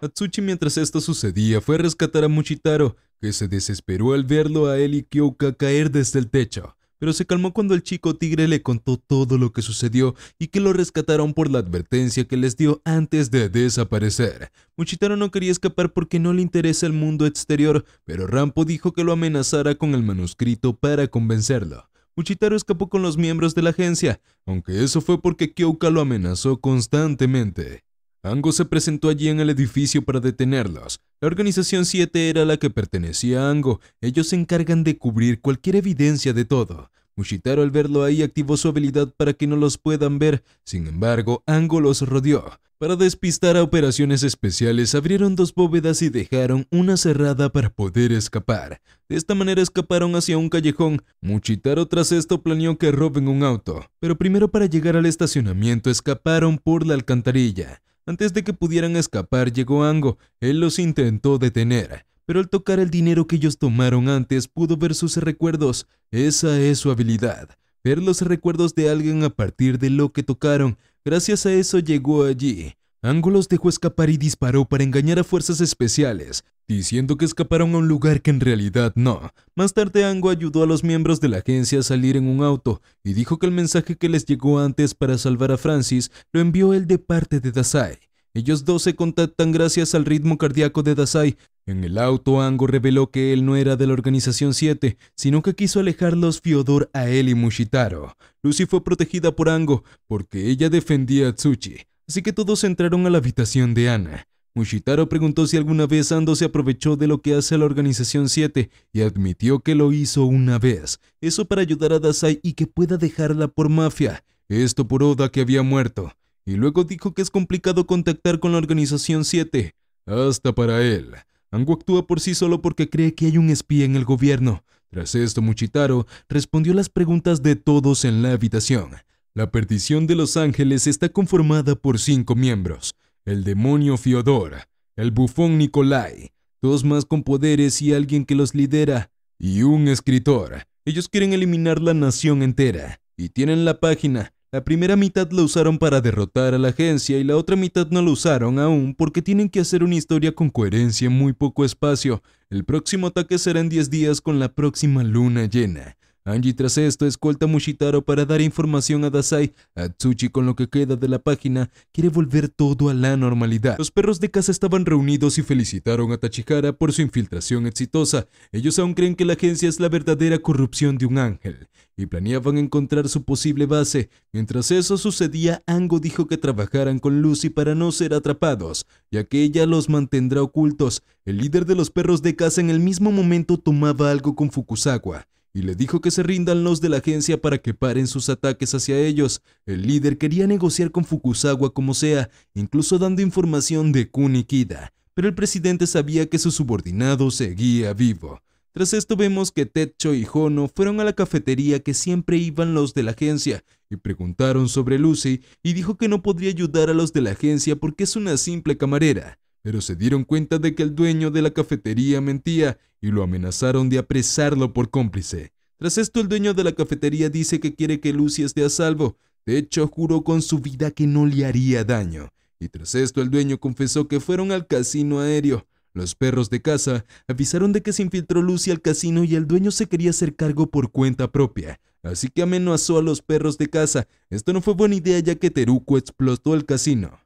Atsuchi mientras esto sucedía fue a rescatar a Muchitaro, que se desesperó al verlo a él y Kyoka caer desde el techo pero se calmó cuando el chico tigre le contó todo lo que sucedió y que lo rescataron por la advertencia que les dio antes de desaparecer. Muchitaro no quería escapar porque no le interesa el mundo exterior, pero Rampo dijo que lo amenazara con el manuscrito para convencerlo. Muchitaro escapó con los miembros de la agencia, aunque eso fue porque Kyoka lo amenazó constantemente. Ango se presentó allí en el edificio para detenerlos. La organización 7 era la que pertenecía a Ango. Ellos se encargan de cubrir cualquier evidencia de todo. muchitaro al verlo ahí activó su habilidad para que no los puedan ver. Sin embargo, Ango los rodeó. Para despistar a operaciones especiales, abrieron dos bóvedas y dejaron una cerrada para poder escapar. De esta manera escaparon hacia un callejón. Muchitaro tras esto planeó que roben un auto, pero primero para llegar al estacionamiento escaparon por la alcantarilla. Antes de que pudieran escapar llegó Ango. Él los intentó detener, pero al tocar el dinero que ellos tomaron antes pudo ver sus recuerdos. Esa es su habilidad, ver los recuerdos de alguien a partir de lo que tocaron. Gracias a eso llegó allí los dejó escapar y disparó para engañar a fuerzas especiales, diciendo que escaparon a un lugar que en realidad no. Más tarde Ango ayudó a los miembros de la agencia a salir en un auto y dijo que el mensaje que les llegó antes para salvar a Francis lo envió él de parte de Dasai. Ellos dos se contactan gracias al ritmo cardíaco de Dasai. En el auto, Ango reveló que él no era de la Organización 7, sino que quiso alejarlos Fiodor a él y Mushitaro. Lucy fue protegida por Ango, porque ella defendía a Tsuchi. Así que todos entraron a la habitación de Ana. Muchitaro preguntó si alguna vez Ando se aprovechó de lo que hace la Organización 7 y admitió que lo hizo una vez, eso para ayudar a Dasai y que pueda dejarla por mafia, esto por Oda que había muerto, y luego dijo que es complicado contactar con la Organización 7, hasta para él. Ango actúa por sí solo porque cree que hay un espía en el gobierno. Tras esto, Muchitaro respondió las preguntas de todos en la habitación. La perdición de los ángeles está conformada por cinco miembros, el demonio Fiodor, el bufón Nikolai, dos más con poderes y alguien que los lidera, y un escritor. Ellos quieren eliminar la nación entera, y tienen la página. La primera mitad la usaron para derrotar a la agencia y la otra mitad no la usaron aún porque tienen que hacer una historia con coherencia en muy poco espacio. El próximo ataque será en 10 días con la próxima luna llena. Angie tras esto escolta a Mushitaro para dar información a Dasai. Atsuchi con lo que queda de la página quiere volver todo a la normalidad. Los perros de casa estaban reunidos y felicitaron a Tachihara por su infiltración exitosa. Ellos aún creen que la agencia es la verdadera corrupción de un ángel y planeaban encontrar su posible base. Mientras eso sucedía, Ango dijo que trabajaran con Lucy para no ser atrapados, ya que ella los mantendrá ocultos. El líder de los perros de casa en el mismo momento tomaba algo con Fukusawa y le dijo que se rindan los de la agencia para que paren sus ataques hacia ellos. El líder quería negociar con Fukusawa como sea, incluso dando información de Kunikida, pero el presidente sabía que su subordinado seguía vivo. Tras esto vemos que Techo y Hono fueron a la cafetería que siempre iban los de la agencia y preguntaron sobre Lucy y dijo que no podría ayudar a los de la agencia porque es una simple camarera pero se dieron cuenta de que el dueño de la cafetería mentía y lo amenazaron de apresarlo por cómplice. Tras esto, el dueño de la cafetería dice que quiere que Lucy esté a salvo. De hecho, juró con su vida que no le haría daño. Y tras esto, el dueño confesó que fueron al casino aéreo. Los perros de casa avisaron de que se infiltró Lucy al casino y el dueño se quería hacer cargo por cuenta propia. Así que amenazó a los perros de casa. Esto no fue buena idea ya que Teruco explotó el casino.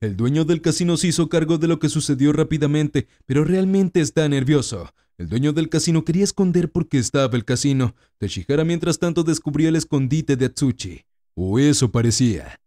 El dueño del casino se hizo cargo de lo que sucedió rápidamente, pero realmente está nervioso. El dueño del casino quería esconder por qué estaba el casino. Tachihara, mientras tanto descubrió el escondite de Atsuchi. O eso parecía.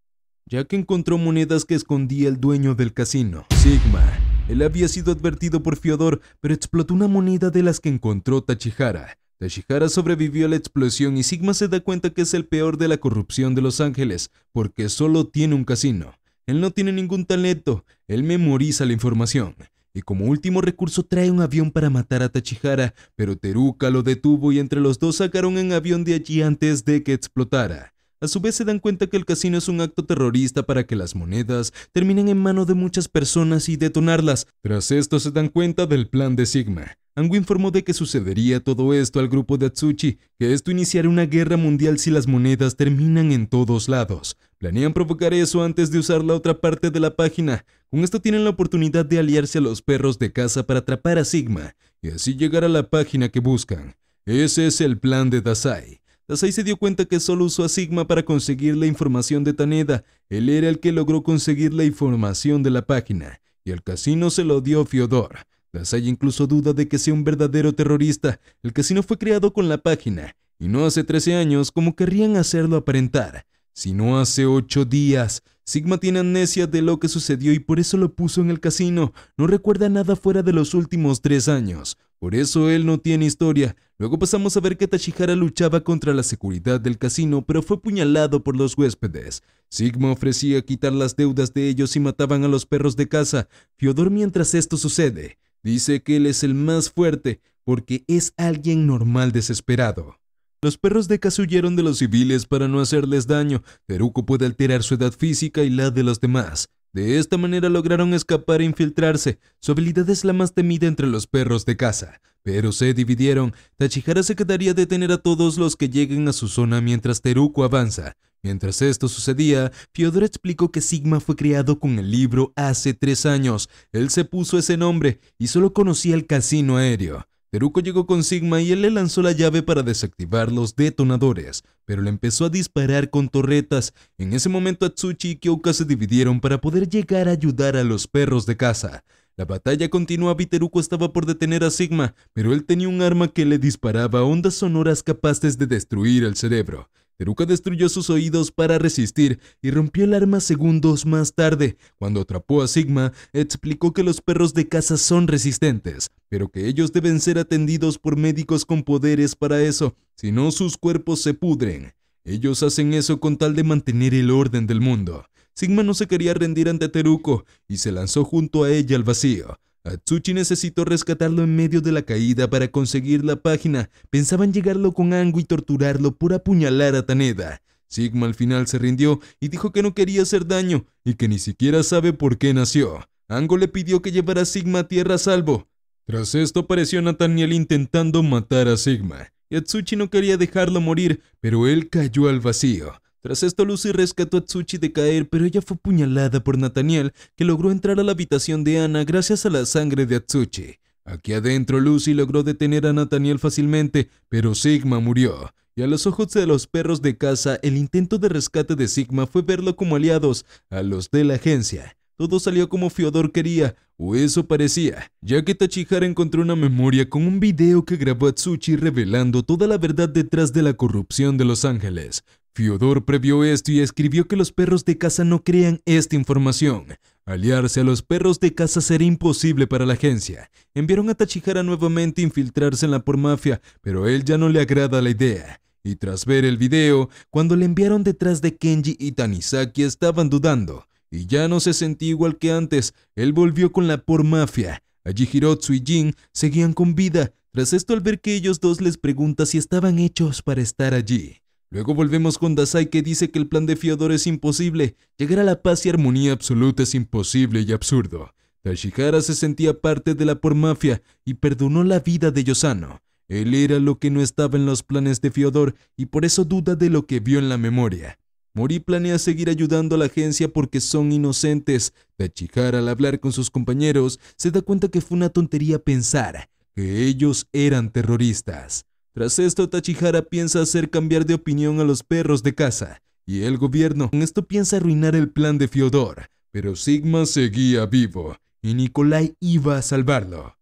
Ya que encontró monedas que escondía el dueño del casino, Sigma. Él había sido advertido por Fiodor, pero explotó una moneda de las que encontró Tachihara. Tachihara sobrevivió a la explosión y Sigma se da cuenta que es el peor de la corrupción de Los Ángeles, porque solo tiene un casino. Él no tiene ningún talento, él memoriza la información. Y como último recurso trae un avión para matar a Tachihara, pero Teruka lo detuvo y entre los dos sacaron un avión de allí antes de que explotara. A su vez se dan cuenta que el casino es un acto terrorista para que las monedas terminen en mano de muchas personas y detonarlas. Tras esto se dan cuenta del plan de Sigma. Angu informó de que sucedería todo esto al grupo de Atsuchi, que esto iniciará una guerra mundial si las monedas terminan en todos lados. Planean provocar eso antes de usar la otra parte de la página. Con esto tienen la oportunidad de aliarse a los perros de caza para atrapar a Sigma, y así llegar a la página que buscan. Ese es el plan de Dasai. Dasai se dio cuenta que solo usó a Sigma para conseguir la información de Taneda. Él era el que logró conseguir la información de la página, y el casino se lo dio Fiodor. Dasai incluso duda de que sea un verdadero terrorista. El casino fue creado con la página, y no hace 13 años como querrían hacerlo aparentar, sino hace 8 días. Sigma tiene amnesia de lo que sucedió y por eso lo puso en el casino. No recuerda nada fuera de los últimos 3 años. Por eso él no tiene historia. Luego pasamos a ver que Tashihara luchaba contra la seguridad del casino, pero fue puñalado por los huéspedes. Sigma ofrecía quitar las deudas de ellos y mataban a los perros de casa. Fiodor mientras esto sucede, dice que él es el más fuerte, porque es alguien normal desesperado. Los perros de casa huyeron de los civiles para no hacerles daño. Teruko puede alterar su edad física y la de los demás. De esta manera lograron escapar e infiltrarse. Su habilidad es la más temida entre los perros de caza, pero se dividieron. Tachihara se quedaría detener a todos los que lleguen a su zona mientras Teruko avanza. Mientras esto sucedía, Fyodor explicó que Sigma fue creado con el libro hace tres años. Él se puso ese nombre y solo conocía el casino aéreo. Teruko llegó con Sigma y él le lanzó la llave para desactivar los detonadores, pero le empezó a disparar con torretas. En ese momento Atsuchi y Kyoka se dividieron para poder llegar a ayudar a los perros de caza. La batalla continuaba y Teruko estaba por detener a Sigma, pero él tenía un arma que le disparaba ondas sonoras capaces de destruir el cerebro. Teruko destruyó sus oídos para resistir y rompió el arma segundos más tarde. Cuando atrapó a Sigma, explicó que los perros de caza son resistentes, pero que ellos deben ser atendidos por médicos con poderes para eso, si no sus cuerpos se pudren. Ellos hacen eso con tal de mantener el orden del mundo. Sigma no se quería rendir ante Teruko y se lanzó junto a ella al vacío. Atsuchi necesitó rescatarlo en medio de la caída para conseguir la página. Pensaban llegarlo con Ango y torturarlo por apuñalar a Taneda. Sigma al final se rindió y dijo que no quería hacer daño y que ni siquiera sabe por qué nació. Ango le pidió que llevara a Sigma a tierra salvo. Tras esto apareció Nathaniel intentando matar a Sigma. y Atsuchi no quería dejarlo morir, pero él cayó al vacío. Tras esto, Lucy rescató a Atsuchi de caer, pero ella fue puñalada por Nathaniel, que logró entrar a la habitación de Ana gracias a la sangre de Atsuchi. Aquí adentro, Lucy logró detener a Nathaniel fácilmente, pero Sigma murió. Y a los ojos de los perros de casa, el intento de rescate de Sigma fue verlo como aliados a los de la agencia. Todo salió como Fiodor quería, o eso parecía, ya que Tachihara encontró una memoria con un video que grabó Atsuchi revelando toda la verdad detrás de la corrupción de Los Ángeles. Fiodor previó esto y escribió que los perros de casa no crean esta información. Aliarse a los perros de casa será imposible para la agencia. Enviaron a Tachihara nuevamente a infiltrarse en la por mafia, pero a él ya no le agrada la idea. Y tras ver el video, cuando le enviaron detrás de Kenji y Tanizaki estaban dudando y ya no se sentía igual que antes. Él volvió con la por mafia. Allí Hirotsu y Jin seguían con vida. Tras esto, al ver que ellos dos les pregunta si estaban hechos para estar allí. Luego volvemos con Dasai que dice que el plan de Fiodor es imposible. Llegar a la paz y armonía absoluta es imposible y absurdo. Tashihara se sentía parte de la por mafia y perdonó la vida de Yosano. Él era lo que no estaba en los planes de Fiodor y por eso duda de lo que vio en la memoria. Mori planea seguir ayudando a la agencia porque son inocentes. Tachihara, al hablar con sus compañeros, se da cuenta que fue una tontería pensar que ellos eran terroristas. Tras esto, Tachihara piensa hacer cambiar de opinión a los perros de casa, y el gobierno con esto piensa arruinar el plan de Fiodor. Pero Sigma seguía vivo, y Nikolai iba a salvarlo.